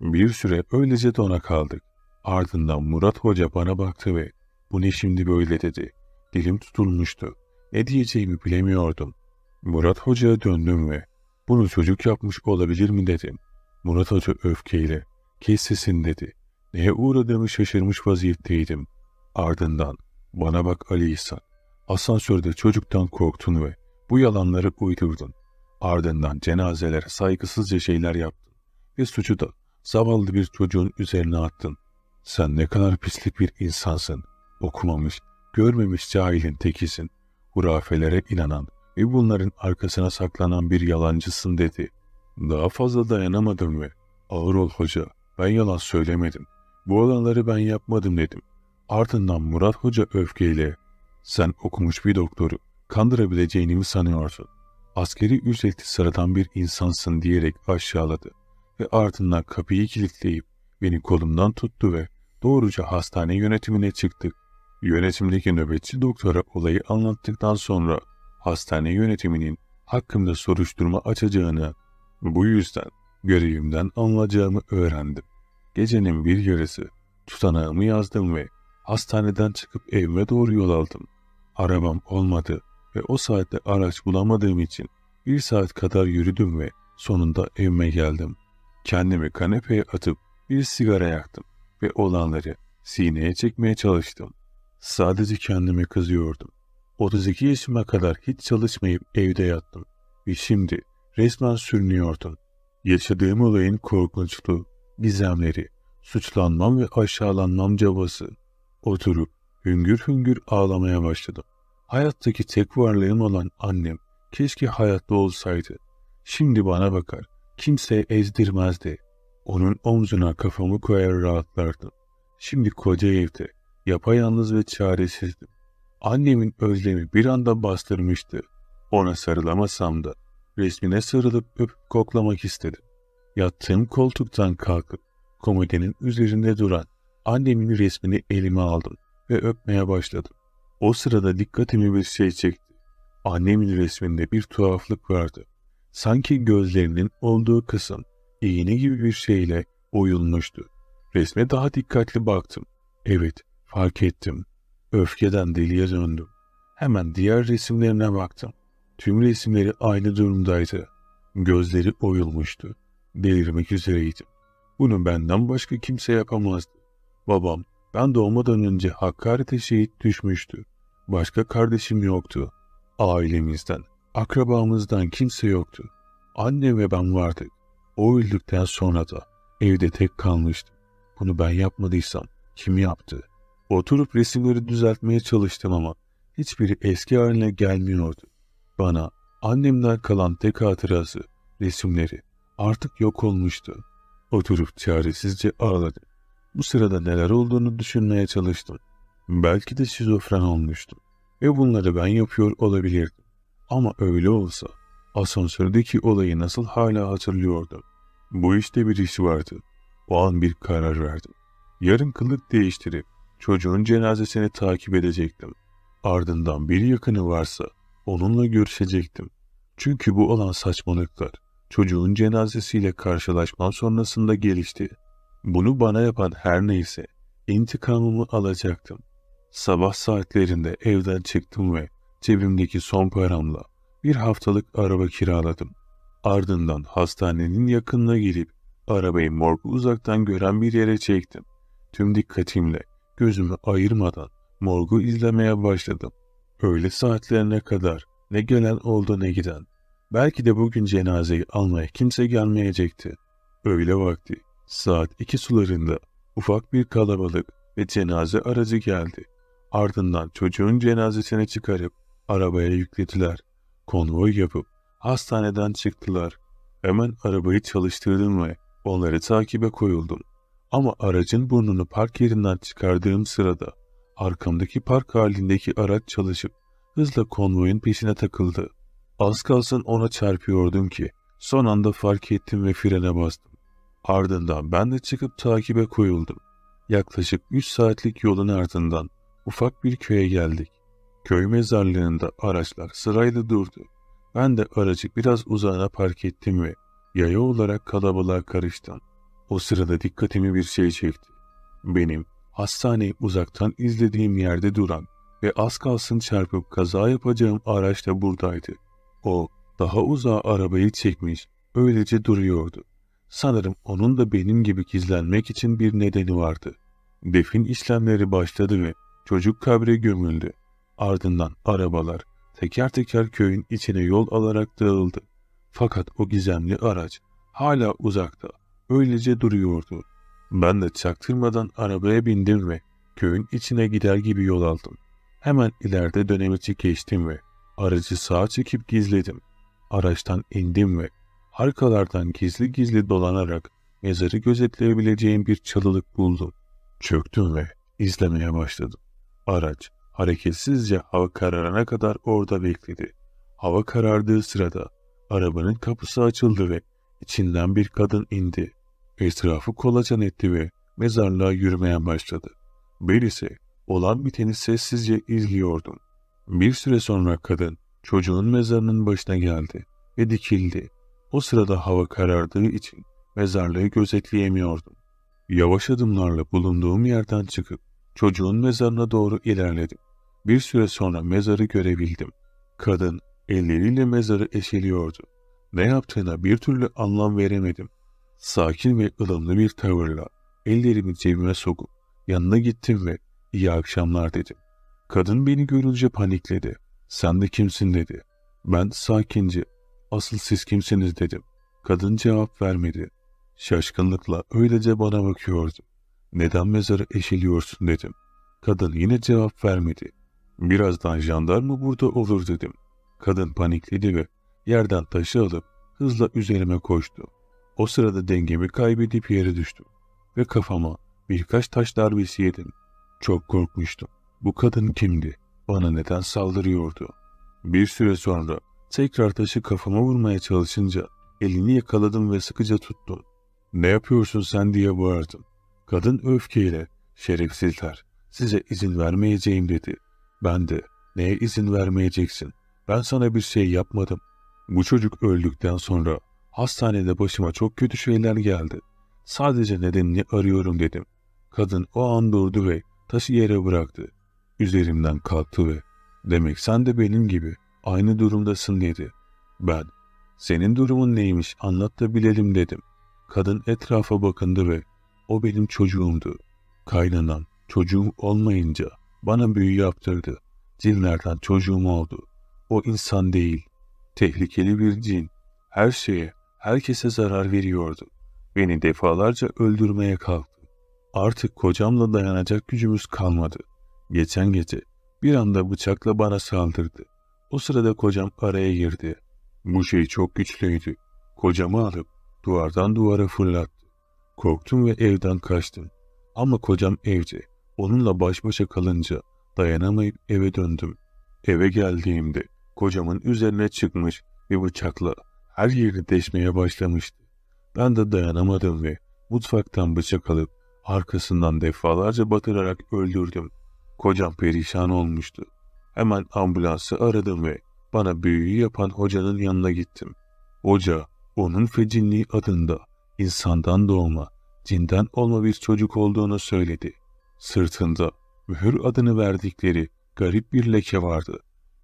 Bir süre öylece dona kaldık. Ardından Murat Hoca bana baktı ve bu ne şimdi böyle dedi. Dilim tutulmuştu. Ne diyeceğimi bilemiyordum. Murat Hoca'ya döndüm ve bunu çocuk yapmış olabilir mi dedim. Murat Hoca öfkeyle kes sesini dedi. Neye uğradığımı şaşırmış vaziyetteydim. Ardından bana bak Ali İhsan. Asansörde çocuktan korktun ve bu yalanları uydurdun. Ardından cenazelere saygısızca şeyler yaptın ve suçu da zavallı bir çocuğun üzerine attın. Sen ne kadar pislik bir insansın. Okumamış, görmemiş cahilin tekisin. Hurafelere inanan ve bunların arkasına saklanan bir yalancısın dedi. Daha fazla dayanamadım ve ağır ol hoca ben yalan söylemedim. Bu olanları ben yapmadım dedim. Ardından Murat Hoca öfkeyle sen okumuş bir doktoru kandırabileceğini mi sanıyorsun? askeri ücretli sıradan bir insansın diyerek aşağıladı ve ardından kapıyı kilitleyip beni kolumdan tuttu ve doğruca hastane yönetimine çıktık. Yönetimdeki nöbetçi doktora olayı anlattıktan sonra hastane yönetiminin hakkımda soruşturma açacağını, bu yüzden görevimden alınacağımı öğrendim. Gecenin bir yarısı tutanağımı yazdım ve hastaneden çıkıp evime doğru yol aldım. Aramam olmadı ve o saatte araç bulamadığım için bir saat kadar yürüdüm ve sonunda evime geldim. Kendimi kanepeye atıp bir sigara yaktım ve olanları sineye çekmeye çalıştım. Sadece kendime kızıyordum. 32 yaşıma kadar hiç çalışmayıp evde yattım ve şimdi resmen sürünüyordum. Yaşadığım olayın korkunçluğu, gizemleri, suçlanmam ve aşağılanmam cabası. Oturup hüngür hüngür ağlamaya başladım. Hayattaki tek varlığım olan annem keşke hayatta olsaydı. Şimdi bana bakar, kimse ezdirmezdi. Onun omzuna kafamı koyar rahatlardım. Şimdi koca evde, yapayalnız ve çaresizdim. Annemin özlemi bir anda bastırmıştı. Ona sarılamasam da resmine sarılıp öp koklamak istedim. Yattığım koltuktan kalkıp komodinin üzerinde duran annemin resmini elime aldım ve öpmeye başladım. O sırada dikkatimi bir şey çekti. Annemin resminde bir tuhaflık vardı. Sanki gözlerinin olduğu kısım iğne gibi bir şeyle oyulmuştu. Resme daha dikkatli baktım. Evet, fark ettim. Öfkeden deliye döndüm. Hemen diğer resimlerine baktım. Tüm resimleri aynı durumdaydı. Gözleri oyulmuştu. Delirmek üzereydim. Bunu benden başka kimse yapamazdı. Babam ben doğmadan önce Hakkari'de şehit düşmüştü. Başka kardeşim yoktu. Ailemizden, akrabamızdan kimse yoktu. Anne ve ben vardık. O öldükten sonra da evde tek kalmıştım. Bunu ben yapmadıysam kim yaptı? Oturup resimleri düzeltmeye çalıştım ama hiçbiri eski haline gelmiyordu. Bana annemden kalan tek hatırası, resimleri artık yok olmuştu. Oturup çaresizce ağladım. Bu sırada neler olduğunu düşünmeye çalıştım. Belki de şizofren olmuştum ve bunları ben yapıyor olabilirdim. Ama öyle olsa asansördeki olayı nasıl hala hatırlıyordum. Bu işte bir iş vardı. O an bir karar verdim. Yarın kılık değiştirip çocuğun cenazesini takip edecektim. Ardından bir yakını varsa onunla görüşecektim. Çünkü bu olan saçmalıklar çocuğun cenazesiyle karşılaşmam sonrasında gelişti. Bunu bana yapan her neyse intikamımı alacaktım. Sabah saatlerinde evden çıktım ve cebimdeki son paramla bir haftalık araba kiraladım. Ardından hastanenin yakınına gelip arabayı morgu uzaktan gören bir yere çektim. Tüm dikkatimle gözümü ayırmadan morgu izlemeye başladım. Öğle saatlerine kadar ne gelen oldu ne giden. Belki de bugün cenazeyi almaya kimse gelmeyecekti. Öğle vakti Saat iki sularında ufak bir kalabalık ve cenaze aracı geldi. Ardından çocuğun cenazesini çıkarıp arabaya yüklediler. Konvoy yapıp hastaneden çıktılar. Hemen arabayı çalıştırdım ve onları takibe koyuldum. Ama aracın burnunu park yerinden çıkardığım sırada arkamdaki park halindeki araç çalışıp hızla konvoyun peşine takıldı. Az kalsın ona çarpıyordum ki son anda fark ettim ve frene bastım. Ardından ben de çıkıp takibe koyuldum. Yaklaşık 3 saatlik yolun ardından ufak bir köye geldik. Köy mezarlığında araçlar sırayla durdu. Ben de aracı biraz uzağına park ettim ve yaya olarak kalabalığa karıştım. O sırada dikkatimi bir şey çekti. Benim hastaneyi uzaktan izlediğim yerde duran ve az kalsın çarpıp kaza yapacağım araç da buradaydı. O daha uzağa arabayı çekmiş, öylece duruyordu. Sanırım onun da benim gibi gizlenmek için bir nedeni vardı. Defin işlemleri başladı ve çocuk kabre gömüldü. Ardından arabalar teker teker köyün içine yol alarak dağıldı. Fakat o gizemli araç hala uzakta, öylece duruyordu. Ben de çaktırmadan arabaya bindim ve köyün içine gider gibi yol aldım. Hemen ileride dönemeci geçtim ve aracı sağa çekip gizledim. Araçtan indim ve Arkalardan gizli gizli dolanarak mezarı gözetleyebileceğim bir çalılık buldum. Çöktüm ve izlemeye başladım. Araç hareketsizce hava kararana kadar orada bekledi. Hava karardığı sırada arabanın kapısı açıldı ve içinden bir kadın indi. Etrafı kolaçan etti ve mezarlığa yürümeye başladı. Ben ise olan biteni sessizce izliyordum. Bir süre sonra kadın çocuğun mezarının başına geldi ve dikildi. O sırada hava karardığı için mezarlığı gözetleyemiyordum. Yavaş adımlarla bulunduğum yerden çıkıp çocuğun mezarına doğru ilerledim. Bir süre sonra mezarı görebildim. Kadın elleriyle mezarı eşeliyordu. Ne yaptığına bir türlü anlam veremedim. Sakin ve ılımlı bir tavırla ellerimi cebime sokup yanına gittim ve iyi akşamlar dedim. Kadın beni görünce panikledi. Sen de kimsin dedi. Ben sakince Asıl siz kimsiniz dedim. Kadın cevap vermedi. Şaşkınlıkla öylece bana bakıyordu. Neden mezarı eşeliyorsun dedim. Kadın yine cevap vermedi. Birazdan jandarma burada olur dedim. Kadın panikledi ve yerden taşı alıp hızla üzerime koştu. O sırada dengemi kaybedip yere düştüm ve kafama birkaç taş darbesi yedim. Çok korkmuştum. Bu kadın kimdi? Bana neden saldırıyordu? Bir süre sonra Tekrar taşı kafama vurmaya çalışınca elini yakaladım ve sıkıca tuttum. Ne yapıyorsun sen diye bağırdım. Kadın öfkeyle, şerefsizler, size izin vermeyeceğim dedi. Ben de, neye izin vermeyeceksin? Ben sana bir şey yapmadım. Bu çocuk öldükten sonra hastanede başıma çok kötü şeyler geldi. Sadece nedenini arıyorum dedim. Kadın o an durdu ve taşı yere bıraktı. Üzerimden kalktı ve demek sen de benim gibi aynı durumdasın dedi. Ben, senin durumun neymiş anlat da bilelim dedim. Kadın etrafa bakındı ve o benim çocuğumdu. Kaynanan çocuğum olmayınca bana büyü yaptırdı. Cinlerden çocuğum oldu. O insan değil. Tehlikeli bir cin. Her şeye, herkese zarar veriyordu. Beni defalarca öldürmeye kalktı. Artık kocamla dayanacak gücümüz kalmadı. Geçen gece bir anda bıçakla bana saldırdı. O sırada kocam araya girdi. Bu şey çok güçlüydü. Kocamı alıp duvardan duvara fırlattı. Korktum ve evden kaçtım. Ama kocam evde. Onunla baş başa kalınca dayanamayıp eve döndüm. Eve geldiğimde kocamın üzerine çıkmış bir bıçakla her yeri deşmeye başlamıştı. Ben de dayanamadım ve mutfaktan bıçak alıp arkasından defalarca batırarak öldürdüm. Kocam perişan olmuştu. Hemen ambulansı aradım ve bana büyüğü yapan hocanın yanına gittim. Hoca, onun fecinliği adında insandan doğma, cinden olma bir çocuk olduğunu söyledi. Sırtında mühür adını verdikleri garip bir leke vardı.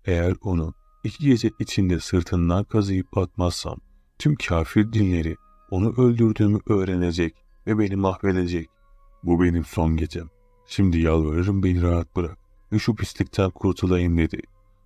Eğer onu iki gece içinde sırtından kazıyıp atmazsam, tüm kafir dinleri onu öldürdüğümü öğrenecek ve beni mahvedecek. Bu benim son gecem. Şimdi yalvarırım beni rahat bırak. Ve şu pislikten kurtulayım dedi.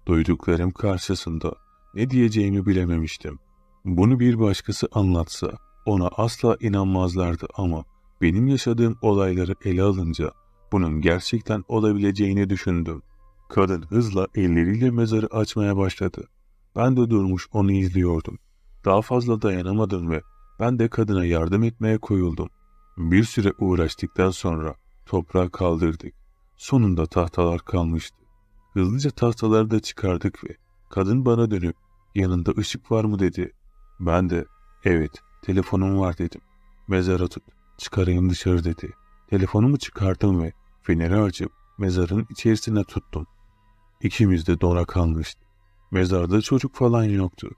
Duyduklarım karşısında ne diyeceğimi bilememiştim. Bunu bir başkası anlatsa ona asla inanmazlardı ama benim yaşadığım olayları ele alınca bunun gerçekten olabileceğini düşündüm. Kadın hızla elleriyle mezarı açmaya başladı. Ben de durmuş onu izliyordum. Daha fazla dayanamadım ve ben de kadına yardım etmeye koyuldum. Bir süre uğraştıktan sonra toprağı kaldırdık. Sonunda tahtalar kalmıştı. Hızlıca tahtaları da çıkardık ve kadın bana dönüp yanında ışık var mı dedi. Ben de evet telefonum var dedim. Mezara tut çıkarayım dışarı dedi. Telefonumu çıkardım ve feneri açıp mezarın içerisine tuttum. İkimiz de dona kalmıştı. Mezarda çocuk falan yoktu.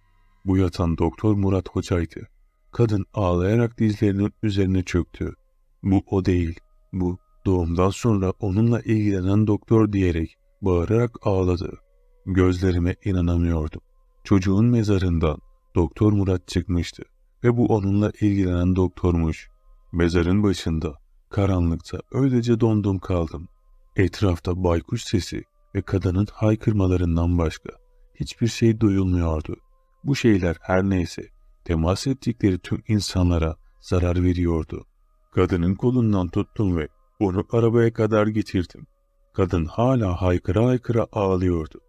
Bu yatan doktor Murat Hoca'ydı. Kadın ağlayarak dizlerinin üzerine çöktü. Bu o değil, bu Doğumdan sonra onunla ilgilenen doktor diyerek bağırarak ağladı. Gözlerime inanamıyordum. Çocuğun mezarından Doktor Murat çıkmıştı ve bu onunla ilgilenen doktormuş. Mezarın başında, karanlıkta öylece dondum kaldım. Etrafta baykuş sesi ve kadının haykırmalarından başka hiçbir şey duyulmuyordu. Bu şeyler her neyse temas ettikleri tüm insanlara zarar veriyordu. Kadının kolundan tuttum ve onu arabaya kadar getirdim. Kadın hala haykıra haykıra ağlıyordu.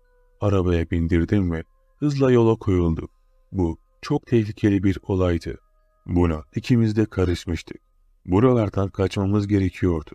Arabaya bindirdim ve hızla yola koyuldu. Bu çok tehlikeli bir olaydı. Buna ikimiz de karışmıştık. Buralardan kaçmamız gerekiyordu.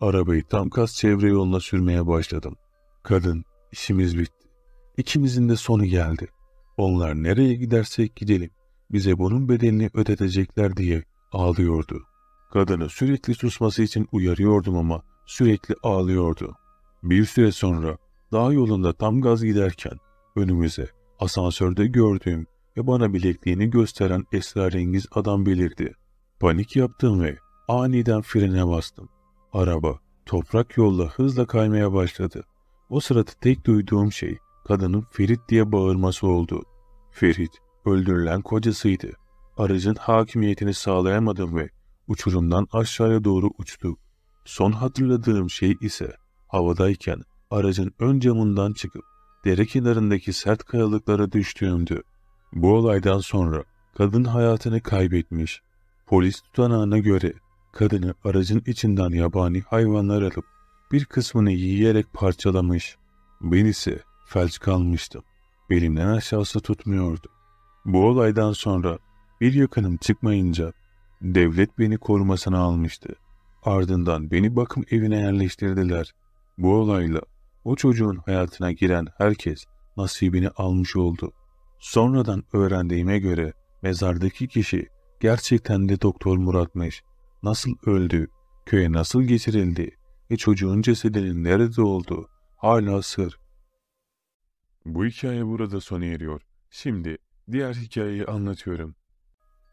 Arabayı tam kas çevre yoluna sürmeye başladım. Kadın, işimiz bitti. İkimizin de sonu geldi. Onlar nereye gidersek gidelim, bize bunun bedelini ödetecekler diye ağlıyordu. Kadını sürekli susması için uyarıyordum ama sürekli ağlıyordu. Bir süre sonra dağ yolunda tam gaz giderken önümüze asansörde gördüğüm ve bana bilekliğini gösteren esrarengiz adam belirdi. Panik yaptım ve aniden frene bastım. Araba toprak yolla hızla kaymaya başladı. O sırada tek duyduğum şey kadının Ferit diye bağırması oldu. Ferit öldürülen kocasıydı. Aracın hakimiyetini sağlayamadım ve uçurumdan aşağıya doğru uçtu. Son hatırladığım şey ise havadayken aracın ön camından çıkıp dere kenarındaki sert kayalıklara düştüğümdü. Bu olaydan sonra kadın hayatını kaybetmiş. Polis tutanağına göre kadını aracın içinden yabani hayvanlar alıp bir kısmını yiyerek parçalamış. Ben ise felç kalmıştım. Belimden aşağısı tutmuyordu. Bu olaydan sonra bir yakınım çıkmayınca Devlet beni korumasına almıştı. Ardından beni bakım evine yerleştirdiler. Bu olayla o çocuğun hayatına giren herkes nasibini almış oldu. Sonradan öğrendiğime göre mezardaki kişi gerçekten de Doktor Murat'mış. Nasıl öldü, köye nasıl getirildi ve çocuğun cesedinin nerede olduğu hala sır. Bu hikaye burada sona eriyor. Şimdi diğer hikayeyi anlatıyorum.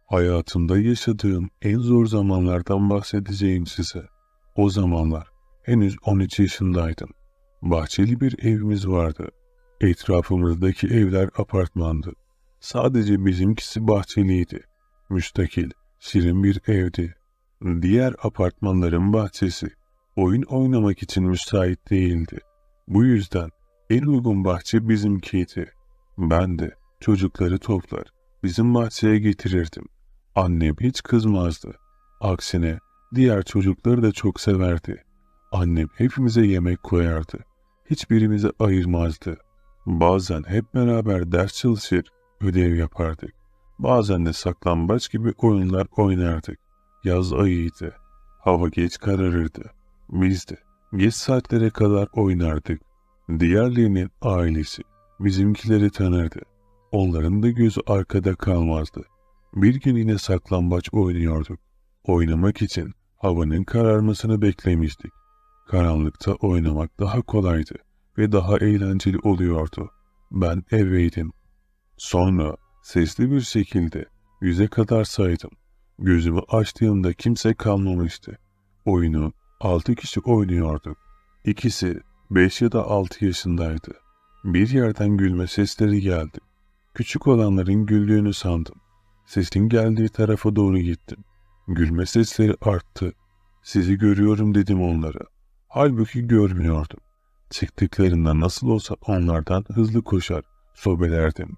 Hayatımda yaşadığım en zor zamanlardan bahsedeceğim size. O zamanlar henüz 13 yaşındaydım. Bahçeli bir evimiz vardı. Etrafımızdaki evler apartmandı. Sadece bizimkisi bahçeliydi. Müstakil, şirin bir evdi. Diğer apartmanların bahçesi oyun oynamak için müsait değildi. Bu yüzden en uygun bahçe bizimkiydi. Ben de çocukları toplar, bizim bahçeye getirirdim. Annem hiç kızmazdı. Aksine diğer çocukları da çok severdi. Annem hepimize yemek koyardı. Hiçbirimizi ayırmazdı. Bazen hep beraber ders çalışır, ödev yapardık. Bazen de saklambaç gibi oyunlar oynardık. Yaz ayıydı. Hava geç kararırdı. Biz de geç saatlere kadar oynardık. Diğerlerinin ailesi bizimkileri tanırdı. Onların da gözü arkada kalmazdı. Bir gün yine saklambaç oynuyorduk. Oynamak için havanın kararmasını beklemiştik. Karanlıkta oynamak daha kolaydı ve daha eğlenceli oluyordu. Ben evdeydim. Sonra sesli bir şekilde yüze kadar saydım. Gözümü açtığımda kimse kalmamıştı. Oyunu altı kişi oynuyorduk. İkisi beş ya da altı yaşındaydı. Bir yerden gülme sesleri geldi. Küçük olanların güldüğünü sandım. Sesin geldiği tarafa doğru gittim. Gülme sesleri arttı. Sizi görüyorum dedim onlara. Halbuki görmüyordum. Çıktıklarında nasıl olsa onlardan hızlı koşar, sobelerdim.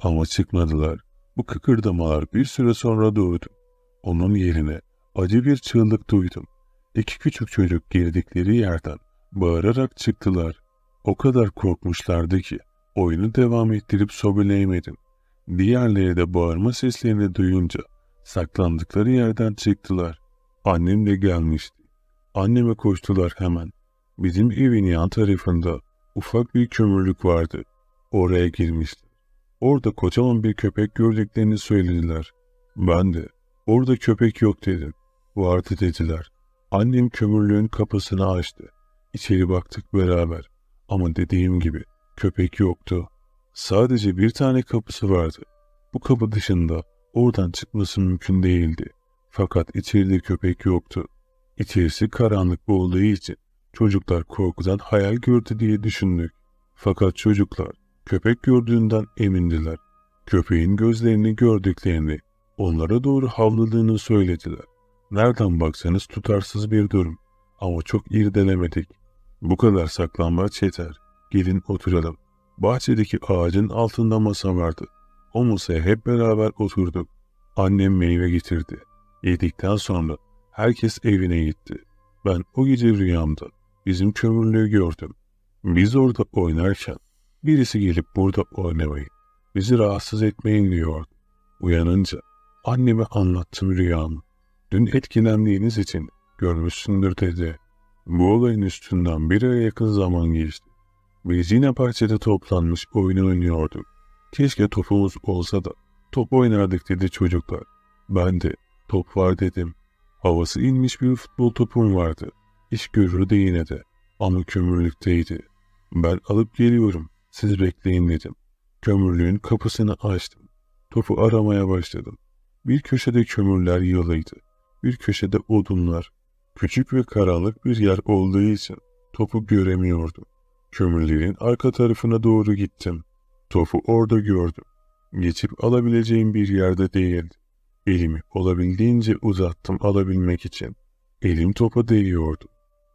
Ama çıkmadılar. Bu kıkırdamalar bir süre sonra doğdu. Onun yerine acı bir çığlık duydum. İki küçük çocuk girdikleri yerden bağırarak çıktılar. O kadar korkmuşlardı ki oyunu devam ettirip sobeleyemedim. Diğerleri de bağırma seslerini duyunca saklandıkları yerden çıktılar. Annem de gelmişti. Anneme koştular hemen. Bizim evin yan tarafında ufak bir kömürlük vardı. Oraya girmişti. Orada kocaman bir köpek gördüklerini söylediler. Ben de orada köpek yok dedim. Vardı dediler. Annem kömürlüğün kapısını açtı. İçeri baktık beraber. Ama dediğim gibi köpek yoktu. Sadece bir tane kapısı vardı. Bu kapı dışında oradan çıkması mümkün değildi. Fakat içeride köpek yoktu. İçerisi karanlık olduğu için çocuklar korkudan hayal gördü diye düşündük. Fakat çocuklar köpek gördüğünden emindiler. Köpeğin gözlerini gördüklerini, onlara doğru havladığını söylediler. Nereden baksanız tutarsız bir durum. Ama çok irdelemedik. Bu kadar saklanma yeter. Gelin oturalım. Bahçedeki ağacın altında masa vardı. O masaya hep beraber oturduk. Annem meyve getirdi. Yedikten sonra herkes evine gitti. Ben o gece rüyamda bizim kömürlüğü gördüm. Biz orada oynarken birisi gelip burada oynamayın, bizi rahatsız etmeyin diyordu. Uyanınca anneme anlattım rüyamı. Dün etkilendiğiniz için görmüşsündür dedi. Bu olayın üstünden bir aya yakın zaman geçti. Biz yine bahçede toplanmış oyunu oynuyorduk. Keşke topumuz olsa da top oynardık dedi çocuklar. Ben de top var dedim. Havası inmiş bir futbol topum vardı. İş görürdü yine de ama kömürlükteydi. Ben alıp geliyorum siz bekleyin dedim. Kömürlüğün kapısını açtım. Topu aramaya başladım. Bir köşede kömürler yığılıydı. Bir köşede odunlar. Küçük ve karanlık bir yer olduğu için topu göremiyordum. Kömürlerin arka tarafına doğru gittim. Topu orada gördüm. Geçip alabileceğim bir yerde değildi. Elimi olabildiğince uzattım alabilmek için. Elim topa değiyordu.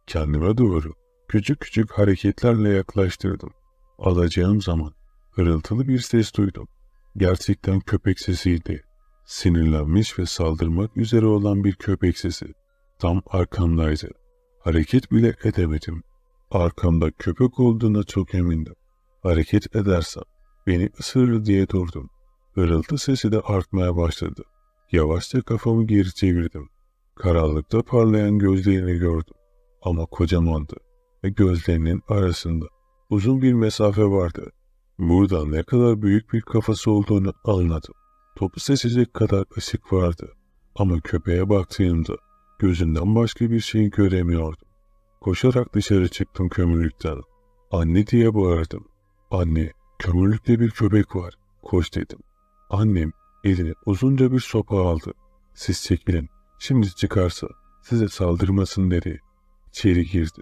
Kendime doğru küçük küçük hareketlerle yaklaştırdım. Alacağım zaman hırıltılı bir ses duydum. Gerçekten köpek sesiydi. Sinirlenmiş ve saldırmak üzere olan bir köpek sesi. Tam arkamdaydı. Hareket bile edemedim. Arkamda köpek olduğuna çok emindim. Hareket edersem beni ısırır diye durdum. Hırıltı sesi de artmaya başladı. Yavaşça kafamı geri çevirdim. Karanlıkta parlayan gözlerini gördüm. Ama kocamandı ve gözlerinin arasında uzun bir mesafe vardı. Burada ne kadar büyük bir kafası olduğunu anladım. Topu sesecek kadar ışık vardı. Ama köpeğe baktığımda gözünden başka bir şey göremiyordum. Koşarak dışarı çıktım kömürlükten. Anne diye bağırdım. Anne, kömürlükte bir köpek var. Koş dedim. Annem eline uzunca bir sopa aldı. Siz çekilin. Şimdi çıkarsa size saldırmasın dedi. İçeri girdi.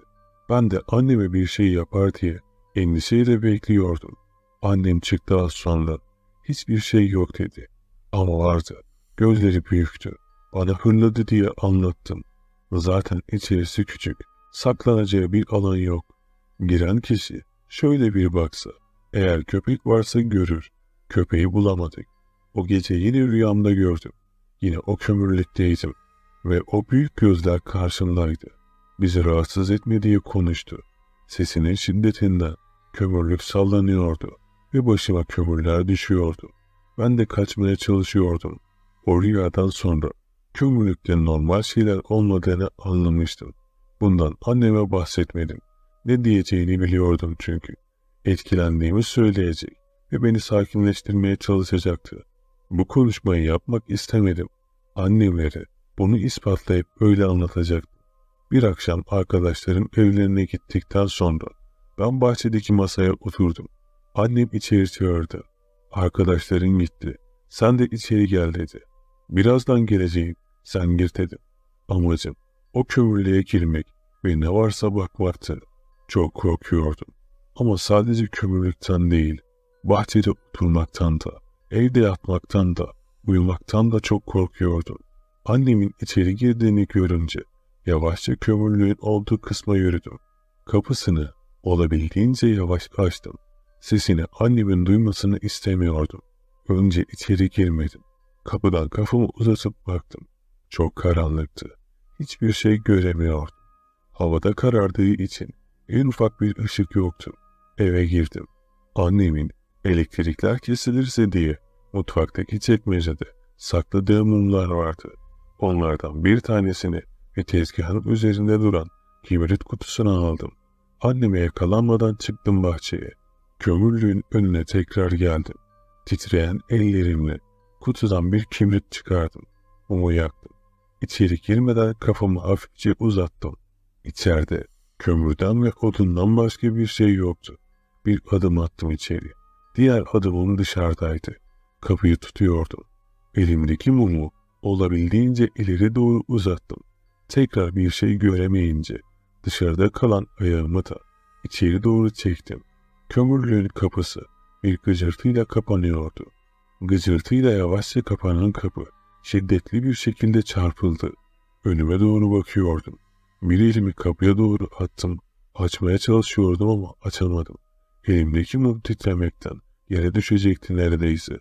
Ben de anneme bir şey yapar diye endişeyle bekliyordum. Annem çıktı az sonra. Hiçbir şey yok dedi. Ama vardı. Gözleri büyüktü. Bana hırladı diye anlattım. Zaten içerisi küçük. Saklanacağı bir alan yok. Giren kişi şöyle bir baksa, eğer köpek varsa görür. Köpeği bulamadık. O gece yine rüyamda gördüm. Yine o kömürlükteydim ve o büyük gözler karşımdaydı. Bizi rahatsız etme diye konuştu. Sesinin şiddetinden kömürlük sallanıyordu ve başıma kömürler düşüyordu. Ben de kaçmaya çalışıyordum. O rüyadan sonra kömürlükte normal şeyler olmadığını anlamıştım. Bundan anneme bahsetmedim. Ne diyeceğini biliyordum çünkü. Etkilendiğimi söyleyecek ve beni sakinleştirmeye çalışacaktı. Bu konuşmayı yapmak istemedim. Annemlere bunu ispatlayıp öyle anlatacaktım. Bir akşam arkadaşlarım evlerine gittikten sonra ben bahçedeki masaya oturdum. Annem içeri içeritiyordu. Arkadaşların gitti. Sen de içeri gel dedi. Birazdan geleceğim. Sen gir dedim. Amacım o kömürlüğe girmek ve ne varsa bakmaktı. Çok korkuyordum. Ama sadece kömürlükten değil, bahçede oturmaktan da, evde yatmaktan da, uyumaktan da çok korkuyordum. Annemin içeri girdiğini görünce yavaşça kömürlüğün olduğu kısma yürüdüm. Kapısını olabildiğince yavaş açtım. Sesini annemin duymasını istemiyordum. Önce içeri girmedim. Kapıdan kafamı uzatıp baktım. Çok karanlıktı hiçbir şey göremiyordu. Havada karardığı için en ufak bir ışık yoktu. Eve girdim. Annemin elektrikler kesilirse diye mutfaktaki çekmecede sakladığı mumlar vardı. Onlardan bir tanesini ve tezgahın üzerinde duran kibrit kutusuna aldım. Anneme yakalanmadan çıktım bahçeye. Kömürlüğün önüne tekrar geldim. Titreyen ellerimle kutudan bir kibrit çıkardım. Mumu yaktım. İçeri girmeden kafamı hafifçe uzattım. İçeride kömürden ve odundan başka bir şey yoktu. Bir adım attım içeri. Diğer adımım dışarıdaydı. Kapıyı tutuyordum. Elimdeki mumu olabildiğince ileri doğru uzattım. Tekrar bir şey göremeyince dışarıda kalan ayağımı da içeri doğru çektim. Kömürlüğün kapısı bir gıcırtıyla kapanıyordu. Gıcırtıyla yavaşça kapanan kapı şiddetli bir şekilde çarpıldı. Önüme doğru bakıyordum. Bir elimi kapıya doğru attım. Açmaya çalışıyordum ama açamadım. Elimdeki mum titremekten yere düşecekti neredeyse.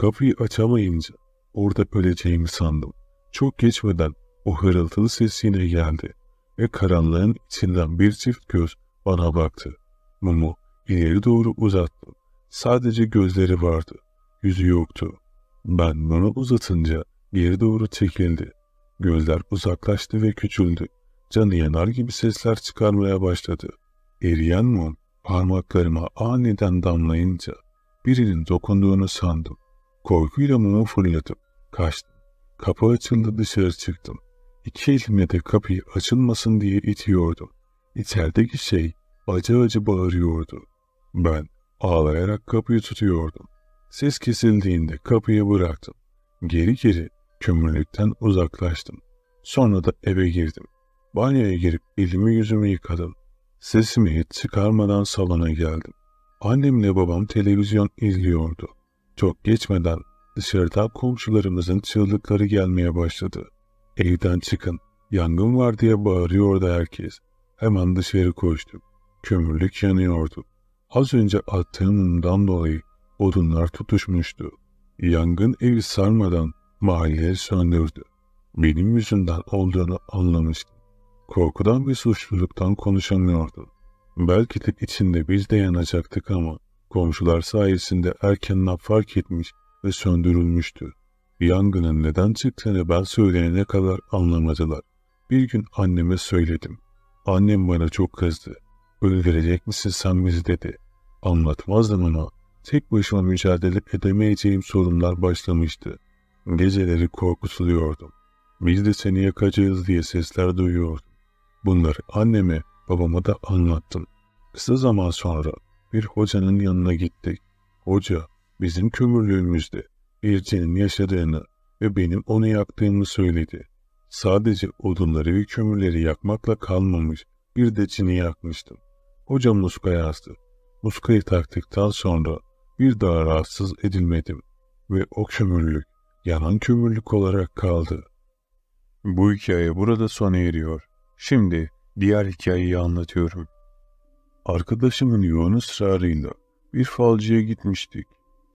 Kapıyı açamayınca orada öleceğimi sandım. Çok geçmeden o hırıltılı ses yine geldi ve karanlığın içinden bir çift göz bana baktı. Mumu ileri doğru uzattım. Sadece gözleri vardı. Yüzü yoktu. Ben bunu uzatınca Geri doğru çekildi. Gözler uzaklaştı ve küçüldü. Canı yanar gibi sesler çıkarmaya başladı. Eriyen mum parmaklarıma aniden damlayınca birinin dokunduğunu sandım. Korkuyla mumu fırladım. Kaçtım. Kapı açıldı dışarı çıktım. İki elimle de kapıyı açılmasın diye itiyordum. İçerideki şey acı acı bağırıyordu. Ben ağlayarak kapıyı tutuyordum. Ses kesildiğinde kapıyı bıraktım. Geri geri Kömürlükten uzaklaştım. Sonra da eve girdim. Banyoya girip elimi yüzümü yıkadım. Sesimi hiç çıkarmadan salona geldim. Annemle babam televizyon izliyordu. Çok geçmeden dışarıda komşularımızın çığlıkları gelmeye başladı. Evden çıkın, yangın var diye bağırıyordu herkes. Hemen dışarı koştum. Kömürlük yanıyordu. Az önce attığım mumdan dolayı odunlar tutuşmuştu. Yangın evi sarmadan Mahalleyi söndürdü. Benim yüzümden olduğunu anlamıştı. Korkudan ve suçluluktan konuşamıyordu. Belki de içinde biz de yanacaktık ama komşular sayesinde erkenden fark etmiş ve söndürülmüştü. Yangının neden çıktığını ben söyleyene kadar anlamadılar. Bir gün anneme söyledim. Annem bana çok kızdı. Öldürecek misin sen bizi dedi. Anlatmazdım ona. Tek başıma mücadele edemeyeceğim sorunlar başlamıştı. Geceleri korkutuluyordum. Biz de seni yakacağız diye sesler duyuyordum. Bunları anneme, babama da anlattım. Kısa zaman sonra bir hocanın yanına gittik. Hoca bizim kömürlüğümüzde Birce'nin yaşadığını ve benim onu yaktığımı söyledi. Sadece odunları ve kömürleri yakmakla kalmamış bir de çini yakmıştım. Hocam muska yazdı. Muskayı taktıktan sonra bir daha rahatsız edilmedim ve o kömürlük yanan kömürlük olarak kaldı. Bu hikaye burada sona eriyor. Şimdi diğer hikayeyi anlatıyorum. Arkadaşımın yoğun ısrarıyla bir falcıya gitmiştik.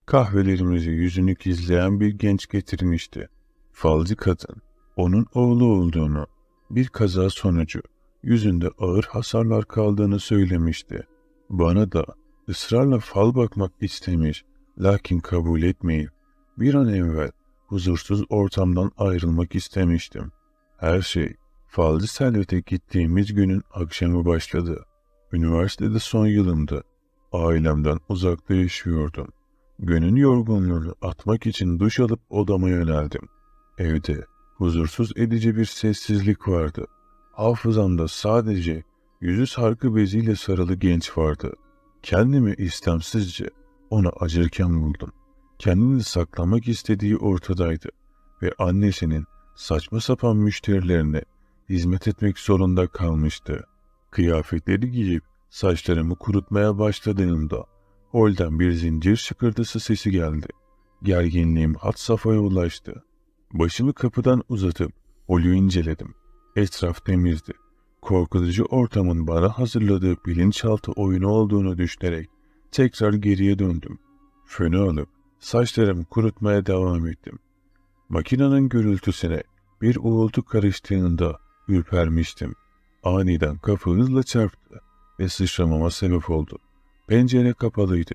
Kahvelerimizi yüzünü gizleyen bir genç getirmişti. Falcı kadın, onun oğlu olduğunu, bir kaza sonucu yüzünde ağır hasarlar kaldığını söylemişti. Bana da ısrarla fal bakmak istemiş, lakin kabul etmeyip bir an evvel huzursuz ortamdan ayrılmak istemiştim. Her şey, Falcı Selvet'e gittiğimiz günün akşamı başladı. Üniversitede son yılımdı. Ailemden uzakta yaşıyordum. Günün yorgunluğunu atmak için duş alıp odama yöneldim. Evde huzursuz edici bir sessizlik vardı. Hafızamda sadece yüzü sarkı beziyle sarılı genç vardı. Kendimi istemsizce ona acırken buldum kendini saklamak istediği ortadaydı ve annesinin saçma sapan müşterilerine hizmet etmek zorunda kalmıştı. Kıyafetleri giyip saçlarımı kurutmaya başladığımda holden bir zincir şıkırtısı sesi geldi. Gerginliğim hat safhaya ulaştı. Başımı kapıdan uzatıp holü inceledim. Etraf temizdi. Korkutucu ortamın bana hazırladığı bilinçaltı oyunu olduğunu düşünerek tekrar geriye döndüm. Fönü alıp Saçlarım kurutmaya devam ettim. Makinenin gürültüsüne bir uğultu karıştığında ürpermiştim. Aniden kafa hızla çarptı ve sıçramama sebep oldu. Pencere kapalıydı.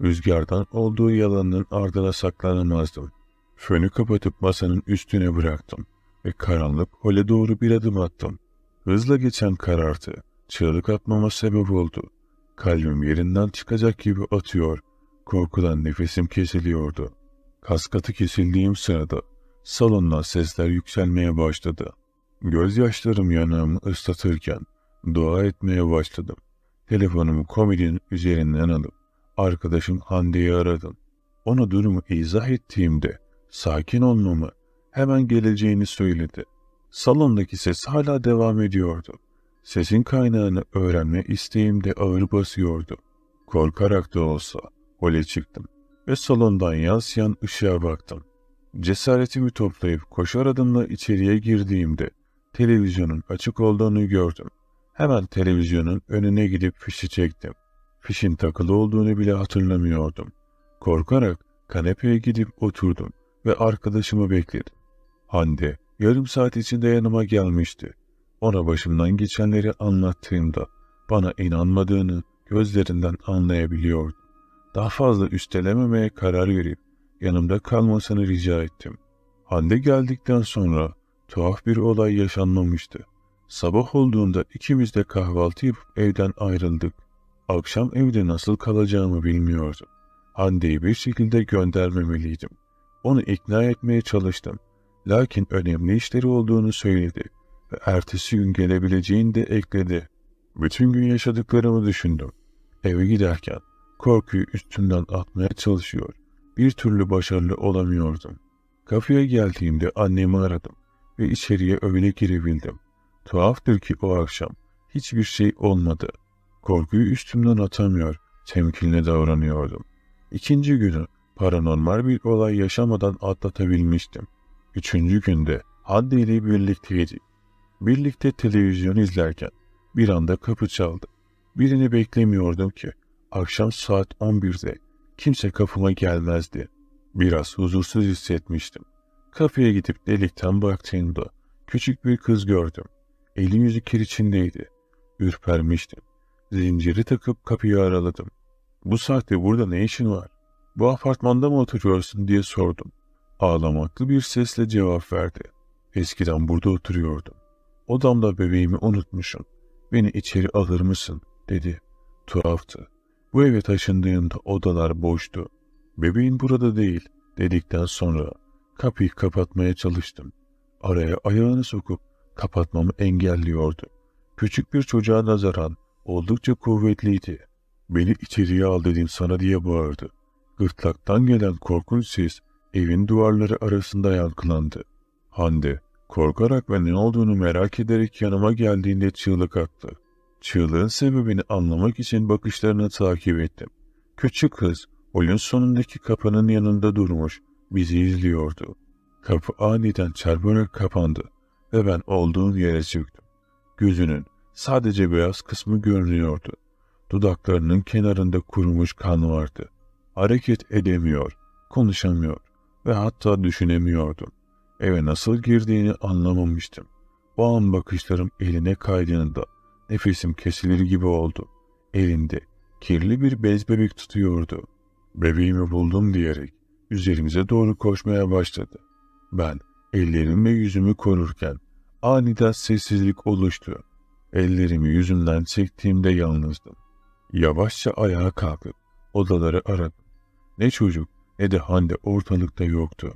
Rüzgardan olduğu yalanın ardına saklanamazdım. Fönü kapatıp masanın üstüne bıraktım ve karanlık hole doğru bir adım attım. Hızla geçen karartı çığlık atmama sebep oldu. Kalbim yerinden çıkacak gibi atıyor Korkudan nefesim kesiliyordu. Kaskatı kesildiğim sırada salondan sesler yükselmeye başladı. Gözyaşlarım yanağımı ıslatırken dua etmeye başladım. Telefonumu komedinin üzerinden alıp arkadaşım Hande'yi aradım. Ona durumu izah ettiğimde sakin olmamı hemen geleceğini söyledi. Salondaki ses hala devam ediyordu. Sesin kaynağını öğrenme isteğim de ağır basıyordu. Korkarak da olsa Hole çıktım ve salondan yansıyan ışığa baktım. Cesaretimi toplayıp koşar adımla içeriye girdiğimde televizyonun açık olduğunu gördüm. Hemen televizyonun önüne gidip fişi çektim. Fişin takılı olduğunu bile hatırlamıyordum. Korkarak kanepeye gidip oturdum ve arkadaşımı bekledim. Hande yarım saat içinde yanıma gelmişti. Ona başımdan geçenleri anlattığımda bana inanmadığını gözlerinden anlayabiliyordu. Daha fazla üstelememeye karar verip yanımda kalmasını rica ettim. Hande geldikten sonra tuhaf bir olay yaşanmamıştı. Sabah olduğunda ikimiz de kahvaltı yapıp evden ayrıldık. Akşam evde nasıl kalacağımı bilmiyordum. Hande'yi bir şekilde göndermemeliydim. Onu ikna etmeye çalıştım. Lakin önemli işleri olduğunu söyledi ve ertesi gün gelebileceğini de ekledi. Bütün gün yaşadıklarımı düşündüm. Eve giderken Korkuyu üstünden atmaya çalışıyor. Bir türlü başarılı olamıyordum. Kafeye geldiğimde annemi aradım ve içeriye öyle girebildim. Tuhaftır ki o akşam hiçbir şey olmadı. Korkuyu üstümden atamıyor, temkinli davranıyordum. İkinci günü paranormal bir olay yaşamadan atlatabilmiştim. Üçüncü günde Haddi ile birlikteydik. Birlikte televizyon izlerken bir anda kapı çaldı. Birini beklemiyordum ki. Akşam saat 11'de kimse kapıma gelmezdi. Biraz huzursuz hissetmiştim. Kafeye gidip delikten baktığımda küçük bir kız gördüm. Eli yüzü kir içindeydi. Ürpermiştim. Zinciri takıp kapıyı araladım. Bu saatte burada ne işin var? Bu apartmanda mı oturuyorsun diye sordum. Ağlamaklı bir sesle cevap verdi. Eskiden burada oturuyordum. Odamda bebeğimi unutmuşum. Beni içeri alır mısın? dedi. Tuhaftı. Bu eve taşındığında odalar boştu. Bebeğin burada değil dedikten sonra kapıyı kapatmaya çalıştım. Araya ayağını sokup kapatmamı engelliyordu. Küçük bir çocuğa nazaran oldukça kuvvetliydi. Beni içeriye al dedim sana diye bağırdı. Gırtlaktan gelen korkunç ses evin duvarları arasında yankılandı. Hande korkarak ve ne olduğunu merak ederek yanıma geldiğinde çığlık attı. Çığlığın sebebini anlamak için bakışlarını takip ettim. Küçük kız, oyun sonundaki kapının yanında durmuş, bizi izliyordu. Kapı aniden çarparak kapandı ve ben olduğum yere çıktım. Gözünün sadece beyaz kısmı görünüyordu. Dudaklarının kenarında kurumuş kan vardı. Hareket edemiyor, konuşamıyor ve hatta düşünemiyordum. Eve nasıl girdiğini anlamamıştım. O an bakışlarım eline kaydığında Nefesim kesilir gibi oldu. Elinde kirli bir bez bebek tutuyordu. Bebeğimi buldum diyerek üzerimize doğru koşmaya başladı. Ben ellerimi ve yüzümü korurken aniden sessizlik oluştu. Ellerimi yüzümden çektiğimde yalnızdım. Yavaşça ayağa kalkıp odaları aradım. Ne çocuk ne de Hande ortalıkta yoktu.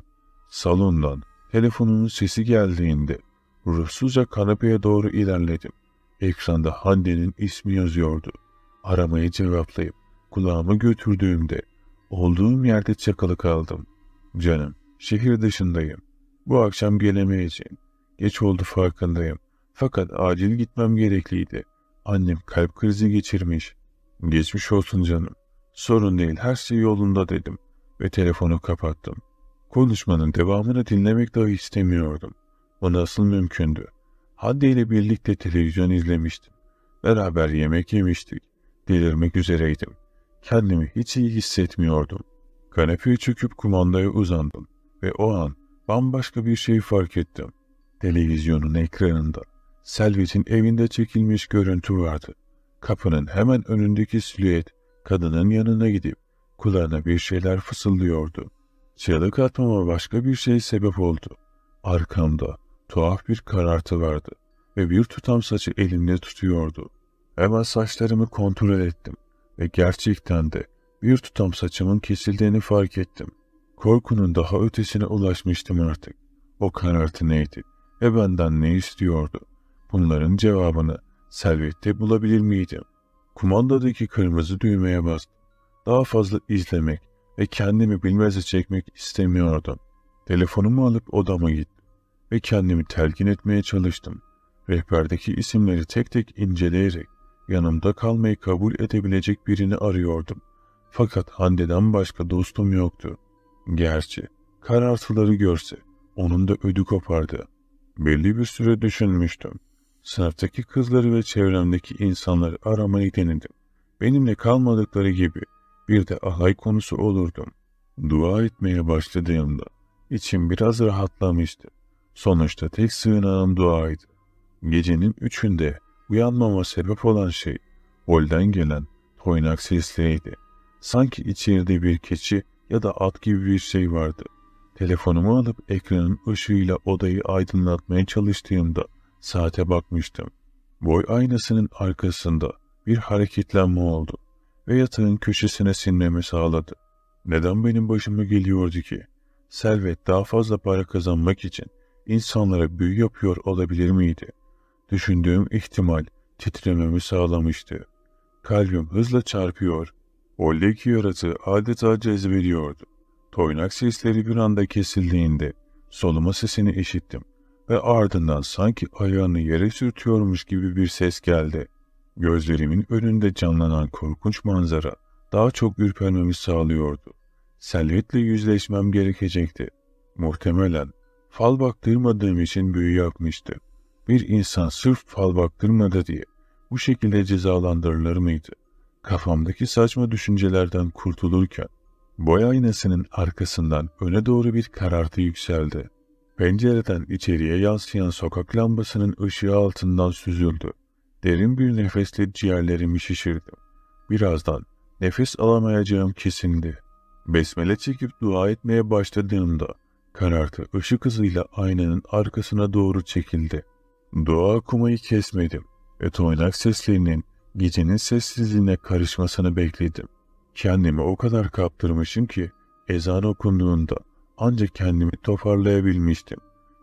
Salondan telefonunun sesi geldiğinde ruhsuzca kanepeye doğru ilerledim. Ekranda Hande'nin ismi yazıyordu. Aramaya cevaplayıp kulağımı götürdüğümde olduğum yerde çakalı kaldım. Canım, şehir dışındayım. Bu akşam gelemeyeceğim. Geç oldu farkındayım. Fakat acil gitmem gerekliydi. Annem kalp krizi geçirmiş. Geçmiş olsun canım. Sorun değil her şey yolunda dedim ve telefonu kapattım. Konuşmanın devamını dinlemek dahi istemiyordum. Bu nasıl mümkündü? Hadi ile birlikte televizyon izlemiştim. Beraber yemek yemiştik. Delirmek üzereydim. Kendimi hiç iyi hissetmiyordum. Kanepeye çöküp kumandaya uzandım ve o an bambaşka bir şey fark ettim. Televizyonun ekranında Selvet'in evinde çekilmiş görüntü vardı. Kapının hemen önündeki silüet kadının yanına gidip kulağına bir şeyler fısıldıyordu. Çığlık atmama başka bir şey sebep oldu. Arkamda Tuhaf bir karartı vardı ve bir tutam saçı elimde tutuyordu. Hemen saçlarımı kontrol ettim ve gerçekten de bir tutam saçımın kesildiğini fark ettim. Korkunun daha ötesine ulaşmıştım artık. O karartı neydi ve benden ne istiyordu? Bunların cevabını servette bulabilir miydim? Kumandadaki kırmızı düğmeye bastım. Daha fazla izlemek ve kendimi bilmeze çekmek istemiyordum. Telefonumu alıp odama gittim ve kendimi telkin etmeye çalıştım. Rehberdeki isimleri tek tek inceleyerek yanımda kalmayı kabul edebilecek birini arıyordum. Fakat Hande'den başka dostum yoktu. Gerçi karartıları görse onun da ödü kopardı. Belli bir süre düşünmüştüm. Sınıftaki kızları ve çevremdeki insanları aramayı denedim. Benimle kalmadıkları gibi bir de ahlay konusu olurdum. Dua etmeye başladığımda içim biraz rahatlamıştı. Sonuçta tek sığınağım duaydı. Gecenin üçünde uyanmama sebep olan şey holden gelen toynak sesleydi. Sanki içeride bir keçi ya da at gibi bir şey vardı. Telefonumu alıp ekranın ışığıyla odayı aydınlatmaya çalıştığımda saate bakmıştım. Boy aynasının arkasında bir hareketlenme oldu ve yatağın köşesine sinmemi sağladı. Neden benim başıma geliyordu ki? Servet daha fazla para kazanmak için insanlara büyü yapıyor olabilir miydi? Düşündüğüm ihtimal titrememi sağlamıştı. Kalbim hızla çarpıyor. Oldeki yaratı adeta cezbediyordu. Toynak sesleri bir anda kesildiğinde soluma sesini işittim ve ardından sanki ayağını yere sürtüyormuş gibi bir ses geldi. Gözlerimin önünde canlanan korkunç manzara daha çok ürpermemi sağlıyordu. Selvet'le yüzleşmem gerekecekti. Muhtemelen Fal baktırmadığım için büyü yapmıştı. Bir insan sırf fal baktırmadı diye bu şekilde cezalandırılır mıydı? Kafamdaki saçma düşüncelerden kurtulurken boya aynasının arkasından öne doğru bir karartı yükseldi. Pencereden içeriye yansıyan sokak lambasının ışığı altından süzüldü. Derin bir nefesle ciğerlerimi şişirdim. Birazdan nefes alamayacağım kesindi. Besmele çekip dua etmeye başladığımda Karartı ışık hızıyla aynanın arkasına doğru çekildi. Doğa kumayı kesmedim ve toynak seslerinin gecenin sessizliğine karışmasını bekledim. Kendimi o kadar kaptırmışım ki ezan okunduğunda ancak kendimi toparlayabilmiştim.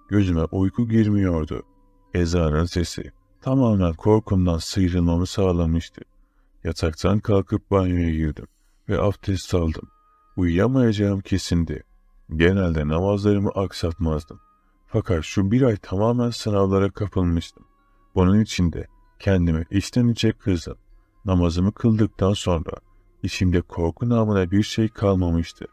Gözüme uyku girmiyordu. Ezanın sesi tamamen korkumdan sıyrılmamı sağlamıştı. Yataktan kalkıp banyoya girdim ve abdest aldım. Uyuyamayacağım kesindi. Genelde namazlarımı aksatmazdım. Fakat şu bir ay tamamen sınavlara kapılmıştım. Bunun için de kendimi içten içe kızdım. Namazımı kıldıktan sonra içimde korku namına bir şey kalmamıştı.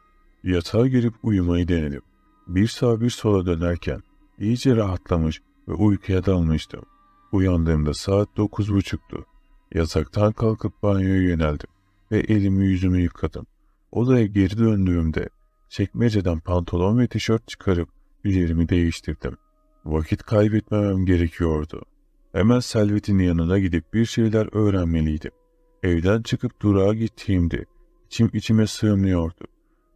Yatağa girip uyumayı denedim. Bir sağa bir sola dönerken iyice rahatlamış ve uykuya dalmıştım. Uyandığımda saat dokuz buçuktu. Yataktan kalkıp banyoya yöneldim ve elimi yüzümü yıkadım. Odaya geri döndüğümde Çekmeceden pantolon ve tişört çıkarıp yerimi değiştirdim. Vakit kaybetmemem gerekiyordu. Hemen Selvet'in yanına gidip bir şeyler öğrenmeliydim. Evden çıkıp durağa gittiğimde içim içime sığmıyordu.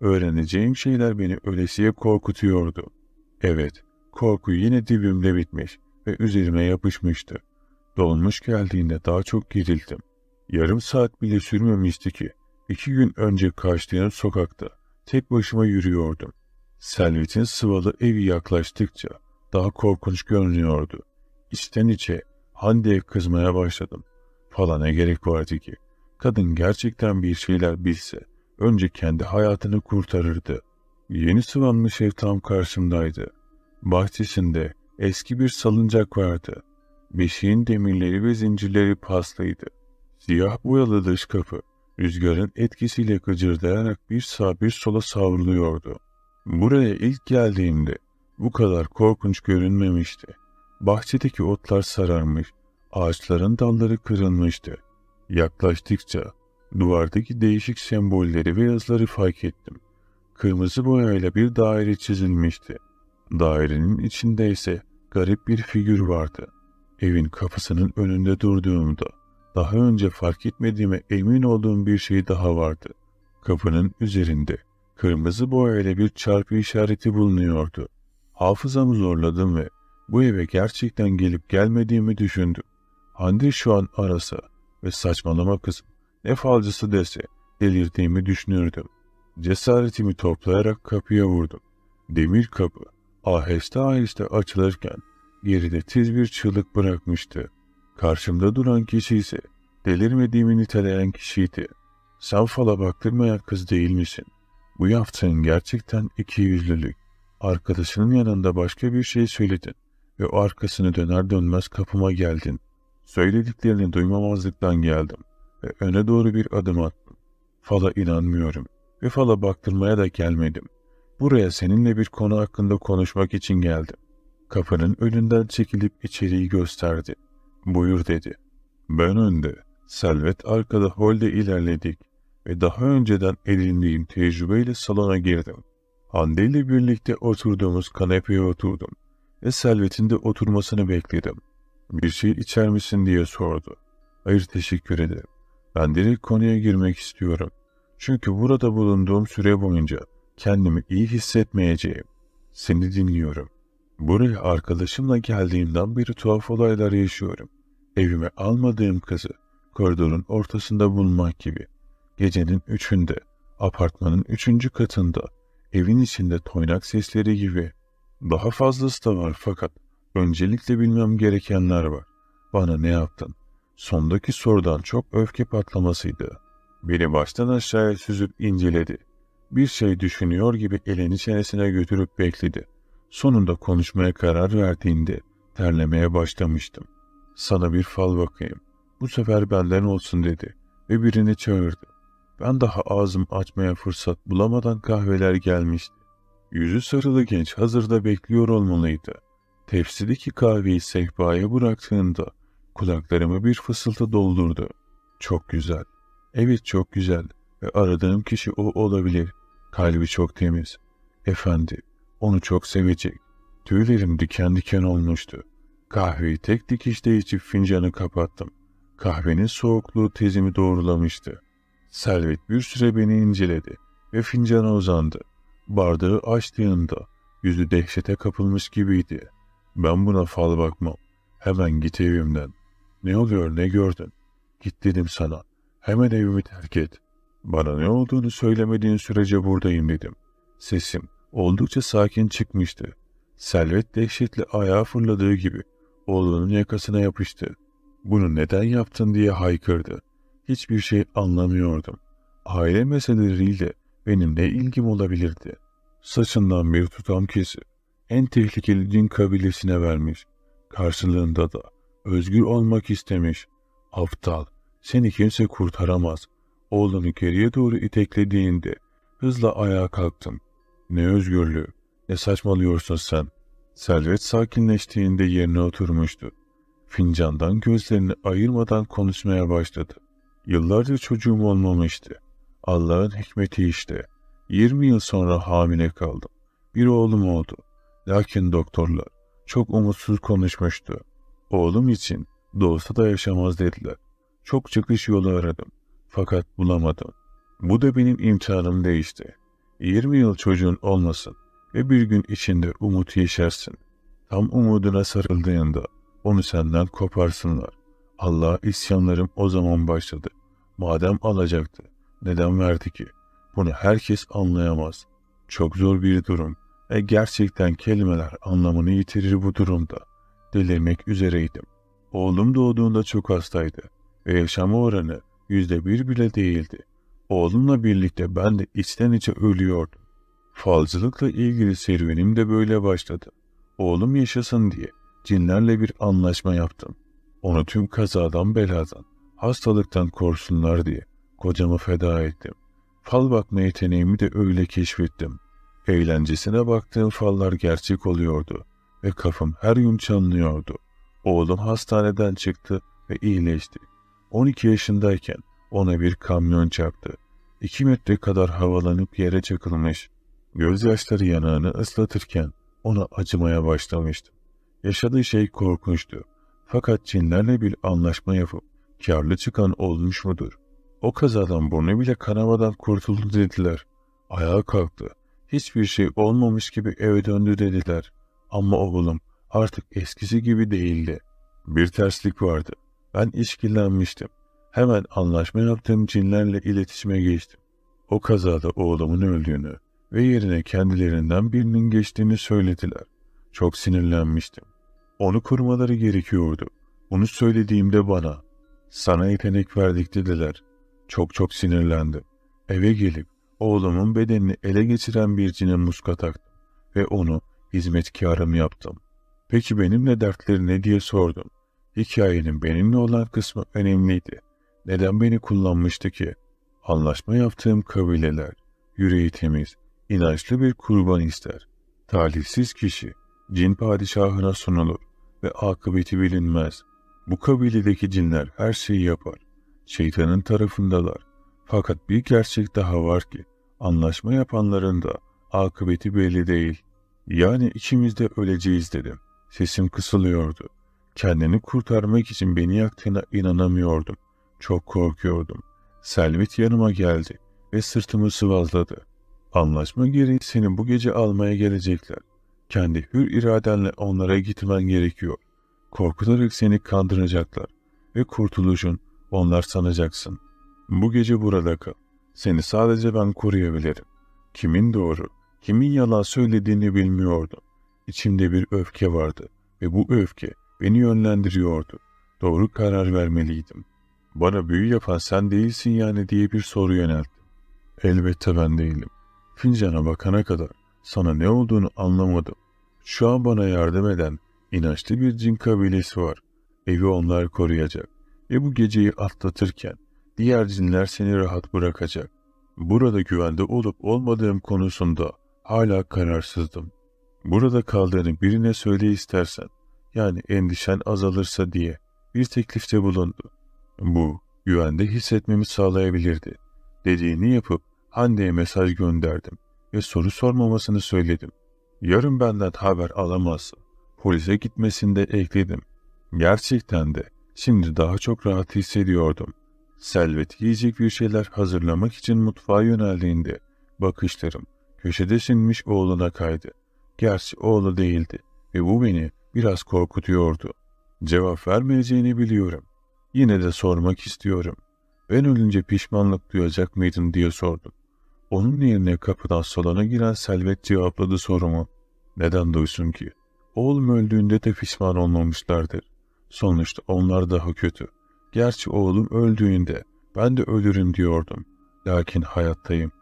Öğreneceğim şeyler beni ölesiye korkutuyordu. Evet, korku yine dibimde bitmiş ve üzerime yapışmıştı. Dolmuş geldiğinde daha çok gerildim. Yarım saat bile sürmemişti ki iki gün önce kaçtığım sokakta Tek başıma yürüyordum. Selvet'in sıvalı evi yaklaştıkça daha korkunç görünüyordu. İçten içe Hande'ye kızmaya başladım. Falan ne gerek vardı ki? Kadın gerçekten bir şeyler bilse önce kendi hayatını kurtarırdı. Yeni sıvanmış ev tam karşımdaydı. Bahçesinde eski bir salıncak vardı. Beşiğin demirleri ve zincirleri paslıydı. Siyah boyalı dış kapı Rüzgarın etkisiyle gıcırdayarak bir sağ bir sola savruluyordu. Buraya ilk geldiğimde bu kadar korkunç görünmemişti. Bahçedeki otlar sararmış, ağaçların dalları kırılmıştı. Yaklaştıkça duvardaki değişik sembolleri ve yazıları fark ettim. Kırmızı boyayla bir daire çizilmişti. Dairenin içinde ise garip bir figür vardı. Evin kapısının önünde durduğumda daha önce fark etmediğime emin olduğum bir şey daha vardı. Kapının üzerinde kırmızı boyayla bir çarpı işareti bulunuyordu. Hafızamı zorladım ve bu eve gerçekten gelip gelmediğimi düşündüm. Hande şu an arasa ve saçmalama kızım ne falcısı dese delirdiğimi düşünürdüm. Cesaretimi toplayarak kapıya vurdum. Demir kapı aheste aheste açılırken geride tiz bir çığlık bırakmıştı. Karşımda duran kişi ise delirmediğimi niteleyen kişiydi. Sen fala baktırmaya kız değil misin? Bu yaptığın gerçekten iki yüzlülük. Arkadaşının yanında başka bir şey söyledin ve o arkasını döner dönmez kapıma geldin. Söylediklerini duymamazlıktan geldim ve öne doğru bir adım attım. Fala inanmıyorum ve fala baktırmaya da gelmedim. Buraya seninle bir konu hakkında konuşmak için geldim. Kapının önünden çekilip içeriği gösterdi. Buyur dedi. Ben önde, Selvet arkada holde ilerledik ve daha önceden edindiğim tecrübeyle salona girdim. Hande ile birlikte oturduğumuz kanepeye oturdum ve Selvet'in de oturmasını bekledim. Bir şey içer misin diye sordu. Hayır teşekkür ederim. Ben direkt konuya girmek istiyorum. Çünkü burada bulunduğum süre boyunca kendimi iyi hissetmeyeceğim. Seni dinliyorum. Buraya arkadaşımla geldiğimden beri tuhaf olaylar yaşıyorum evime almadığım kızı koridorun ortasında bulmak gibi. Gecenin üçünde, apartmanın üçüncü katında, evin içinde toynak sesleri gibi. Daha fazlası da var fakat öncelikle bilmem gerekenler var. Bana ne yaptın? Sondaki sorudan çok öfke patlamasıydı. Beni baştan aşağıya süzüp inceledi. Bir şey düşünüyor gibi elini çenesine götürüp bekledi. Sonunda konuşmaya karar verdiğinde terlemeye başlamıştım sana bir fal bakayım. Bu sefer benden olsun dedi ve birini çağırdı. Ben daha ağzımı açmaya fırsat bulamadan kahveler gelmişti. Yüzü sarılı genç hazırda bekliyor olmalıydı. Tepsideki kahveyi sehpaya bıraktığında kulaklarımı bir fısıltı doldurdu. Çok güzel. Evet çok güzel ve aradığım kişi o olabilir. Kalbi çok temiz. Efendi, onu çok sevecek. Tüylerim diken diken olmuştu. Kahveyi tek dikişte içip fincanı kapattım. Kahvenin soğukluğu tezimi doğrulamıştı. Servet bir süre beni inceledi ve fincana uzandı. Bardağı açtığında yüzü dehşete kapılmış gibiydi. Ben buna fal bakmam. Hemen git evimden. Ne oluyor ne gördün? Git dedim sana. Hemen evimi terk et. Bana ne olduğunu söylemediğin sürece buradayım dedim. Sesim oldukça sakin çıkmıştı. Servet dehşetle ayağa fırladığı gibi Oğlunun yakasına yapıştı. Bunu neden yaptın diye haykırdı. Hiçbir şey anlamıyordum. Aile meseleleriyle benim ne ilgim olabilirdi? Saçından bir tutam kesip en tehlikeli din kabilesine vermiş. Karşılığında da özgür olmak istemiş. Aptal, seni kimse kurtaramaz. Oğlunu geriye doğru iteklediğinde hızla ayağa kalktım. Ne özgürlüğü, ne saçmalıyorsun sen.'' Selvet sakinleştiğinde yerine oturmuştu. Fincandan gözlerini ayırmadan konuşmaya başladı. Yıllardır çocuğum olmamıştı. Allah'ın hikmeti işte. 20 yıl sonra hamile kaldım. Bir oğlum oldu. Lakin doktorlar çok umutsuz konuşmuştu. Oğlum için doğsa da yaşamaz dediler. Çok çıkış yolu aradım. Fakat bulamadım. Bu da benim imkanım değişti. 20 yıl çocuğun olmasın ve bir gün içinde umut yeşersin. Tam umuduna sarıldığında onu senden koparsınlar. Allah isyanlarım o zaman başladı. Madem alacaktı, neden verdi ki? Bunu herkes anlayamaz. Çok zor bir durum ve gerçekten kelimeler anlamını yitirir bu durumda. Delirmek üzereydim. Oğlum doğduğunda çok hastaydı ve yaşama oranı yüzde bir bile değildi. Oğlumla birlikte ben de içten içe ölüyordum. Falcılıkla ilgili serüvenim de böyle başladı. Oğlum yaşasın diye cinlerle bir anlaşma yaptım. Onu tüm kazadan beladan, hastalıktan korusunlar diye kocamı feda ettim. Fal bakma yeteneğimi de öyle keşfettim. Eğlencesine baktığım fallar gerçek oluyordu ve kafam her gün çanlıyordu. Oğlum hastaneden çıktı ve iyileşti. 12 yaşındayken ona bir kamyon çarptı. 2 metre kadar havalanıp yere çakılmış. Gözyaşları yanağını ıslatırken ona acımaya başlamıştım. Yaşadığı şey korkunçtu. Fakat cinlerle bir anlaşma yapıp karlı çıkan olmuş mudur? O kazadan burnu bile kanamadan kurtuldu dediler. Ayağa kalktı. Hiçbir şey olmamış gibi eve döndü dediler. Ama oğlum artık eskisi gibi değildi. Bir terslik vardı. Ben işkillenmiştim. Hemen anlaşma yaptığım cinlerle iletişime geçtim. O kazada oğlumun öldüğünü, ve yerine kendilerinden birinin geçtiğini söylediler. Çok sinirlenmiştim. Onu korumaları gerekiyordu. Bunu söylediğimde bana, sana yetenek verdik dediler. Çok çok sinirlendim. Eve gelip oğlumun bedenini ele geçiren bir cine muska taktım ve onu hizmetkarım yaptım. Peki benimle dertleri ne diye sordum. Hikayenin benimle olan kısmı önemliydi. Neden beni kullanmıştı ki? Anlaşma yaptığım kabileler, yüreği temiz, inançlı bir kurban ister. Talihsiz kişi cin padişahına sunulur ve akıbeti bilinmez. Bu kabiledeki cinler her şeyi yapar. Şeytanın tarafındalar. Fakat bir gerçek daha var ki anlaşma yapanların da akıbeti belli değil. Yani ikimiz de öleceğiz dedim. Sesim kısılıyordu. Kendini kurtarmak için beni yaktığına inanamıyordum. Çok korkuyordum. Selvit yanıma geldi ve sırtımı sıvazladı. Anlaşma gereği seni bu gece almaya gelecekler. Kendi hür iradenle onlara gitmen gerekiyor. Korkularak seni kandıracaklar ve kurtuluşun onlar sanacaksın. Bu gece burada kal. Seni sadece ben koruyabilirim. Kimin doğru, kimin yalan söylediğini bilmiyordum. İçimde bir öfke vardı ve bu öfke beni yönlendiriyordu. Doğru karar vermeliydim. Bana büyü yapan sen değilsin yani diye bir soru yönelttim. Elbette ben değilim. Fincana bakana kadar sana ne olduğunu anlamadım. Şu an bana yardım eden inançlı bir cin kabilesi var. Evi onlar koruyacak. Ve bu geceyi atlatırken diğer cinler seni rahat bırakacak. Burada güvende olup olmadığım konusunda hala kararsızdım. Burada kaldığını birine söyle istersen, yani endişen azalırsa diye bir teklifte bulundu. Bu, güvende hissetmemi sağlayabilirdi. Dediğini yapıp Hande'ye mesaj gönderdim ve soru sormamasını söyledim. Yarın benden haber alamazsın. Polise gitmesini de ekledim. Gerçekten de şimdi daha çok rahat hissediyordum. Selvet yiyecek bir şeyler hazırlamak için mutfağa yöneldiğinde bakışlarım köşede sinmiş oğluna kaydı. Gerçi oğlu değildi ve bu beni biraz korkutuyordu. Cevap vermeyeceğini biliyorum. Yine de sormak istiyorum. Ben ölünce pişmanlık duyacak mıydın diye sordum. Onun yerine kapıdan salona giren Selvet cevapladı sorumu. Neden duysun ki? Oğlum öldüğünde de pişman olmamışlardır. Sonuçta onlar daha kötü. Gerçi oğlum öldüğünde ben de ölürüm diyordum. Lakin hayattayım.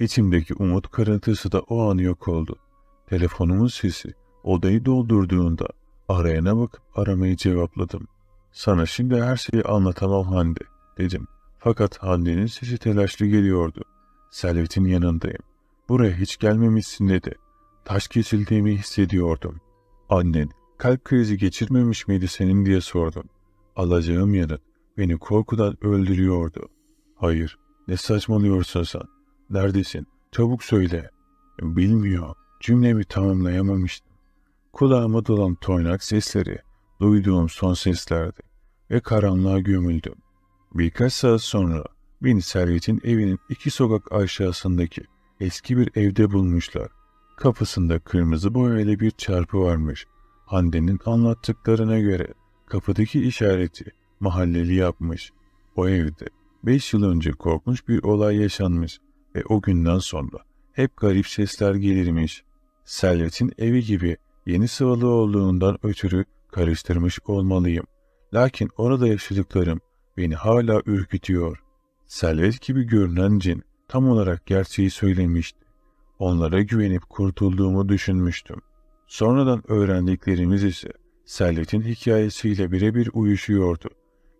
İçimdeki umut kırıntısı da o an yok oldu. Telefonumun sesi odayı doldurduğunda arayana bakıp aramayı cevapladım. Sana şimdi her şeyi anlatamam Hande dedim. Fakat Hande'nin sesi telaşlı geliyordu. Selvet'in yanındayım. Buraya hiç gelmemişsin dedi. Taş kesildiğimi hissediyordum. Annen kalp krizi geçirmemiş miydi senin diye sordum. Alacağım yanıt beni korkudan öldürüyordu. Hayır ne saçmalıyorsun sen? Neredesin? Çabuk söyle. Bilmiyor. Cümlemi tamamlayamamıştım. Kulağıma dolan toynak sesleri duyduğum son seslerdi ve karanlığa gömüldüm. Birkaç saat sonra bin Servet'in evinin iki sokak aşağısındaki eski bir evde bulmuşlar. Kapısında kırmızı boyayla bir çarpı varmış. Hande'nin anlattıklarına göre kapıdaki işareti mahalleli yapmış. O evde beş yıl önce korkunç bir olay yaşanmış ve o günden sonra hep garip sesler gelirmiş. Servet'in evi gibi yeni sıvalı olduğundan ötürü karıştırmış olmalıyım. Lakin orada yaşadıklarım beni hala ürkütüyor. Servet gibi görünen cin tam olarak gerçeği söylemişti. Onlara güvenip kurtulduğumu düşünmüştüm. Sonradan öğrendiklerimiz ise Servet'in hikayesiyle birebir uyuşuyordu.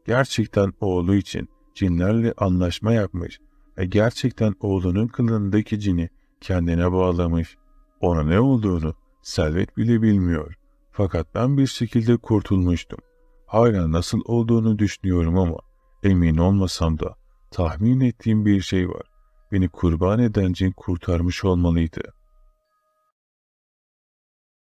Gerçekten oğlu için cinlerle anlaşma yapmış ve gerçekten oğlunun kılındaki cini kendine bağlamış. Ona ne olduğunu Servet bile bilmiyor. Fakat ben bir şekilde kurtulmuştum. Hala nasıl olduğunu düşünüyorum ama emin olmasam da Tahmin ettiğim bir şey var. Beni kurban eden cin kurtarmış olmalıydı.''